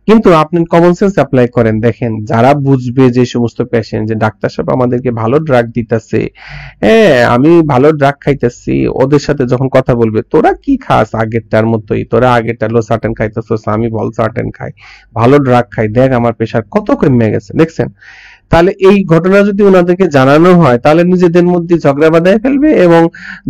কিন্তু আপনি কমন সেন্স অ্যাপ্লাই করেন দেখেন যারা বুঝবে যে সমস্ত পেশেন্ট যে ডাক্তার সাহেব আমাদেরকে ভালো ড্রাগ দিতেছে হ্যাঁ আমি ভালো ড্রাগ খাইতেছি ওদের সাথে যখন কথা বলবে তোরা কি খাস আগেরটার মতোই তোরা আগেরটা লো সার্টেন খাইতেছ আমি বল সার্টেন খাই ভালো ড্রাগ খাই দেখ আমার প্রেশার কত কমে গেছে দেখছেন তাহলে এই ঘটনা যদি ওনাদেরকে জানানো হয় তাহলে নিজেদের মধ্যে ঝগড়া বাঁধায় ফেলবে এবং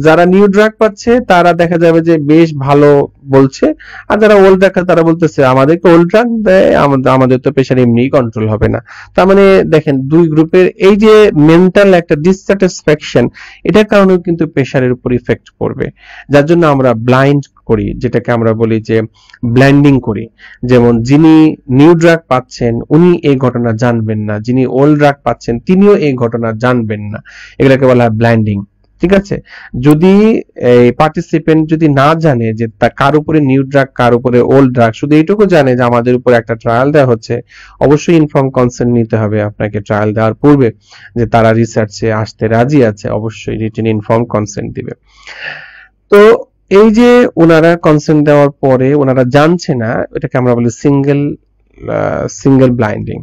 যারা নিউ ড্রাগ পাচ্ছে তারা দেখা যাবে যে বেশ ভালো বলছে আর যারা ওল্ড ড্রাগ তারা বলতেছে আমাদেরকে ওল্ড ড্রাগ দেয় আমাদের তো পেশার এমনি কন্ট্রোল হবে না তার মানে দেখেন দুই গ্রুপের এই যে মেন্টাল একটা ডিসস্যাটিসফ্যাকশন এটার কারণেও কিন্তু প্রেশারের উপর ইফেক্ট পড়বে যার জন্য আমরা ব্লাইন্ড করি যেটাকে আমরা বলি যে ব্ল্যান্ডিং করি যেমন যিনি নিউ ড্রাগ পাচ্ছেন উনি এই ঘটনা জানবেন না যিনি ওল্ড ড্রাগ পাচ্ছেন তিনিও এই ঘটনা জানবেন না এগুলাকে বলা হয় ব্ল্যান্ডিং ঠিক আছে যদি এই পার্টিসিপেন্ট যদি না জানে যে তা কার উপরে নিউ ড্রাগ কার উপরে ওল্ড ড্রাগ শুধু এইটুকু জানে যে আমাদের উপর একটা ট্রায়াল দেওয়া হচ্ছে অবশ্যই ইনফর্ম কনসেন্ট নিতে হবে আপনাকে ট্রায়াল দেওয়ার পূর্বে যে তারা রিসার্চে আসতে রাজি আছে অবশ্যই রিটেন ইনফর্ম কনসেন্ট দিবে তো এই যে ওনারা কনসেন্ট দেওয়ার পরে ওনারা জানছে না এটাকে আমরা বলি সিঙ্গেল সিঙ্গেল ব্লাইন্ডিং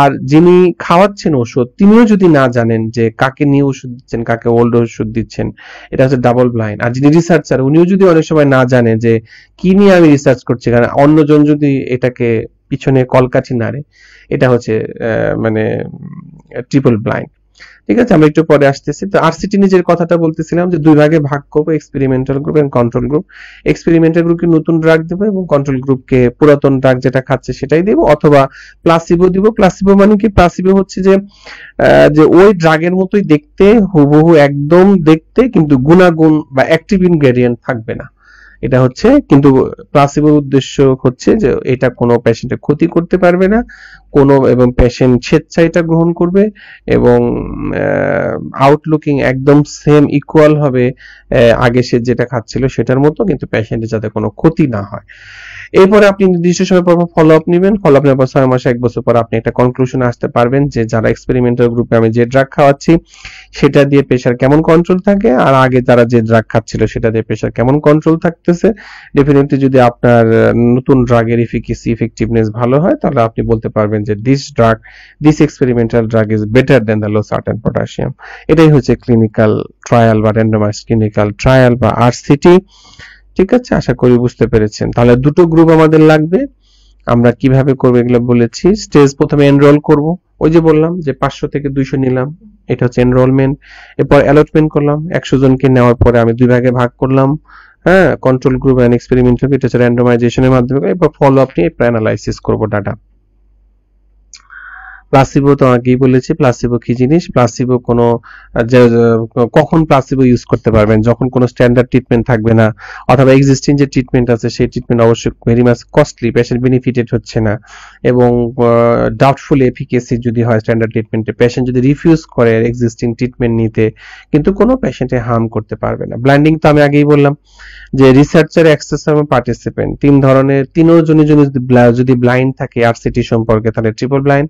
আর যিনি খাওয়াচ্ছেন ওষুধ তিনিও যদি না জানেন যে কাকে নিয়ে ওষুধ দিচ্ছেন কাকে ওল্ড ওষুধ দিচ্ছেন এটা হচ্ছে ডাবল ব্লাইন্ড আর যিনি রিসার্চার উনিও যদি অনেক সময় না জানে যে কি নিয়ে আমি রিসার্চ করছি কারণ অন্যজন যদি এটাকে পিছনে কলকাঠি নাড়ে এটা হচ্ছে মানে ট্রিপল ব্লাইন্ড ঠিক আছে আমরা একটু পরে আসতেছি তো আরসিটি নিজের কথাটা বলতেছিলাম যে দুই ভাগে ভাগ করবো এক্সপেরিমেন্টাল গ্রুপ এবং কন্ট্রোল গ্রুপ এক্সপেরিমেন্টাল গ্রুপকে নতুন ড্রাগ দেবো এবং কন্ট্রোল গ্রুপকে পুরাতন ড্রাগ যেটা খাচ্ছে সেটাই দেবো অথবা প্লাসিবো দিব প্লাসিবো মানে কি প্লাসিবো হচ্ছে যে যে ওই ড্রাগের মতোই দেখতে হুবহু একদম দেখতে কিন্তু গুণাগুণ বা অ্যাক্টিভ ইনগ্রেডিয়েন্ট থাকবে না এটা হচ্ছে কিন্তু প্লাসিবোর উদ্দেশ্য হচ্ছে যে এটা কোনো পেশেন্টের ক্ষতি করতে পারবে না কোন এবং পেশেন্ট স্বেচ্ছাইটা গ্রহণ করবে এবং আউটলুকিং একদম সেম ইকুয়াল হবে আগে সে যেটা খাচ্ছিল সেটার মতো কিন্তু পেশেন্টের যাতে কোনো ক্ষতি না হয় এরপরে আপনি নির্দিষ্ট সময় পর ফলো আপ নেবেন ফলো আপ নেওয়ার পর ছয় মাসে এক বছর পর আপনি একটা কনক্লুশন আসতে পারবেন যে যারা এক্সপেরিমেন্টাল গ্রুপে আমি যে ড্রাগ খাওয়াচ্ছি সেটা দিয়ে প্রেশার কেমন কন্ট্রোল থাকে আর আগে যারা যে ড্রাগ খাচ্ছিল সেটা দিয়ে প্রেশার কেমন কন্ট্রোল থাকতেছে ডেফিনেটলি যদি আপনার নতুন ড্রাগের ইফিকেসি ইফেক্টিভনেস ভালো হয় তাহলে আপনি বলতে পারবেন যে this drug this experimental drug is better than the losartan potassium এটাই হচ্ছে ক্লিনিক্যাল ট্রায়াল বা র্যান্ডমাইজ ক্লিনিক্যাল ট্রায়াল বা আরসিটি ঠিক আছে আশা করি বুঝতে পেরেছেন তাহলে দুটো গ্রুপ আমাদের লাগবে আমরা কিভাবে করবো এগুলো বলেছি স্টেজ প্রথমে এনরোল করব ওই যে বললাম যে পাঁচশো থেকে দুইশো নিলাম এটা হচ্ছে এনরোলমেন্ট এরপর অ্যালটমেন্ট করলাম একশো জনকে নেওয়ার পরে আমি দুই ভাগে ভাগ করলাম হ্যাঁ কন্ট্রোল গ্রুপ অ্যান্ড এক্সপেরিমেন্ট এটা হচ্ছে র্যান্ডমাইজেশনের মাধ্যমে এরপর ফলো আপ নিয়ে করবো ডাটা প্লাসিবো তো আগেই বলেছি প্লাসিবো কি জিনিস প্লাসিবো কোনো কখন প্লাসিবো ইউজ করতে পারবেন যখন কোনো স্ট্যান্ডার্ড ট্রিটমেন্ট থাকবে না অথবা এক্সিস্টিং যে ট্রিটমেন্ট আছে সেই ট্রিটমেন্ট অবশ্যই very much costly patient benefited হচ্ছে না এবং ডাউটফুল এফিকেসি যদি হয় স্ট্যান্ডার্ড ট্রিটমেন্টে পেশেন্ট যদি রিফিউজ করে এক্সিস্টিং ট্রিটমেন্ট নিতে কিন্তু কোনো পেশেন্টে হার্ম করতে পারবে না ব্ল্যান্ডিং তো আমি আগেই বললাম যে রিসার্চার অ্যাক্সেস এবং পার্টিসিপেন্ট তিন ধরনের তিনও জনে জনে যদি যদি ব্লাইন্ড থাকে আর সিটি সম্পর্কে তাহলে ট্রিপল ব্লাইন্ড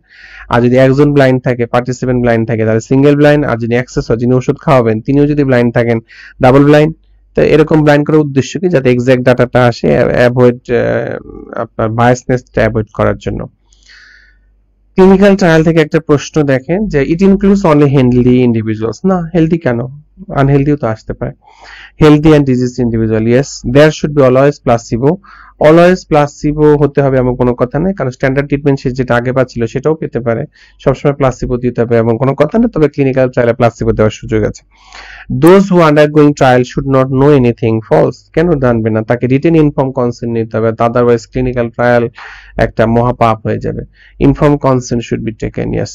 আর যদি একজন ব্লাইন্ড থাকে পার্টিসিপেন্ট ব্লাইন্ড থাকে তাহলে সিঙ্গেল ব্লাইন্ড আর যিনি অ্যাক্সেস হয় যিনি ওষুধ খাওয়াবেন তিনিও যদি ব্লাইন্ড থাকেন ডাবল ব্লাইন্ড তো এরকম ব্লাইন্ড করার উদ্দেশ্য কি যাতে এক্সাক্ট ডাটাটা আসে অ্যাভয়েড আপনার বায়াসনেসটা অ্যাভয়েড করার জন্য ক্লিনিক্যাল ট্রায়াল থেকে একটা প্রশ্ন দেখেন যে it includes only healthy individuals না হেলদি কেন আনহেলদিও তো আসতে পারে healthy and disease individual yes there should be always placebo always placebo হতে হবে এমন কোনো কথা নেই কারণ স্ট্যান্ডার্ড ট্রিটমেন্ট সে যেটা আগে পাচ্ছিল সেটাও পেতে পারে সবসময় প্লাসিবো দিতে হবে এমন কোনো কথা নেই তবে ক্লিনিক্যাল ট্রায়ালে প্লাসিবো দেওয়ার সুযোগ আছে those who undergoing trial should not know anything false কেন জানবে না তাকে রিটেন ইনফর্ম কনসেন্ট নিতে হবে আদারওয়াইজ ক্লিনিক্যাল ট্রায়াল একটা মহাপাপ হয়ে যাবে inform consent should be taken yes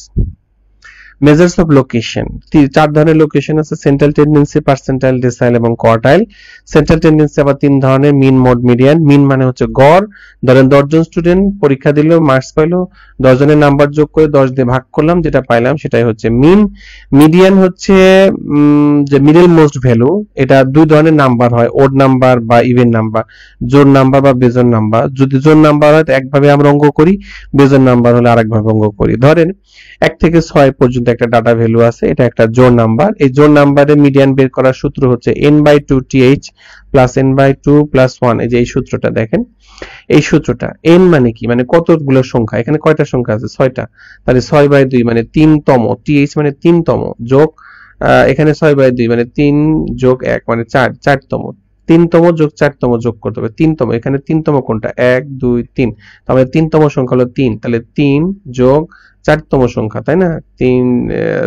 measures of location চার ধরনের লোকেশন আছে সেন্ট্রাল টেন্ডেন্সি পার্সেন্টাইল ডিসাইল এবং কোয়ার্টাইল সেন্ট্রাল টেন্ডেন্সি আবার তিন ধরনের মিন মোড মিডিয়ান মিন মানে হচ্ছে গড় ধরেন দশজন স্টুডেন্ট পরীক্ষা দিল মার্কস পাইলো দশজনের নাম্বার যোগ করে দশ দিয়ে ভাগ করলাম যেটা পাইলাম সেটাই হচ্ছে মিন মিডিয়ান হচ্ছে যে মিডল মোস্ট ভ্যালু এটা দুই ধরনের নাম্বার হয় ওড নাম্বার বা ইভেন নাম্বার জোর নাম্বার বা বেজন নাম্বার যদি জোর নাম্বার হয় তো একভাবে আমরা অঙ্গ করি বেজন নাম্বার হলে আরেকভাবে অঙ্গ করি ধরেন এক থেকে ছয় পর্যন্ত একটা ডাটা ভ্যালু আছে এটা একটা জোন নাম্বার এই জোন নাম্বারে মিডিয়ান বের করার সূত্র হচ্ছে n/2 th n/2 1 এই যে এই সূত্রটা দেখেন এই সূত্রটা n মানে কি মানে কতগুলো সংখ্যা এখানে কয়টা সংখ্যা আছে 6টা তাহলে 6/2 মানে 3 তম th মানে 3 তম যোগ এখানে 6/2 মানে 3 যোগ 1 মানে 4 4 তম তিনতম যোগ চারতম যোগ করতে হবে তিনতম এখানে তিনতম কোনটা এক দুই তিন তাহলে মানে তিনতম সংখ্যা হলো তিন তাহলে তিন যোগ চারতম সংখ্যা তাই না তিন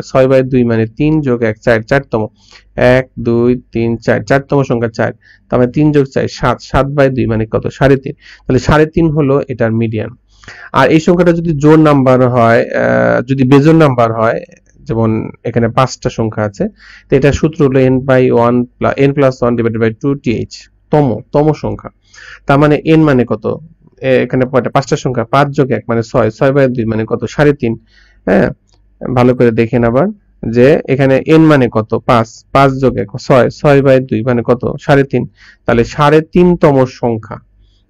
ছয় বাই দুই মানে তিন যোগ এক চার চারতম এক দুই তিন চার চারতম সংখ্যা চার তাহলে মানে তিন যোগ চার সাত সাত বাই দুই মানে কত সাড়ে তিন তাহলে সাড়ে তিন হলো এটার মিডিয়ান আর এই সংখ্যাটা যদি জোর নাম্বার হয় যদি বেজোর নাম্বার হয় যেমন এখানে পাঁচটা সংখ্যা আছে তো এটা সূত্র হলো N by one N plus one divide by two TH তম তম সংখ্যা তার মানে এন মানে কত এখানে পাঁচটা সংখ্যা পাঁচ যোগ এক মানে ছয় ছয় বাই দুই মানে কত সাড়ে তিন হ্যাঁ ভালো করে দেখেন আবার যে এখানে এন মানে কত পাঁচ পাঁচ যোগ এক ছয় ছয় বাই দুই মানে কত সাড়ে তিন তাহলে সাড়ে তম সংখ্যা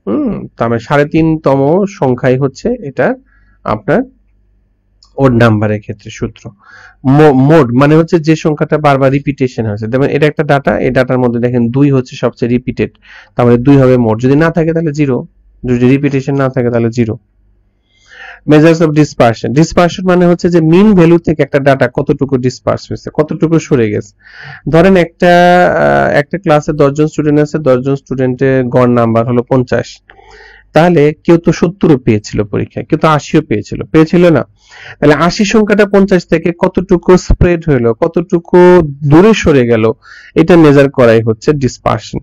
হুম তার মানে সাড়ে তিনতম সংখ্যাই হচ্ছে এটা আপনার ওড নাম্বারের ক্ষেত্রে সূত্র মোড মানে হচ্ছে যে সংখ্যাটা বারবার রিপিটেশন হয়েছে যেমন এটা একটা ডাটা এই ডাটার মধ্যে দেখেন দুই হচ্ছে সবচেয়ে রিপিটেড তাহলে দুই হবে মোড যদি না থাকে তাহলে জিরো যদি রিপিটেশন না থাকে তাহলে zero measures of dispersion dispersion মানে হচ্ছে যে মিন ভ্যালু থেকে একটা ডাটা কতটুকু ডিসপার্স হয়েছে কতটুকু সরে গেছে ধরেন একটা একটা ক্লাসে দশজন স্টুডেন্ট আছে দশজন স্টুডেন্টের গড় নাম্বার হলো পঞ্চাশ তাহলে কেউ তো সত্তরও পেয়েছিল পরীক্ষায় কেউ তো আশিও পেয়েছিল পেয়েছিল না তাহলে আশি সংখ্যাটা পঞ্চাশ থেকে কতটুকু স্প্রেড হইলো কতটুকু দূরে সরে গেল এটা মেজার করাই হচ্ছে ডিসপার্শন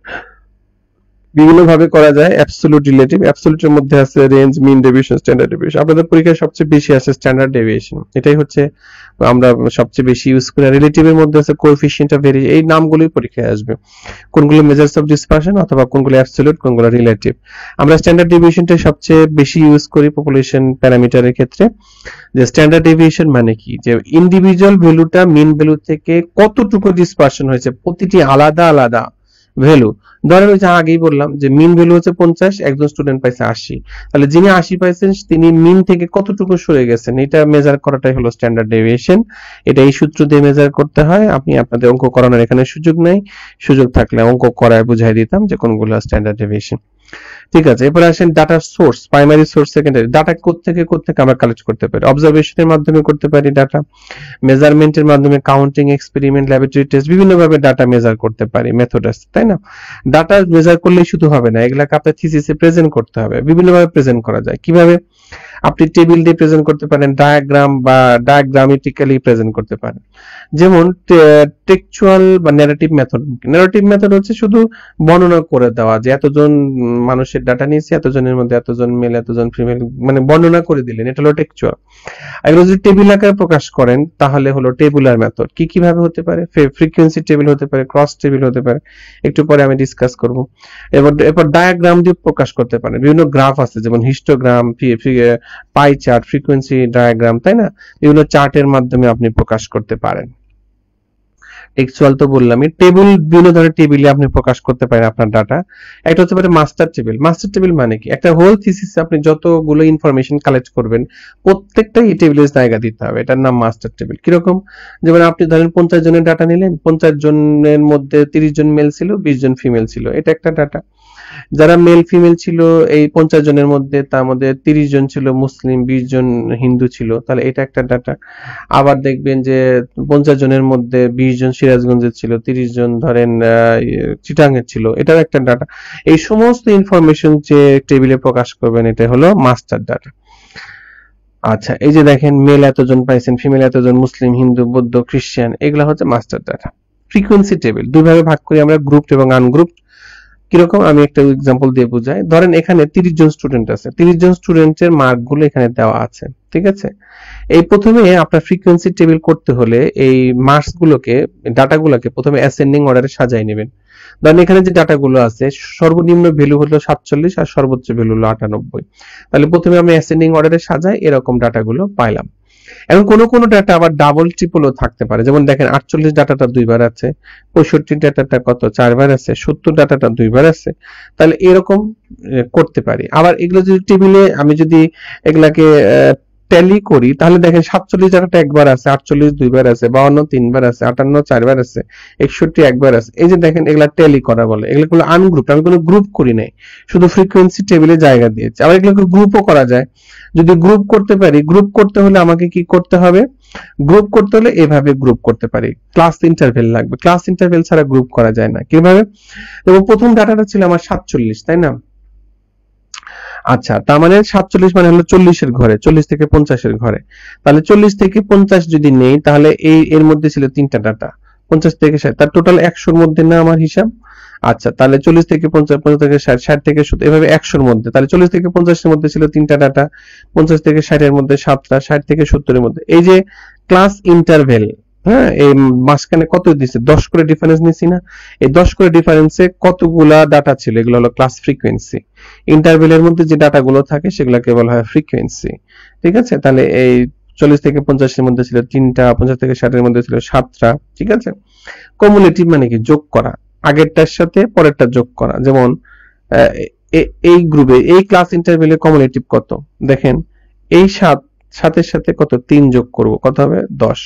বিভিন্ন ভাবে করা যায় অ্যাবসলিউট রিলেটিভ এর মধ্যে আছে range mean deviation standard deviation আপনাদের পরীক্ষায় সবচেয়ে বেশি আছে স্ট্যান্ডার্ড ডেভিয়েশন এটাই হচ্ছে আমরা সবচেয়ে বেশি ইউজ করি রিলেটিভ এর মধ্যে আছে কোএফিসিয়েন্ট অফ ভেরিয়েশন এই নামগুলোই পরীক্ষায় আসবে কোনগুলো মেজার্স অফ ডিসপারশন অথবা কোনগুলো অ্যাবসলিউট কোনগুলো রিলেটিভ আমরা স্ট্যান্ডার্ড ডেভিয়েশনটা সবচেয়ে বেশি ইউজ করি পপুলেশন প্যারামিটারের ক্ষেত্রে যে স্ট্যান্ডার্ড ডেভিয়েশন মানে কি যে ইন্ডিভিজুয়াল ভ্যালুটা মিন ভ্যালু থেকে কতটুকু ডিসপারশন হয়েছে প্রতিটি আলাদা আলাদা ভ্যালু ধরেন হচ্ছে আগেই বললাম যে মিন ভ্যালু হচ্ছে পঞ্চাশ একজন স্টুডেন্ট পাইছে আশি তাহলে যিনি আশি পাইছেন তিনি মিন থেকে কতটুকু সরে গেছেন এটা মেজার করাটাই হলো স্ট্যান্ডার্ড ডেভিয়েশন এটা এই সূত্র দিয়ে মেজার করতে হয় আপনি আপনাদের অঙ্ক করানোর এখানে সুযোগ নাই সুযোগ থাকলে অঙ্ক করায় বুঝাই দিতাম যে কোনগুলো স্ট্যান্ডার্ড ডেভিয়েশন ঠিক আছে এরপরে আসেন data source primary source secondary data কোথেকে কোথেকে আমরা কালেক্ট করতে পারি অবজারভেশনের মাধ্যমে করতে পারি ডাটা মেজারমেন্টের মাধ্যমে কাউন্টিং এক্সপেরিমেন্ট ল্যাবরেটরি টেস্ট বিভিন্নভাবে ডাটা মেজার করতে পারি মেথড আছে তাই না ডাটা মেজার করলেই শুধু হবে না এগুলাকে আপনার থিসিসে প্রেজেন্ট করতে হবে বিভিন্নভাবে প্রেজেন্ট করা যায় কিভাবে আপনি টেবিল দিয়ে প্রেজেন্ট করতে পারেন ডায়াগ্রাম বা ডায়াগ্রামেটিক্যালি প্রেজেন্ট করতে পারেন যেমন টেকচুয়াল বা ন্যারেটিভ মেথড ন্যারেটিভ মেথড হচ্ছে শুধু বর্ণনা করে দেওয়া যে এতজন মানুষের ডাটা নিয়েছে এতজনের মধ্যে এতজন মেল এতজন ফিমেল মানে বর্ণনা করে দিলেন এটা হলো টেকচুয়াল এগুলো যদি টেবিল আকারে প্রকাশ করেন তাহলে হলো টেবুলার মেথড কি কিভাবে হতে পারে ফ্রিকোয়েন্সি টেবিল হতে পারে ক্রস টেবিল হতে পারে একটু পরে আমি ডিসকাস করব এবার এরপর ডায়াগ্রাম দিয়ে প্রকাশ করতে পারেন বিভিন্ন গ্রাফ আছে যেমন histogram pie chart frequency diagram তাই না এগুলো চার্টের মাধ্যমে আপনি প্রকাশ করতে পারেন টেক্সুয়াল তো বললামই টেবিল বিভিন্ন ধরনের টেবিলে আপনি প্রকাশ করতে পারেন আপনার ডাটা একটা হতে পারে মাস্টার টেবিল মাস্টার টেবিল মানে কি একটা হোল থিসিস আপনি যতগুলো ইনফরমেশন কালেক্ট করবেন প্রত্যেকটা এই টেবিলের জায়গা দিতে হবে এটার নাম মাস্টার টেবিল কিরকম যেমন আপনি ধরেন পঞ্চাশ জনের ডাটা নিলেন পঞ্চাশ জনের মধ্যে তিরিশ জন মেল ছিল বিশ জন ফিমেল ছিল এটা একটা ডাটা যারা মেল ফিমেল ছিল এই পঞ্চাশ জনের মধ্যে তার মধ্যে তিরিশ জন ছিল মুসলিম বিশ জন হিন্দু ছিল তাহলে এটা একটা ডাটা আবার দেখবেন যে পঞ্চাশ জনের মধ্যে বিশ জন সিরাজগঞ্জের ছিল তিরিশ জন ধরেন চিটাঙ্গের ছিল এটার একটা ডাটা এই সমস্ত ইনফরমেশন যে টেবিলে প্রকাশ করবেন এটা হলো মাস্টার ডাটা আচ্ছা এই যে দেখেন মেল এতজন পাইছেন ফিমেল এতজন মুসলিম হিন্দু বৌদ্ধ খ্রিস্টান এগুলো হচ্ছে মাস্টার ডাটা ফ্রিকোয়েন্সি টেবিল দুইভাবে ভাগ করি আমরা গ্রুপ এবং আনগ্রুপ কিরকম আমি একটা এক্সাম্পল দিয়ে বোঝাই ধরেন এখানে তিরিশ জন স্টুডেন্ট আছে তিরিশ জন স্টুডেন্টের মার্ক গুলো এখানে দেওয়া আছে ঠিক আছে এই প্রথমে আপনার ফ্রিকোয়েন্সি টেবিল করতে হলে এই মার্কস গুলোকে মার্কসগুলোকে গুলোকে প্রথমে অ্যাসেন্ডিং অর্ডারে সাজাই নেবেন ধরেন এখানে যে গুলো আছে সর্বনিম্ন ভ্যালু হলো সাতচল্লিশ আর সর্বোচ্চ ভ্যালু হলো আটানব্বই তাহলে প্রথমে আমি অ্যাসেন্ডিং অর্ডারে সাজাই এরকম গুলো পাইলাম এবং কোনো কোনো ডাটা আবার ডাবল ট্রিপলও থাকতে পারে যেমন দেখেন আটচল্লিশ ডাটাটা দুইবার আছে পঁয়ষট্টি ডাটাটা কত চারবার আছে সত্তর ডাটাটা দুইবার আছে তাহলে এরকম করতে পারি আবার এগুলো যদি টেবিলে আমি যদি এগুলাকে ট্যালি করি তাহলে দেখেন সাতচল্লিশ জায়গাটা একবার আছে আটচল্লিশ দুইবার আছে বাউন্ন তিনবার আছে আটান্ন চারবার আছে একষট্টি একবার আছে এই যে দেখেন এগুলা ট্যালি করা বলে এগুলো আনগ্রুপ আমি কোনো গ্রুপ করি নাই শুধু ফ্রিকোয়েন্সি টেবিলে জায়গা দিয়েছে আবার এগুলোকে গ্রুপও করা যায় যদি গ্রুপ করতে পারি গ্রুপ করতে হলে আমাকে কি করতে হবে গ্রুপ করতে হলে এভাবে গ্রুপ করতে পারি ক্লাস ইন্টারভেল লাগবে ক্লাস ইন্টারভেল ছাড়া গ্রুপ করা যায় না কিভাবে প্রথম ডাটাটা ছিল আমার সাতচল্লিশ তাই না আচ্ছা তার মানে সাতচল্লিশ মানে হলো চল্লিশের ঘরে চল্লিশ থেকে পঞ্চাশের ঘরে তাহলে চল্লিশ থেকে পঞ্চাশ যদি নেই তাহলে এই এর মধ্যে ছিল তিনটা ডাটা পঞ্চাশ থেকে ষাট তার টোটাল একশোর মধ্যে না আমার হিসাব আচ্ছা তাহলে চল্লিশ থেকে পঞ্চাশ পঞ্চাশ থেকে ষাট ষাট থেকে সত্তর এভাবে একশোর মধ্যে তাহলে চল্লিশ থেকে পঞ্চাশের মধ্যে ছিল তিনটা ডাটা পঞ্চাশ থেকে ষাটের মধ্যে সাতটা ষাট থেকে সত্তরের মধ্যে এই যে ক্লাস ইন্টারভেল হ্যাঁ এই মাঝখানে কত দিছে দশ করে ডিফারেন্স নিছি না এই দশ করে ডিফারেন্সে কতগুলা ডাটা ছিল এগুলো হলো ক্লাস ফ্রিকোয়েন্সি এর মধ্যে যে ডাটা গুলো থাকে সেগুলোকে বলা হয় ফ্রিকোয়েন্সি ঠিক আছে তাহলে এই চল্লিশ থেকে পঞ্চাশের মধ্যে ছিল তিনটা পঞ্চাশ থেকে ষাটের মধ্যে ছিল সাতটা ঠিক আছে কমিউনিটি মানে কি যোগ করা আগেরটার সাথে পরেরটা যোগ করা যেমন এই গ্রুপে এই ক্লাস ইন্টারভেলে কমুলেটিভ কত দেখেন এই সাত সাতের সাথে কত তিন যোগ করব কত হবে দশ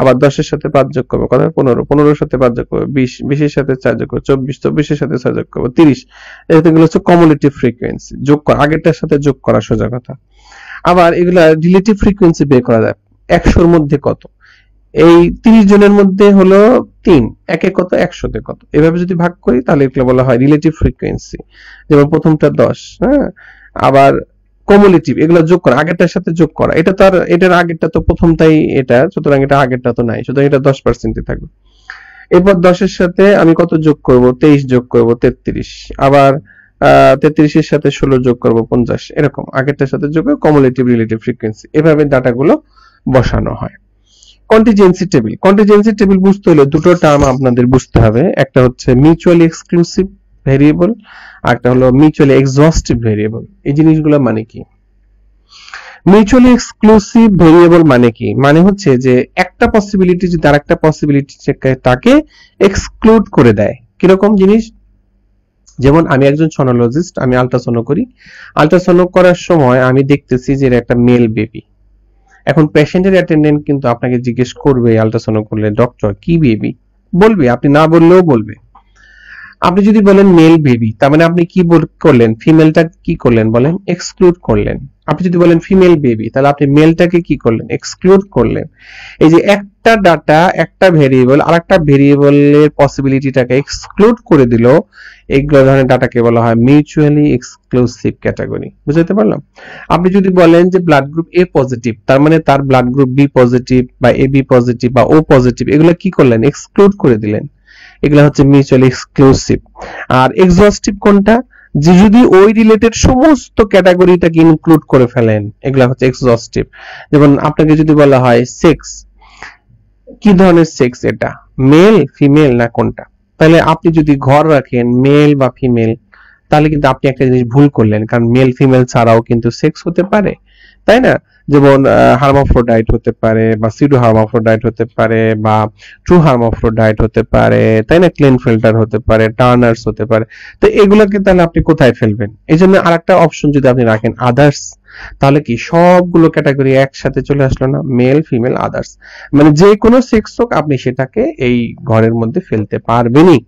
আবার দশের সাথে পাঁচ যোগ করবো কত পনেরো পনেরোর সাথে পাঁচ যোগ করবো বিশ বিশের সাথে চার যোগ করবো চব্বিশ চব্বিশের সাথে চার যোগ করবো তিরিশ এগুলো হচ্ছে কমুলেটিভ ফ্রিকুয়েন্সি যোগ করা আগেরটার সাথে যোগ করা সোজা কথা আবার এগুলা রিলেটিভ ফ্রিকুয়েন্সি বের করা যায় একশোর মধ্যে কত এই তিরিশ জনের মধ্যে হলো তিন একে কত একশোতে কত এভাবে যদি ভাগ করি তাহলে এগুলো বলা হয় রিলেটিভ ফ্রিকুয়েন্সি যেমন প্রথমটা দশ হ্যাঁ আবার কমলেটিভ এগুলো যোগ করা আগেরটার সাথে যোগ করা এটা তো আর এটার আগেরটা তো প্রথমটাই এটা সুতরাং এটা আগেরটা তো নাই সুতরাং এটা দশ পার্সেন্টে থাকবে এরপর দশের সাথে আমি কত যোগ করব তেইশ যোগ করব তেত্রিশ আবার তেত্রিশের সাথে ষোলো যোগ করব পঞ্চাশ এরকম আগেরটার সাথে যোগ করে কমলেটিভ রিলেটিভ ফ্রিকোয়েন্সি এভাবে ডাটাগুলো বসানো হয় কন্টিজেন্সি টেবিল কন্টিজেন্সি টেবিল বুঝতে হলে দুটো টার্ম আপনাদের বুঝতে হবে একটা হচ্ছে মিউচুয়ালি এক্সক্লুসিভ ভেরিয়েবল একটা হলো মিউচুয়ালি এক্সস্টিভ ভেরিয়েবল এই জিনিসগুলো মানে কি মিউচুয়ালি এক্সক্লুসিভ ভেরিয়েবল মানে কি মানে হচ্ছে যে একটা পসিবিলিটি যদি আর একটা পসিবিলিটি তাকে এক্সক্লুড করে দেয় কিরকম জিনিস যেমন আমি একজন সোনোলজিস্ট আমি আলট্রাসোনো করি আলট্রাসোনো করার সময় আমি দেখতেছি যে একটা মেল বেবি এখন পেশেন্টের অ্যাটেন্ডেন্ট কিন্তু আপনাকে জিজ্ঞেস করবে আলট্রাসোনো করলে ডক্টর কি বেবি বলবে আপনি না বললেও বলবে আপনি যদি বলেন মেল বেবি তার মানে আপনি কি করলেন ফিমেলটা কি করলেন বলেন এক্সক্লুড করলেন আপনি যদি বলেন ফিমেল বেবি তাহলে আপনি মেলটাকে কি করলেন এক্সক্লুড করলেন এই যে একটা ডাটা একটা ভেরিয়েবল আর একটা ভেরিয়েবলের পসিবিলিটিটাকে এক্সক্লুড করে দিল এইগুলো ধরনের ডাটাকে বলা হয় মিউচুয়ালি এক্সক্লুসিভ ক্যাটাগরি বুঝতে পারলাম আপনি যদি বলেন যে ব্লাড গ্রুপ এ পজিটিভ তার মানে তার ব্লাড গ্রুপ বি পজিটিভ বা এ বি পজিটিভ বা ও পজিটিভ এগুলো কি করলেন এক্সক্লুড করে দিলেন এগুলা হচ্ছে মিউচুয়ালি এক্সক্লুসিভ আর এক্সহস্টিভ কোনটা যে যদি ওই রিলেটেড সমস্ত ক্যাটাগরিটাকে ইনক্লুড করে ফেলেন এগুলা হচ্ছে এক্সহস্টিভ যেমন আপনাকে যদি বলা হয় সেক্স কি ধরনের সেক্স এটা মেল ফিমেল না কোনটা তাহলে আপনি যদি ঘর রাখেন মেল বা ফিমেল তাহলে কিন্তু আপনি একটা জিনিস ভুল করলেন কারণ মেল ফিমেল ছাড়াও কিন্তু সেক্স হতে পারে তাই না যেমন হার্মাফ্রোডাইট হতে পারে বা সিডো হার্মাফ্রোডাইট হতে পারে বা ট্রু ডায়েট হতে পারে তাই না ক্লিন ফিল্টার হতে পারে টার্নার্স হতে পারে তো এগুলোকে তাহলে আপনি কোথায় ফেলবেন এই জন্য আর একটা অপশন যদি আপনি রাখেন আদার্স তাহলে কি সবগুলো ক্যাটাগরি একসাথে চলে আসলো না মেল ফিমেল আদার্স মানে যে কোনো সেক্স হোক আপনি সেটাকে এই ঘরের মধ্যে ফেলতে পারবেনই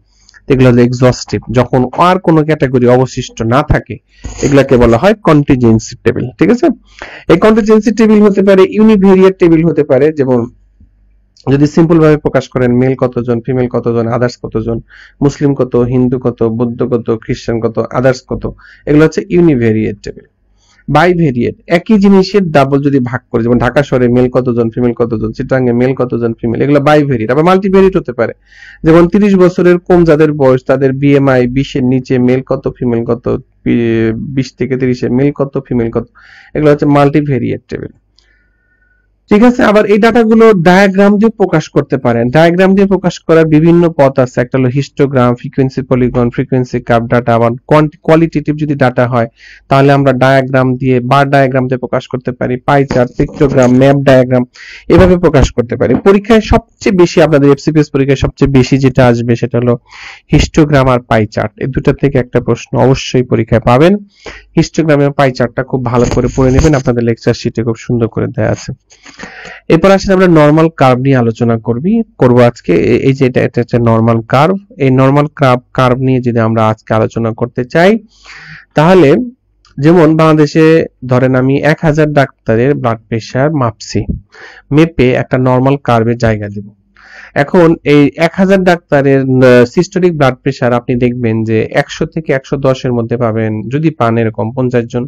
এগুলো হলো এক্সস্টিভ যখন আর কোনো ক্যাটাগরি অবশিষ্ট না থাকে এগুলাকে বলা হয় কন্টিজেন্সি টেবিল ঠিক আছে এই কন্টিজেন্সি টেবিল হতে পারে ইউনিভেরিয়েট টেবিল হতে পারে যেমন যদি সিম্পল ভাবে প্রকাশ করেন মেল কতজন ফিমেল কতজন আদার্স কতজন মুসলিম কত হিন্দু কত বৌদ্ধ কত খ্রিস্টান কত আদার্স কত এগুলো হচ্ছে ইউনিভেরিয়েট টেবিল বাই ভেরিয়েট একই জিনিসের ডাবল যদি ভাগ করে যেমন ঢাকা শহরে মেল কতজন ফিমেল কতজন চিটাঙ্গে মেল কতজন ফিমেল এগুলো ভেরিয়েট আবার ভেরিয়েট হতে পারে যেমন তিরিশ বছরের কম যাদের বয়স তাদের বিএমআই বিশের নিচে মেল কত ফিমেল কত বিশ থেকে তিরিশে মেল কত ফিমেল কত এগুলো হচ্ছে মাল্টি ভেরিয়েট টেবিল ঠিক আছে আবার এই ডাটাগুলো ডায়াগ্রাম দিয়ে প্রকাশ করতে পারেন ডায়াগ্রাম দিয়ে প্রকাশ করার বিভিন্ন পথ আছে একটা হলো histogram frequency polygon frequency curve data আবার কোয়ালিটেটিভ যদি ডাটা হয় তাহলে আমরা ডায়াগ্রাম দিয়ে বার ডায়াগ্রাম দিয়ে প্রকাশ করতে পারি pie chart pictogram map diagram এভাবে প্রকাশ করতে পারি পরীক্ষায় সবচেয়ে বেশি আপনাদের এফসিপিএস পরীক্ষায় সবচেয়ে বেশি যেটা আসবে সেটা হলো হিস্টোগ্রাম আর পাই চার্ট এই দুটা থেকে একটা প্রশ্ন অবশ্যই পরীক্ষায় পাবেন হিস্টোগ্রামের পাই চার্টটা খুব ভালো করে পড়ে নেবেন আপনাদের লেকচার শিটে খুব সুন্দর করে দেয়া আছে এরপর আসলে আমরা নর্মাল কার্ভ নিয়ে আলোচনা করবি করব আজকে এই যে এটা এটা হচ্ছে নর্মাল কার্ভ এই নর্মাল কার্ভ কার্ভ নিয়ে যদি আমরা আজকে আলোচনা করতে চাই তাহলে যেমন বাংলাদেশে ধরেন আমি এক হাজার ডাক্তারের ব্লাড প্রেশার মাপছি মেপে একটা নর্মাল কার্ভের জায়গা দেবো এখন এই এক হাজার ডাক্তারের সিস্টোলিক ব্লাড প্রেশার আপনি দেখবেন যে একশো থেকে একশো দশের মধ্যে পাবেন যদি পান এরকম পঞ্চাশ জন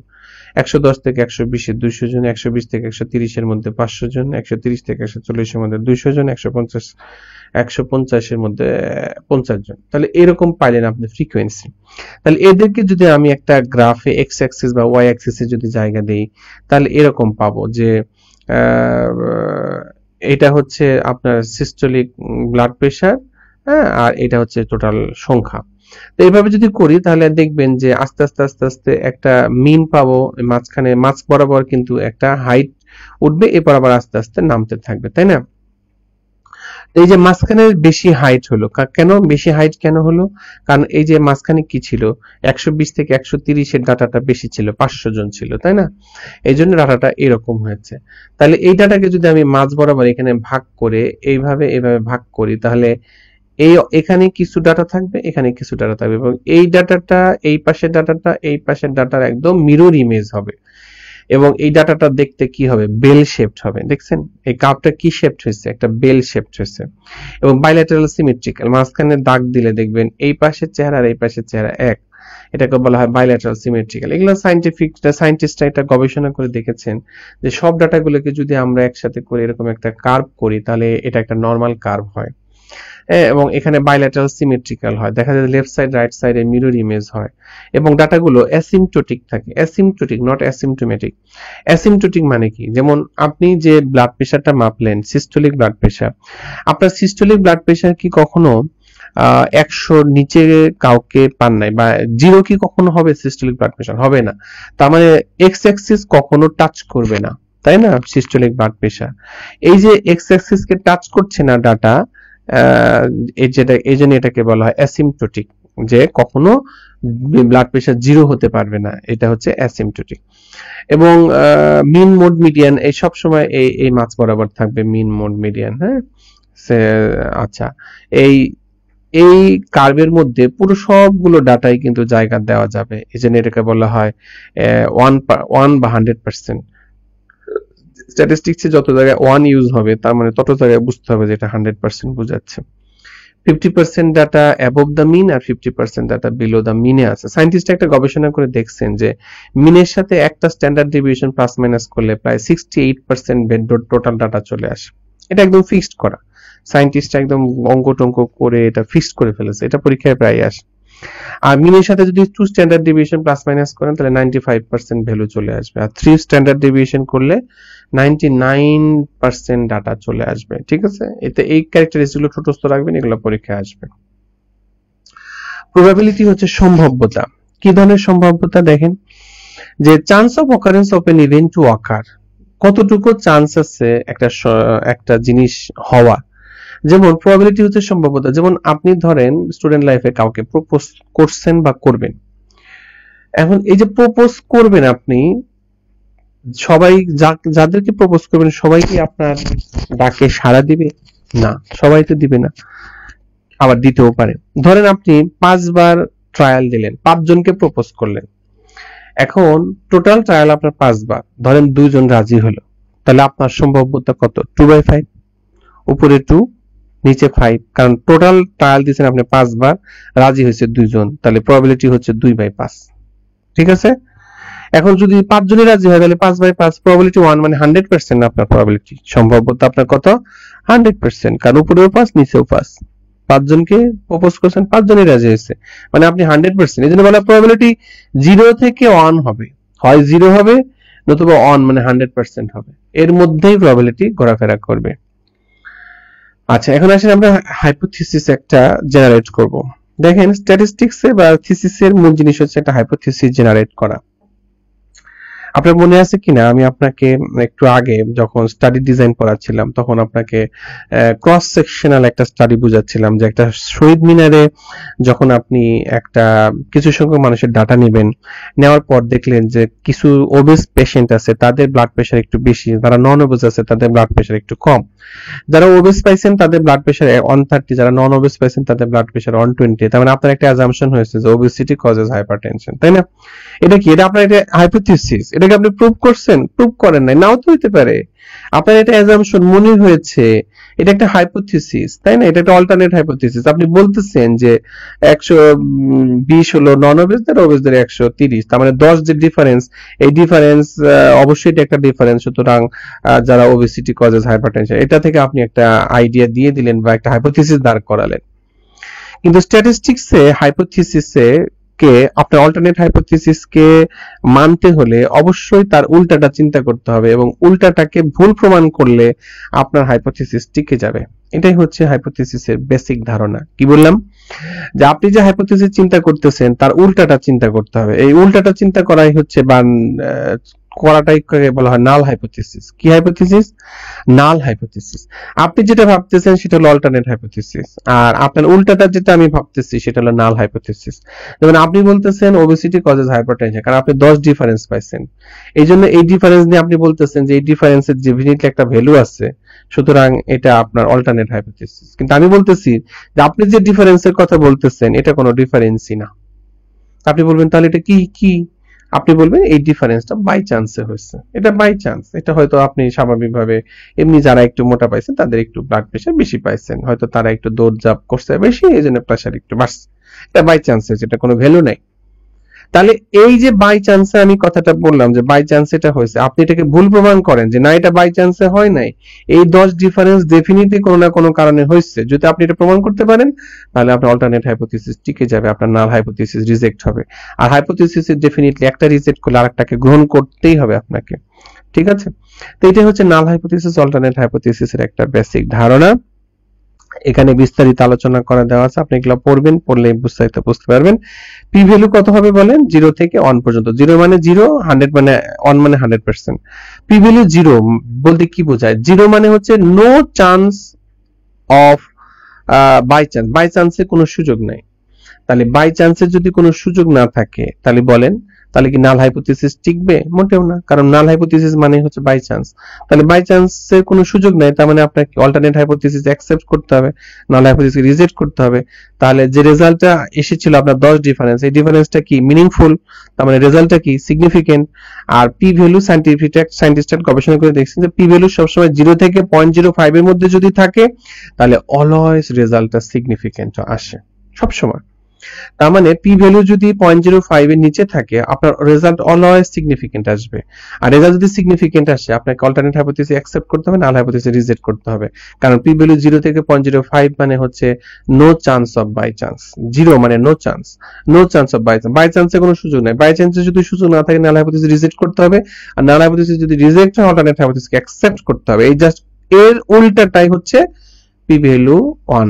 একশো দশ থেকে একশো বিশের দুইশো জন একশো বিশ থেকে একশো তিরিশের মধ্যে পাঁচশো জন একশো তিরিশ থেকে একশো চল্লিশের মধ্যে দুইশো জন একশো পঞ্চাশ একশো পঞ্চাশের মধ্যে পঞ্চাশ জন তাহলে এরকম পাইলেন আপনি ফ্রিকোয়েন্সি তাহলে এদেরকে যদি আমি একটা গ্রাফে এক্স অ্যাক্সিস বা ওয়াই অ্যাক্সিসে যদি জায়গা দেই তাহলে এরকম পাবো যে এটা হচ্ছে আপনার সিস্টোলিক ব্লাড প্রেশার হ্যাঁ আর এটা হচ্ছে টোটাল সংখ্যা তো এইভাবে যদি করি তাহলে দেখবেন যে আস্তে আস্তে আস্তে আস্তে একটা মিন পাবো মাঝখানে মাছ বরাবর কিন্তু একটা হাইট উঠবে এরপর আবার আস্তে আস্তে নামতে থাকবে তাই না এই যে মাঝখানের বেশি হাইট হলো কেন বেশি হাইট কেন হলো কারণ এই যে মাঝখানে কি ছিল একশো বিশ থেকে একশো তিরিশের ডাটাটা বেশি ছিল পাঁচশো জন ছিল তাই না এই জন্য ডাটাটা এরকম হয়েছে তাহলে এই ডাটাকে যদি আমি মাঝ বরাবর এখানে ভাগ করে এইভাবে এইভাবে ভাগ করি তাহলে এই এখানে কিছু ডাটা থাকবে এখানে কিছু ডাটা থাকবে এবং এই ডাটাটা এই পাশের ডাটাটা এই পাশের ডাটার একদম মিরর ইমেজ হবে এবং এই ডাটাটা দেখতে কি হবে বেল শেপড হবে দেখছেন এই কাপটা কি শেপড হয়েছে একটা বেল শেপড হয়েছে এবং বাইলেটারাল সিমেট্রিক্যাল মাঝখানে দাগ দিলে দেখবেন এই পাশের চেহারা আর এই পাশের চেহারা এক এটাকে বলা হয় বাইলেটারাল সিমেট্রিক্যাল এগুলো সাইন্টিফিক সাইন্টিস্টরা এটা গবেষণা করে দেখেছেন যে সব ডাটাগুলোকে যদি আমরা একসাথে করে এরকম একটা কার্ভ করি তাহলে এটা একটা নর্মাল কার্ভ হয় এবং এখানে বাইল্যাটারাল সিমেট্রিক্যাল হয় দেখা যায় লেফট সাইড রাইট সাইডে মিরর ইমেজ হয় এবং ডাটাগুলো অ্যাসিমটোটিক থাকে অ্যাসিমটোটিক নট অ্যাসিমটোমেটিক অ্যাসিমটোটিক মানে কি যেমন আপনি যে ব্লাড প্রেশারটা মাপলেন সিস্টোলিক ব্লাড প্রেশার আপনার সিস্টোলিক ব্লাড প্রেশার কি কখনো একশোর নিচে কাউকে পান নাই বা জিরো কি কখনো হবে সিস্টোলিক ব্লাড প্রেশার হবে না তার মানে এক্স অ্যাক্সিস কখনো টাচ করবে না তাই না সিস্টোলিক ব্লাড প্রেশার এই যে এক্স অ্যাক্সিসকে টাচ করছে না ডাটা যেটা এই জন্য এটাকে বলা হয় অ্যাসিমটোটিক যে কখনো ব্লাড প্রেশার জিরো হতে পারবে না এটা হচ্ছে অ্যাসিমটোটিক এবং মিন মোড মিডিয়ান এই সব সময় এই এই মাছ বরাবর থাকবে মিন মোড মিডিয়ান হ্যাঁ আচ্ছা এই এই কার্ভের মধ্যে পুরো সবগুলো ডাটাই কিন্তু জায়গা দেওয়া যাবে এই জন্য এটাকে বলা হয় ওয়ান ওয়ান বা হান্ড্রেড পার্সেন্ট স্ট্যাটিস্টিক্সে যত জায়গায় ওয়ান ইউজ হবে তার মানে তত জায়গায় বুঝতে হবে যে এটা হান্ড্রেড পার্সেন্ট বোঝাচ্ছে fifty percent data above the mean আর fifty percent data below the মিনে আছে সায়েন্টিস্ট একটা গবেষণা করে দেখছেন যে মিনের সাথে একটা স্ট্যান্ডার্ড ডিভিশন প্লাস মাইনাস করলে প্রায় sixty eight percent total data চলে আসে এটা একদম ফিক্সড করা সায়েন্টিস্ট একদম অঙ্ক টঙ্ক করে এটা ফিক্সড করে ফেলেছে এটা পরীক্ষায় প্রায় আসে আর মিনের সাথে যদি two standard division plus minus করেন তাহলে নাইনটি ফাইভ পার্সেন্ট ভ্যালু চলে আসবে আর থ্রি স্ট্যান্ডার্ড ডিভিশন করলে নাইনটি নাইন পার্সেন্ট ডাটা চলে আসবে ঠিক আছে এতে এই ক্যারেক্টারিস্টিকগুলো ছোটস্থ রাখবেন এগুলো পরীক্ষায় আসবে প্রবাবিলিটি হচ্ছে সম্ভাব্যতা কি ধরনের সম্ভাব্যতা দেখেন যে chance of occurrence of an event to occur কতটুকু চান্স আছে একটা একটা জিনিস হওয়া যেমন প্রবাবিলিটি হচ্ছে সম্ভাব্যতা যেমন আপনি ধরেন স্টুডেন্ট লাইফে কাউকে প্রপোজ করছেন বা করবেন এখন এই যে প্রপোজ করবেন আপনি সবাই যাদেরকে প্রপোজ করবেন সবাই কি আপনার ডাকে সাড়া দিবে না সবাই তো দিবে না আবার দিতেও পারে ধরেন আপনি পাঁচবার ট্রায়াল দিলেন পাঁচজনকে প্রপোজ করলেন এখন টোটাল ট্রায়াল আপনার পাঁচবার ধরেন দুজন রাজি হলো তাহলে আপনার সম্ভাব্যতা কত টু বাই ফাইভ উপরে টু নিচে ফাইভ কারণ টোটাল ট্রায়াল দিয়েছেন আপনি পাঁচবার রাজি হয়েছে দুইজন তাহলে প্রবাবিলিটি হচ্ছে দুই বাই পাঁচ ঠিক আছে এখন যদি পাঁচজনই রাজি হয় তাহলে পাঁচ বাই পাঁচ প্রবাবিলিটি ওয়ান মানে হান্ড্রেড পার্সেন্ট আপনার প্রবাবিলিটি সম্ভবত আপনার কত হান্ড্রেড পার্সেন্ট কারণ উপরেও পাঁচ নিচেও পাঁচ পাঁচজনকে প্রপোজ করছেন পাঁচজনই রাজি হয়েছে মানে আপনি হান্ড্রেড পার্সেন্ট এই জন্য বলা প্রবাবিলিটি জিরো থেকে ওয়ান হবে হয় জিরো হবে নতুবা অন মানে হান্ড্রেড পার্সেন্ট হবে এর মধ্যেই প্রবাবিলিটি ঘোরাফেরা করবে আচ্ছা এখন আসেন আমরা হাইপোথিসিস একটা জেনারেট করব দেখেন স্ট্যাটিস্টিক্সে বা থিসিসের মূল জিনিস হচ্ছে একটা হাইপোথিসিস জেনারেট করা আপনার মনে আছে কিনা আমি আপনাকে একটু আগে যখন স্টাডি ডিজাইন পড়াচ্ছিলাম তখন আপনাকে ক্রস সেকশনাল একটা স্টাডি বুঝাচ্ছিলাম যে একটা শহীদ মিনারে যখন আপনি একটা কিছু সংখ্যক মানুষের ডাটা নেবেন নেওয়ার পর দেখলেন যে কিছু ওবেস পেশেন্ট আছে তাদের ব্লাড প্রেশার একটু বেশি যারা নন ওবেস আছে তাদের ব্লাড প্রেশার একটু কম যারা ওবেস পাইছেন তাদের ব্লাড প্রেশার ওয়ান থার্টি যারা নন ওবেস পাইছেন তাদের ব্লাড প্রেশার ওয়ান টোয়েন্টি তার মানে আপনার একটা অ্যাজামশন হয়েছে যে ওবেসিটি কজেস হাইপার টেনশন তাই না এটা কি এটা আপনার একটা হাইপোথিসিস এটা এটাকে আপনি প্রুভ করছেন প্রুভ করেন নাই নাও তো হইতে পারে আপনার এটা অ্যাজাম্পশন মনে হয়েছে এটা একটা হাইপোথিসিস তাই না এটা একটা অল্টারনেট হাইপোথিসিস আপনি বলতেছেন যে একশো বিশ হলো নন অবেজদের একশো তিরিশ তার মানে দশ যে ডিফারেন্স এই ডিফারেন্স অবশ্যই এটা একটা ডিফারেন্স সুতরাং যারা ওবেসিটি কজেস হাইপারটেনশন এটা থেকে আপনি একটা আইডিয়া দিয়ে দিলেন বা একটা হাইপোথিসিস দাঁড় করালেন কিন্তু স্ট্যাটিস্টিক্সে হাইপোথিসিসে কে আপনার অল্টারনেট হাইপোথিসিস কে মানতে হলে অবশ্যই তার উল্টাটা চিন্তা করতে হবে এবং উল্টাটাকে ভুল প্রমাণ করলে আপনার হাইপোথিসিস টিকে যাবে এটাই হচ্ছে হাইপোথিসিসের বেসিক ধারণা কি বললাম যে আপনি যে হাইপোথিসিস চিন্তা করতেছেন তার উল্টাটা চিন্তা করতে হবে এই উল্টাটা চিন্তা করাই হচ্ছে বা করাটাই বলা হয় নাল হাইপোথিসিস কি হাইপোথিসিস নাল হাইপোথিসিস আপনি যেটা ভাবতেছেন সেটা হলো অল্টারনেট হাইপোথিসিস আর আপনার উল্টাটা যেটা আমি ভাবতেছি সেটা হলো নাল হাইপোথিসিস যেমন আপনি বলতেছেন ওবেসিটি কজেস হাইপারটেনশন কারণ আপনি দশ ডিফারেন্স পাইছেন এই জন্য এই ডিফারেন্স নিয়ে আপনি বলতেছেন যে এই ডিফারেন্সের ডেফিনেটলি একটা ভ্যালু আছে সুতরাং এটা আপনার অল্টারনেট হাইপোথিসিস কিন্তু আমি বলতেছি যে আপনি যে ডিফারেন্সের কথা বলতেছেন এটা কোনো ডিফারেন্সই না আপনি বলবেন তাহলে এটা কি কি আপনি বলবেন এই ডিফারেন্সটা বাই চান্সে হয়েছে এটা বাই চান্স এটা হয়তো আপনি স্বাভাবিকভাবে এমনি যারা একটু মোটা পাইছেন তাদের একটু ব্লাড প্রেশার বেশি পাইছেন হয়তো তারা একটু দৌড়ঝাঁপ করছে বেশি এই জন্য প্রেশার একটু বাড়ছে এটা বাই চান্স হয়েছে এটা কোনো ভ্যালু নাই তাহলে এই যে বাই চান্সে আমি কথাটা বললাম যে বাই চান্স এটা হয়েছে আপনি এটাকে ভুল প্রমাণ করেন যে না এটা বাই চান্সে হয় নাই এই দশ ডিফারেন্স ডেফিনেটলি কোনো না কোনো কারণে হয়েছে যদি আপনি এটা প্রমাণ করতে পারেন তাহলে আপনার অল্টারনেট হাইপোথিসিস টিকে যাবে আপনার নাল হাইপোথিসিস রিজেক্ট হবে আর হাইপোথিসিস ডেফিনেটলি একটা রিজেক্ট করলে আরেকটাকে গ্রহণ করতেই হবে আপনাকে ঠিক আছে তো এটা হচ্ছে নাল হাইপোথিসিস অল্টারনেট এর একটা বেসিক ধারণা এখানে বিস্তারিত আলোচনা করা দেওয়া আছে আপনি এগুলো পড়বেন পড়লে বিস্তারিত বুঝতে পারবেন পি ভ্যালু কত হবে বলেন জিরো থেকে অন পর্যন্ত জিরো মানে জিরো হান্ড্রেড মানে অন মানে hundred percent P value zero বলতে কি বোঝায় জিরো মানে হচ্ছে no chance of by chance by চান্সে কোনো সুযোগ নাই তাহলে বাই চান্সে যদি কোনো সুযোগ না থাকে তাহলে বলেন তাহলে কি নাল হাইপোথিসিস টিকবে মোটেও না কারণ নাল হাইপোথিসিস মানে হচ্ছে বাই চান্স তাহলে বাই চান্স এর কোনো সুযোগ নাই তার মানে আপনাকে অল্টারনেট হাইপোথিসিস অ্যাকসেপ্ট করতে হবে নাল হাইপোথিসিস রিজেক্ট করতে হবে তাহলে যে রেজাল্টটা এসেছিল আপনার 10 ডিফারেন্স এই ডিফারেন্সটা কি মিনিংফুল তার মানে রেজাল্টটা কি সিগনিফিকেন্ট আর পি ভ্যালু সাইন্টিফিক সাইন্টিস্টরা গবেষণা করে দেখছেন যে পি ভ্যালু সবসময় 0 থেকে 0.05 এর মধ্যে যদি থাকে তাহলে অলওয়েজ রেজাল্টটা সিগনিফিকেন্ট আসে সবসময় তার মানে পি ভ্যালু যদি পয়েন্ট জিরো ফাইভ এর নিচে থাকে আপনার রেজাল্ট অলওয়েজ সিগনিফিকেন্ট আসবে আর রেজাল্ট যদি সিগনিফিকেন্ট আসে আপনাকে অল্টারনেট হাইপোথিসি অ্যাকসেপ্ট করতে হবে নাল হাইপোথিসি রিজেক্ট করতে হবে কারণ পি ভ্যালু জিরো থেকে পয়েন্ট জিরো ফাইভ মানে হচ্ছে no chance of by chance zero মানে no chance no chance of by chance by চান্সে কোনো সুযোগ নেই বাই চান্সে যদি সুযোগ না থাকে নাল হাইপোথিসি রিজেক্ট করতে হবে আর নাল হাইপোথিসি যদি রিজেক্ট হয় অল্টারনেট হাইপোথিসিকে অ্যাকসেপ্ট করতে হবে এই জাস্ট এর উল্টাটাই হচ্ছে পি ভ্যালু অন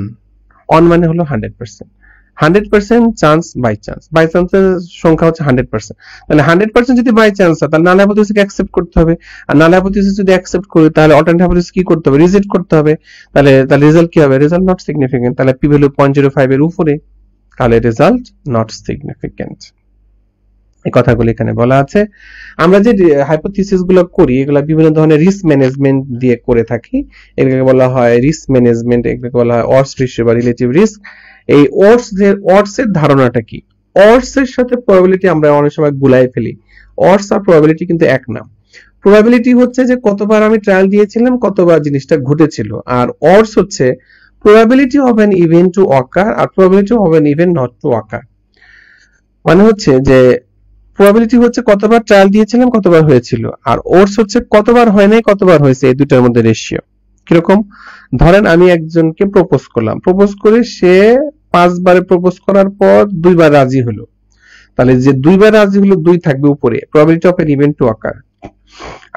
অন মানে হলো hundred percent hundred percent chance by chance by চান্সের সংখ্যা হচ্ছে হান্ড্রেড পার্সেন্ট তাহলে হান্ড্রেড পার্সেন্ট যদি বাই চান্স হয় তাহলে হাইপোথিসিসকে অ্যাকসেপ্ট করতে হবে আর হাইপোথিসিস যদি অ্যাকসেপ্ট করি তাহলে অল্টারনেট হাইপোথিসিস কি করতে হবে রিজেক্ট করতে হবে তাহলে রেজাল্ট কি হবে রেজাল্ট নট সিগনিফিকেন্ট তাহলে P value point zero five এর উপরে তাহলে রেজাল্ট নট সিগনিফিকেন্ট এই কথাগুলো এখানে বলা আছে আমরা যে হাইপোথিসিস গুলো করি এগুলো বিভিন্ন ধরনের রিস্ক ম্যানেজমেন্ট দিয়ে করে থাকি এগুলোকে বলা হয় রিস্ক ম্যানেজমেন্ট এগুলোকে বলা হয় অস রিস্ক বা রিলেটিভ রিস্ক এই অর্স যে অর্সের ধারণাটা কি এর সাথে প্রবাবিলিটি আমরা অনেক সময় গুলাই ফেলি অর্স আর প্রবাবিলিটি কিন্তু এক না প্রবাবিলিটি হচ্ছে যে কতবার আমি ট্রায়াল দিয়েছিলাম কতবার জিনিসটা ঘটেছিল আর অর্স হচ্ছে probability of an event to occur আর probability of an event not to occur মানে হচ্ছে যে প্রবাবিলিটি হচ্ছে কতবার ট্রায়াল দিয়েছিলাম কতবার হয়েছিল আর ওর্স হচ্ছে কতবার হয় নাই কতবার হয়েছে এই দুটার মধ্যে রেশিও কিরকম ধরেন আমি একজনকে প্রপোজ করলাম প্রপোজ করে সে পাঁচবারে প্রপোজ করার পর দুইবার রাজি হলো তাহলে যে দুইবার রাজি হলো দুই থাকবে উপরে probability of an event to occur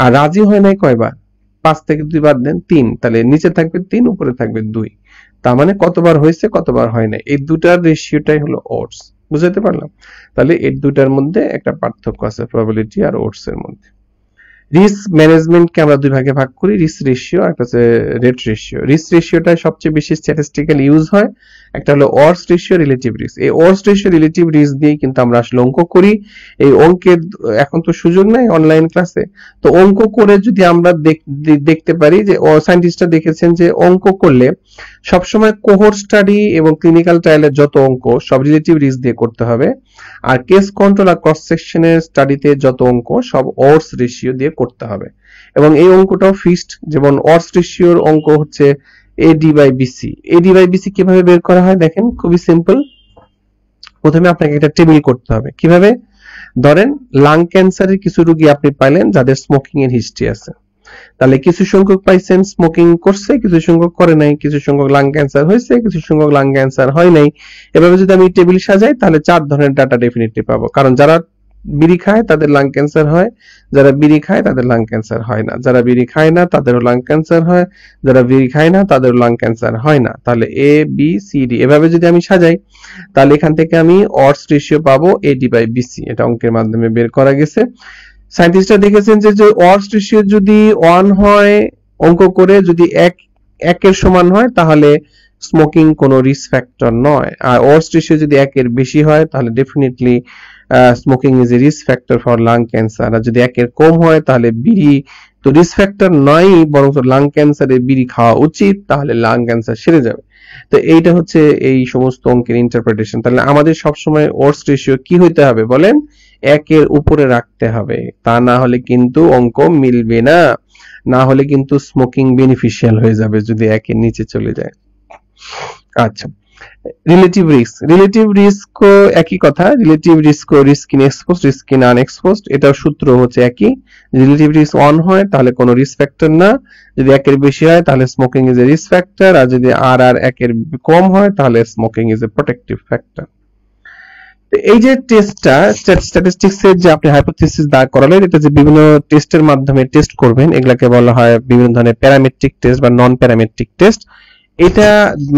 আর রাজি হয় নাই কয়বার পাঁচ থেকে দুই বাদ দেন তিন তাহলে নিচে থাকবে তিন উপরে থাকবে দুই তার মানে কতবার হয়েছে কতবার হয় নাই এই দুটার রেশিওটাই হলো ওটস বুঝাতে পারলাম তাহলে এই দুটার মধ্যে একটা পার্থক্য আছে প্রবাবিলিটি আর ওটস এর মধ্যে রিস্ক ম্যানেজমেন্টকে আমরা দুই ভাগে ভাগ করি রিস্ক রেশিও একটা হচ্ছে রেট রেশিও রিস্ক রেশিওটা সবচেয়ে বেশি স্ট্যাটিস্টিক্যাল ইউজ হয় একটা হলো অর্স রেশিও রিলেটিভ রিস্ক এই অর্স রেশিও রিলেটিভ রিস্ক দিয়ে কিন্তু আমরা আসলে অঙ্ক করি এই অঙ্কের এখন তো সুযোগ নাই অনলাইন ক্লাসে তো অঙ্ক করে যদি আমরা দেখতে পারি যে সায়েন্টিস্টরা দেখেছেন যে অঙ্ক করলে সবসময় কোহর স্টাডি এবং ক্লিনিক্যাল ট্রায়ালের যত অঙ্ক সব রিলেটিভ রিস্ক দিয়ে করতে হবে আর কেস কন্ট্রোল আর ক্রস সেকশনের স্টাডিতে যত অঙ্ক সব অর্স রেশিও দিয়ে করতে হবে এবং এই অঙ্কটাও ফিক্সড যেমন অর্স রেশিওর অঙ্ক হচ্ছে A D by BC A D by BC কিভাবে বের করা হয় দেখেন খুবই সিম্পল প্রথমে আপনাকে একটা টেবিল করতে হবে কিভাবে ধরেন লাং ক্যান্সারের কিছু রোগী আপনি পাইলেন যাদের স্মোকিং এর হিস্ট্রি আছে তাহলে কিছু সংখ্যক পাইছেন স্মোকিং করছে কিছু সংখ্যক করে নাই কিছু সংখ্যক লাং ক্যান্সার হয়েছে কিছু সংখ্যক লাং ক্যান্সার হয় নাই এভাবে যদি আমি টেবিল সাজাই তাহলে চার ধরনের ডাটা ডেফিনেটলি পাবো কারণ যারা বিড়ি খায় তাদের লাং ক্যান্সার হয় যারা বিড়ি খায় তাদের লাং ক্যান্সার হয় না যারা বিড়ি খায় না তাদেরও লাং ক্যান্সার হয় যারা বিড়ি খায় না তাদেরও লাং ক্যান্সার হয় না তাহলে এ বি সি ডি এভাবে যদি আমি সাজাই তাহলে এখান থেকে আমি অডস রেশিও পাবো A D by B C এটা অঙ্কের মাধ্যমে বের করা গেছে সায়েন্টিস্টরা দেখেছেন যে অডস রেশিও যদি ওয়ান হয় অঙ্ক করে যদি এক একের সমান হয় তাহলে স্মোকিং কোনো রিস্ক ফ্যাক্টর নয় আর অডস রেশিও যদি একের বেশি হয় তাহলে definitely smoking is a risk factor for lung cancer আর যদি একের কম হয় তাহলে বিড়ি তো রিস্ক ফ্যাক্টর নয় বরং লাং ক্যান্সারে বিড়ি খাওয়া উচিত তাহলে লাং ক্যান্সার সেরে যাবে তো এইটা হচ্ছে এই সমস্ত অঙ্কের ইন্টারপ্রিটেশন তাহলে আমাদের সবসময় ওর্স রেশিও কি হইতে হবে বলেন একের উপরে রাখতে হবে তা না হলে কিন্তু অঙ্ক মিলবে না না হলে কিন্তু স্মোকিং বেনিফিশিয়াল হয়ে যাবে যদি একের নিচে চলে যায় আচ্ছা রিলেটিভ রিস্ক রিলেটিভ একই কথা relative risk risk in expose risk in এটার সূত্র হচ্ছে একই রিলেটিভ রিস্ক অন হয় তাহলে কোনো রিস্ক ফ্যাক্টর না যদি একের বেশি হয় তাহলে smoking is a risk factor আর যদি আর আর একের কম হয় তাহলে smoking is a protective factor এই যে টেস্টটা স্ট্যাটিস্টিক্স এর যে আপনি হাইপোথিসিস দাঁড় করালেন এটা যে বিভিন্ন টেস্টের মাধ্যমে টেস্ট করবেন এগুলাকে বলা হয় বিভিন্ন ধরনের প্যারামেট্রিক টেস্ট বা নন প্যারামেট্রিক টেস্ট এটা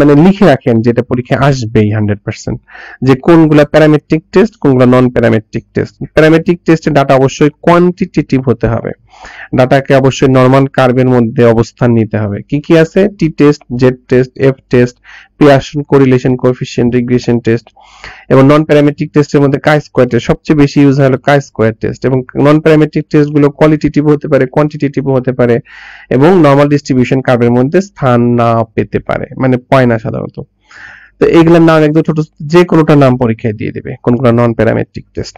মানে লিখে রাখেন যেটা পরীক্ষায় আসবেই হান্ড্রেড পার্সেন্ট যে কোনগুলা প্যারামেট্রিক টেস্ট কোনগুলা নন প্যারামেট্রিক টেস্ট প্যারামেট্রিক টেস্টে ডাটা অবশ্যই কোয়ান্টিটেটিভ হতে হবে ডাটাকে অবশ্যই নর্মাল কার্ভের মধ্যে অবস্থান নিতে হবে কি কি আছে T test Z test F test Pearson correlation coefficient regression test এবং নন প্যারামেট্রিক টেস্টের মধ্যে কাই স্কোয়ার টেস্ট সবচেয়ে বেশি ইউজ হলো কাই স্কোয়ার টেস্ট এবং নন প্যারামেট্রিক টেস্টগুলো কোয়ালিটেটিভ হতে পারে কোয়ান্টিটেটিভ হতে পারে এবং নর্মাল ডিস্ট্রিবিউশন কার্ভের মধ্যে স্থান না পেতে পারে মানে পায় না সাধারণত তো এইগুলোর নাম একদম ছোট যে কোনোটা নাম পরীক্ষায় দিয়ে দেবে কোন কোন নন প্যারামেট্রিক টেস্ট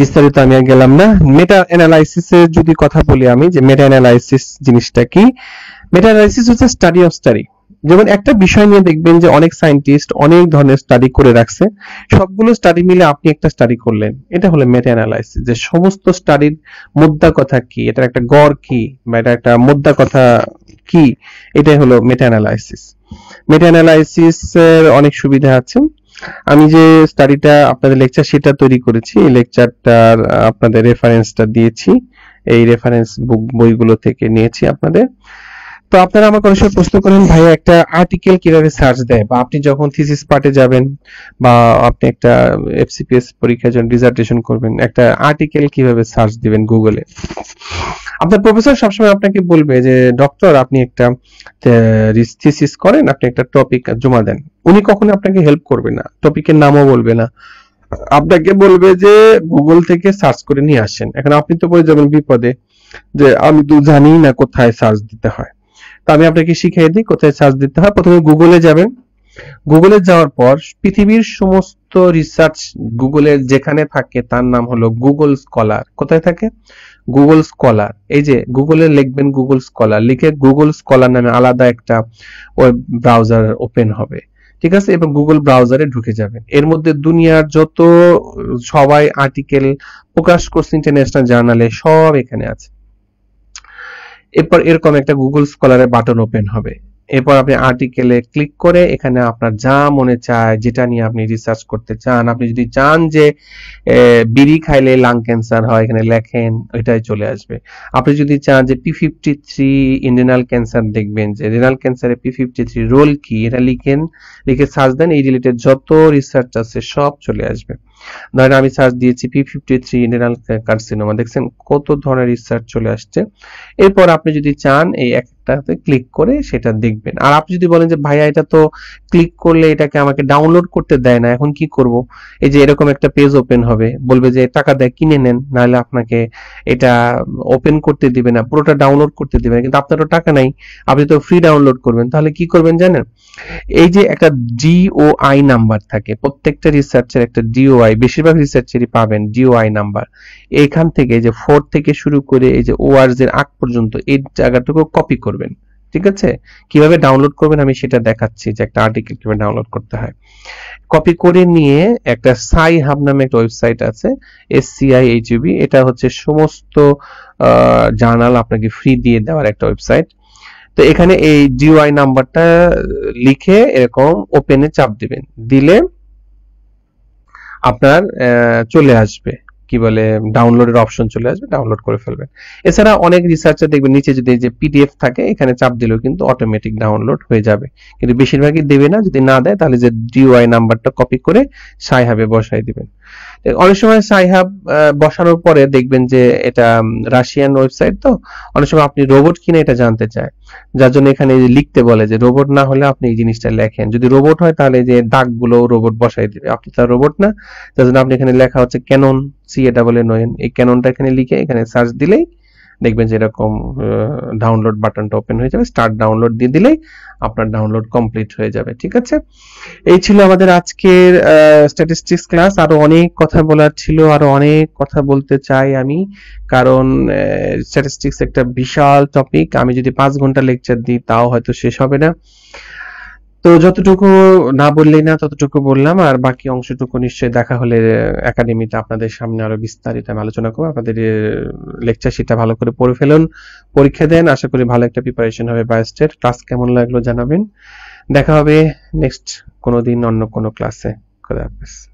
বিস্তারিত আমি আর গেলাম না মেটা অ্যানালাইসিস এর যদি কথা বলি আমি যে মেটা অ্যানালাইসিস জিনিসটা কি মেটা অ্যানালাইসিস হচ্ছে স্টাডি অফ স্টাডি যেমন একটা বিষয় নিয়ে দেখবেন যে অনেক সায়েন্টিস্ট অনেক ধরনের স্টাডি করে রাখছে সবগুলো স্টাডি মিলে আপনি একটা স্টাডি করলেন এটা হলো মেটা অ্যানালাইসিস যে সমস্ত স্টাডির মোদ্দা কথা কি এটার একটা গড় কি বা এটা একটা মোদ্দা কথা কি এটাই হলো মেটা অ্যানালাইসিস মেটা অ্যানালাইসিস এর অনেক সুবিধা আছে আমি যে স্টাডিটা আপনাদের লেকচার সেটা তৈরি করেছি এই লেকচারটার আপনাদের রেফারেন্সটা দিয়েছি এই রেফারেন্স বুক বইগুলো থেকে নিয়েছি আপনাদের তো আপনারা আমাকে অনেক সময় প্রশ্ন করেন ভাইয়া একটা আর্টিকেল কিভাবে সার্চ দেয় বা আপনি যখন থিসিস পার্টে যাবেন বা আপনি একটা এফসিপিএস পরীক্ষার জন্য ডিসার্টেশন করবেন একটা আর্টিকেল কিভাবে সার্চ দিবেন গুগলে আপনার প্রফেসর সবসময় আপনাকে বলবে যে ডক্টর আপনি একটা থিসিস করেন আপনি একটা টপিক জমা দেন উনি কখনো আপনাকে হেল্প করবে না টপিকের নামও বলবে না আপনাকে বলবে যে গুগল থেকে সার্চ করে নিয়ে আসেন এখন আপনি তো পড়ে যাবেন বিপদে যে আমি তো জানি না কোথায় সার্চ দিতে হয় তো আমি আপনাকে শিখিয়ে দিই কোথায় সার্চ দিতে হয় প্রথমে গুগলে যাবেন গুগলে যাওয়ার পর পৃথিবীর সমস্ত রিসার্চ গুগলের যেখানে থাকে তার নাম হলো গুগল স্কলার কোথায় থাকে গুগল স্কলার এই যে গুগলে লিখবেন গুগল স্কলার লিখে গুগল স্কলার নামে আলাদা একটা ওয়েব ব্রাউজার ওপেন হবে ঠিক আছে এবং গুগল ব্রাউজারে ঢুকে যাবেন এর মধ্যে দুনিয়ার যত সবাই আর্টিকেল প্রকাশ করছে ইন্টারন্যাশনাল জার্নালে সব এখানে আছে এরপর এরকম একটা গুগল স্কলারে বাটন ওপেন হবে এরপর আপনি আর্টিকেলে ক্লিক করে এখানে আপনার যা মনে চায় যেটা নিয়ে আপনি রিসার্চ করতে চান আপনি যদি চান যে বিড়ি খাইলে লাং ক্যান্সার হয় এখানে লেখেন ওইটাই চলে আসবে আপনি যদি চান যে P fifty three in cancer দেখবেন যে রেনাল ক্যান্সারে পি ফিফটি থ্রি রোল কি এটা লিখেন লিখে সার্চ দেন এই রিলেটেড যত রিসার্চ আছে সব চলে আসবে ধরেন আমি সার্চ দিয়েছি P fifty three internal carcinoma দেখছেন কত ধরনের রিসার্চ চলে আসছে এরপর আপনি যদি চান এই একটাতে ক্লিক করে সেটা দেখবেন আর আপনি যদি বলেন যে ভাইয়া এটা তো ক্লিক করলে এটাকে আমাকে ডাউনলোড করতে দেয় না এখন কি করব এই যে এরকম একটা পেজ ওপেন হবে বলবে যে টাকা দেয় কিনে নেন নাহলে আপনাকে এটা ওপেন করতে দিবে না পুরোটা ডাউনলোড করতে দিবে না কিন্তু আপনার তো টাকা নাই আপনি তো ফ্রি ডাউনলোড করবেন তাহলে কি করবেন জানেন এই যে একটা ডিওআই নাম্বার থাকে প্রত্যেকটা রিসার্চের একটা ডিওআই জিওআই বেশিরভাগ রিসার্চেরই পাবেন ডিওআই নাম্বার এইখান থেকে যে ফোর থেকে শুরু করে এই যে ওআরজ এর আগ পর্যন্ত এই জায়গাটুকু কপি করবেন ঠিক আছে কিভাবে ডাউনলোড করবেন আমি সেটা দেখাচ্ছি যে একটা আর্টিকেল কিভাবে ডাউনলোড করতে হয় কপি করে নিয়ে একটা সাই হাব নামে একটা ওয়েবসাইট আছে এস এসসিআই এইচবি এটা হচ্ছে সমস্ত জার্নাল আপনাকে ফ্রি দিয়ে দেওয়ার একটা ওয়েবসাইট তো এখানে এই ডিওআই নাম্বারটা লিখে এরকম ওপেনে চাপ দিবেন দিলে আপনার চলে আসবে কি বলে ডাউনলোডের অপশন চলে আসবে ডাউনলোড করে ফেলবেন এছাড়া অনেক রিসার্চার দেখবেন নিচে যদি যে পিডিএফ থাকে এখানে চাপ দিলেও কিন্তু অটোমেটিক ডাউনলোড হয়ে যাবে কিন্তু বেশিরভাগই দেবে না যদি না দেয় তাহলে যে ডিওয়াই নাম্বারটা কপি করে সাই হাবে বসাই দিবেন অনেক সময় সাইহাব বসানোর পরে দেখবেন যে এটা রাশিয়ান ওয়েবসাইট তো অনেক সময় আপনি রোবট কিনে এটা জানতে চায় যার জন্য এখানে লিখতে বলে যে রোবট না হলে আপনি এই জিনিসটা লেখেন যদি রোবট হয় তাহলে যে দাগগুলো রোবট বসাই দিবে আপনি তার রোবট না যার জন্য আপনি এখানে লেখা হচ্ছে canon C A double N এই ক্যাননটা এখানে লিখে এখানে সার্চ দিলেই দেখবেন যে এরকম ডাউনলোড বাটনটা ওপেন হয়ে যাবে স্টার্ট ডাউনলোড দিয়ে দিলেই আপনার ডাউনলোড কমপ্লিট হয়ে যাবে ঠিক আছে এই ছিল আমাদের আজকের স্ট্যাটিস্টিক্স ক্লাস আরো অনেক কথা বলার ছিল আরো অনেক কথা বলতে চাই আমি কারণ স্ট্যাটিস্টিক্স একটা বিশাল টপিক আমি যদি পাঁচ ঘন্টা লেকচার দিই তাও হয়তো শেষ হবে না তো যতটুকু না বললেই না ততটুকু বললাম আর বাকি অংশটুকু নিশ্চয়ই দেখা হলে একাডেমিতে আপনাদের সামনে আরো বিস্তারিত আমি আলোচনা করবো আপনাদের লেকচার শিটটা ভালো করে পড়ে ফেলুন পরীক্ষা দেন আশা করি ভালো একটা প্রিপারেশন হবে বায়োস্টের ক্লাস কেমন লাগলো জানাবেন দেখা হবে নেক্সট কোনো দিন অন্য কোনো ক্লাসে খোদা হাফেজ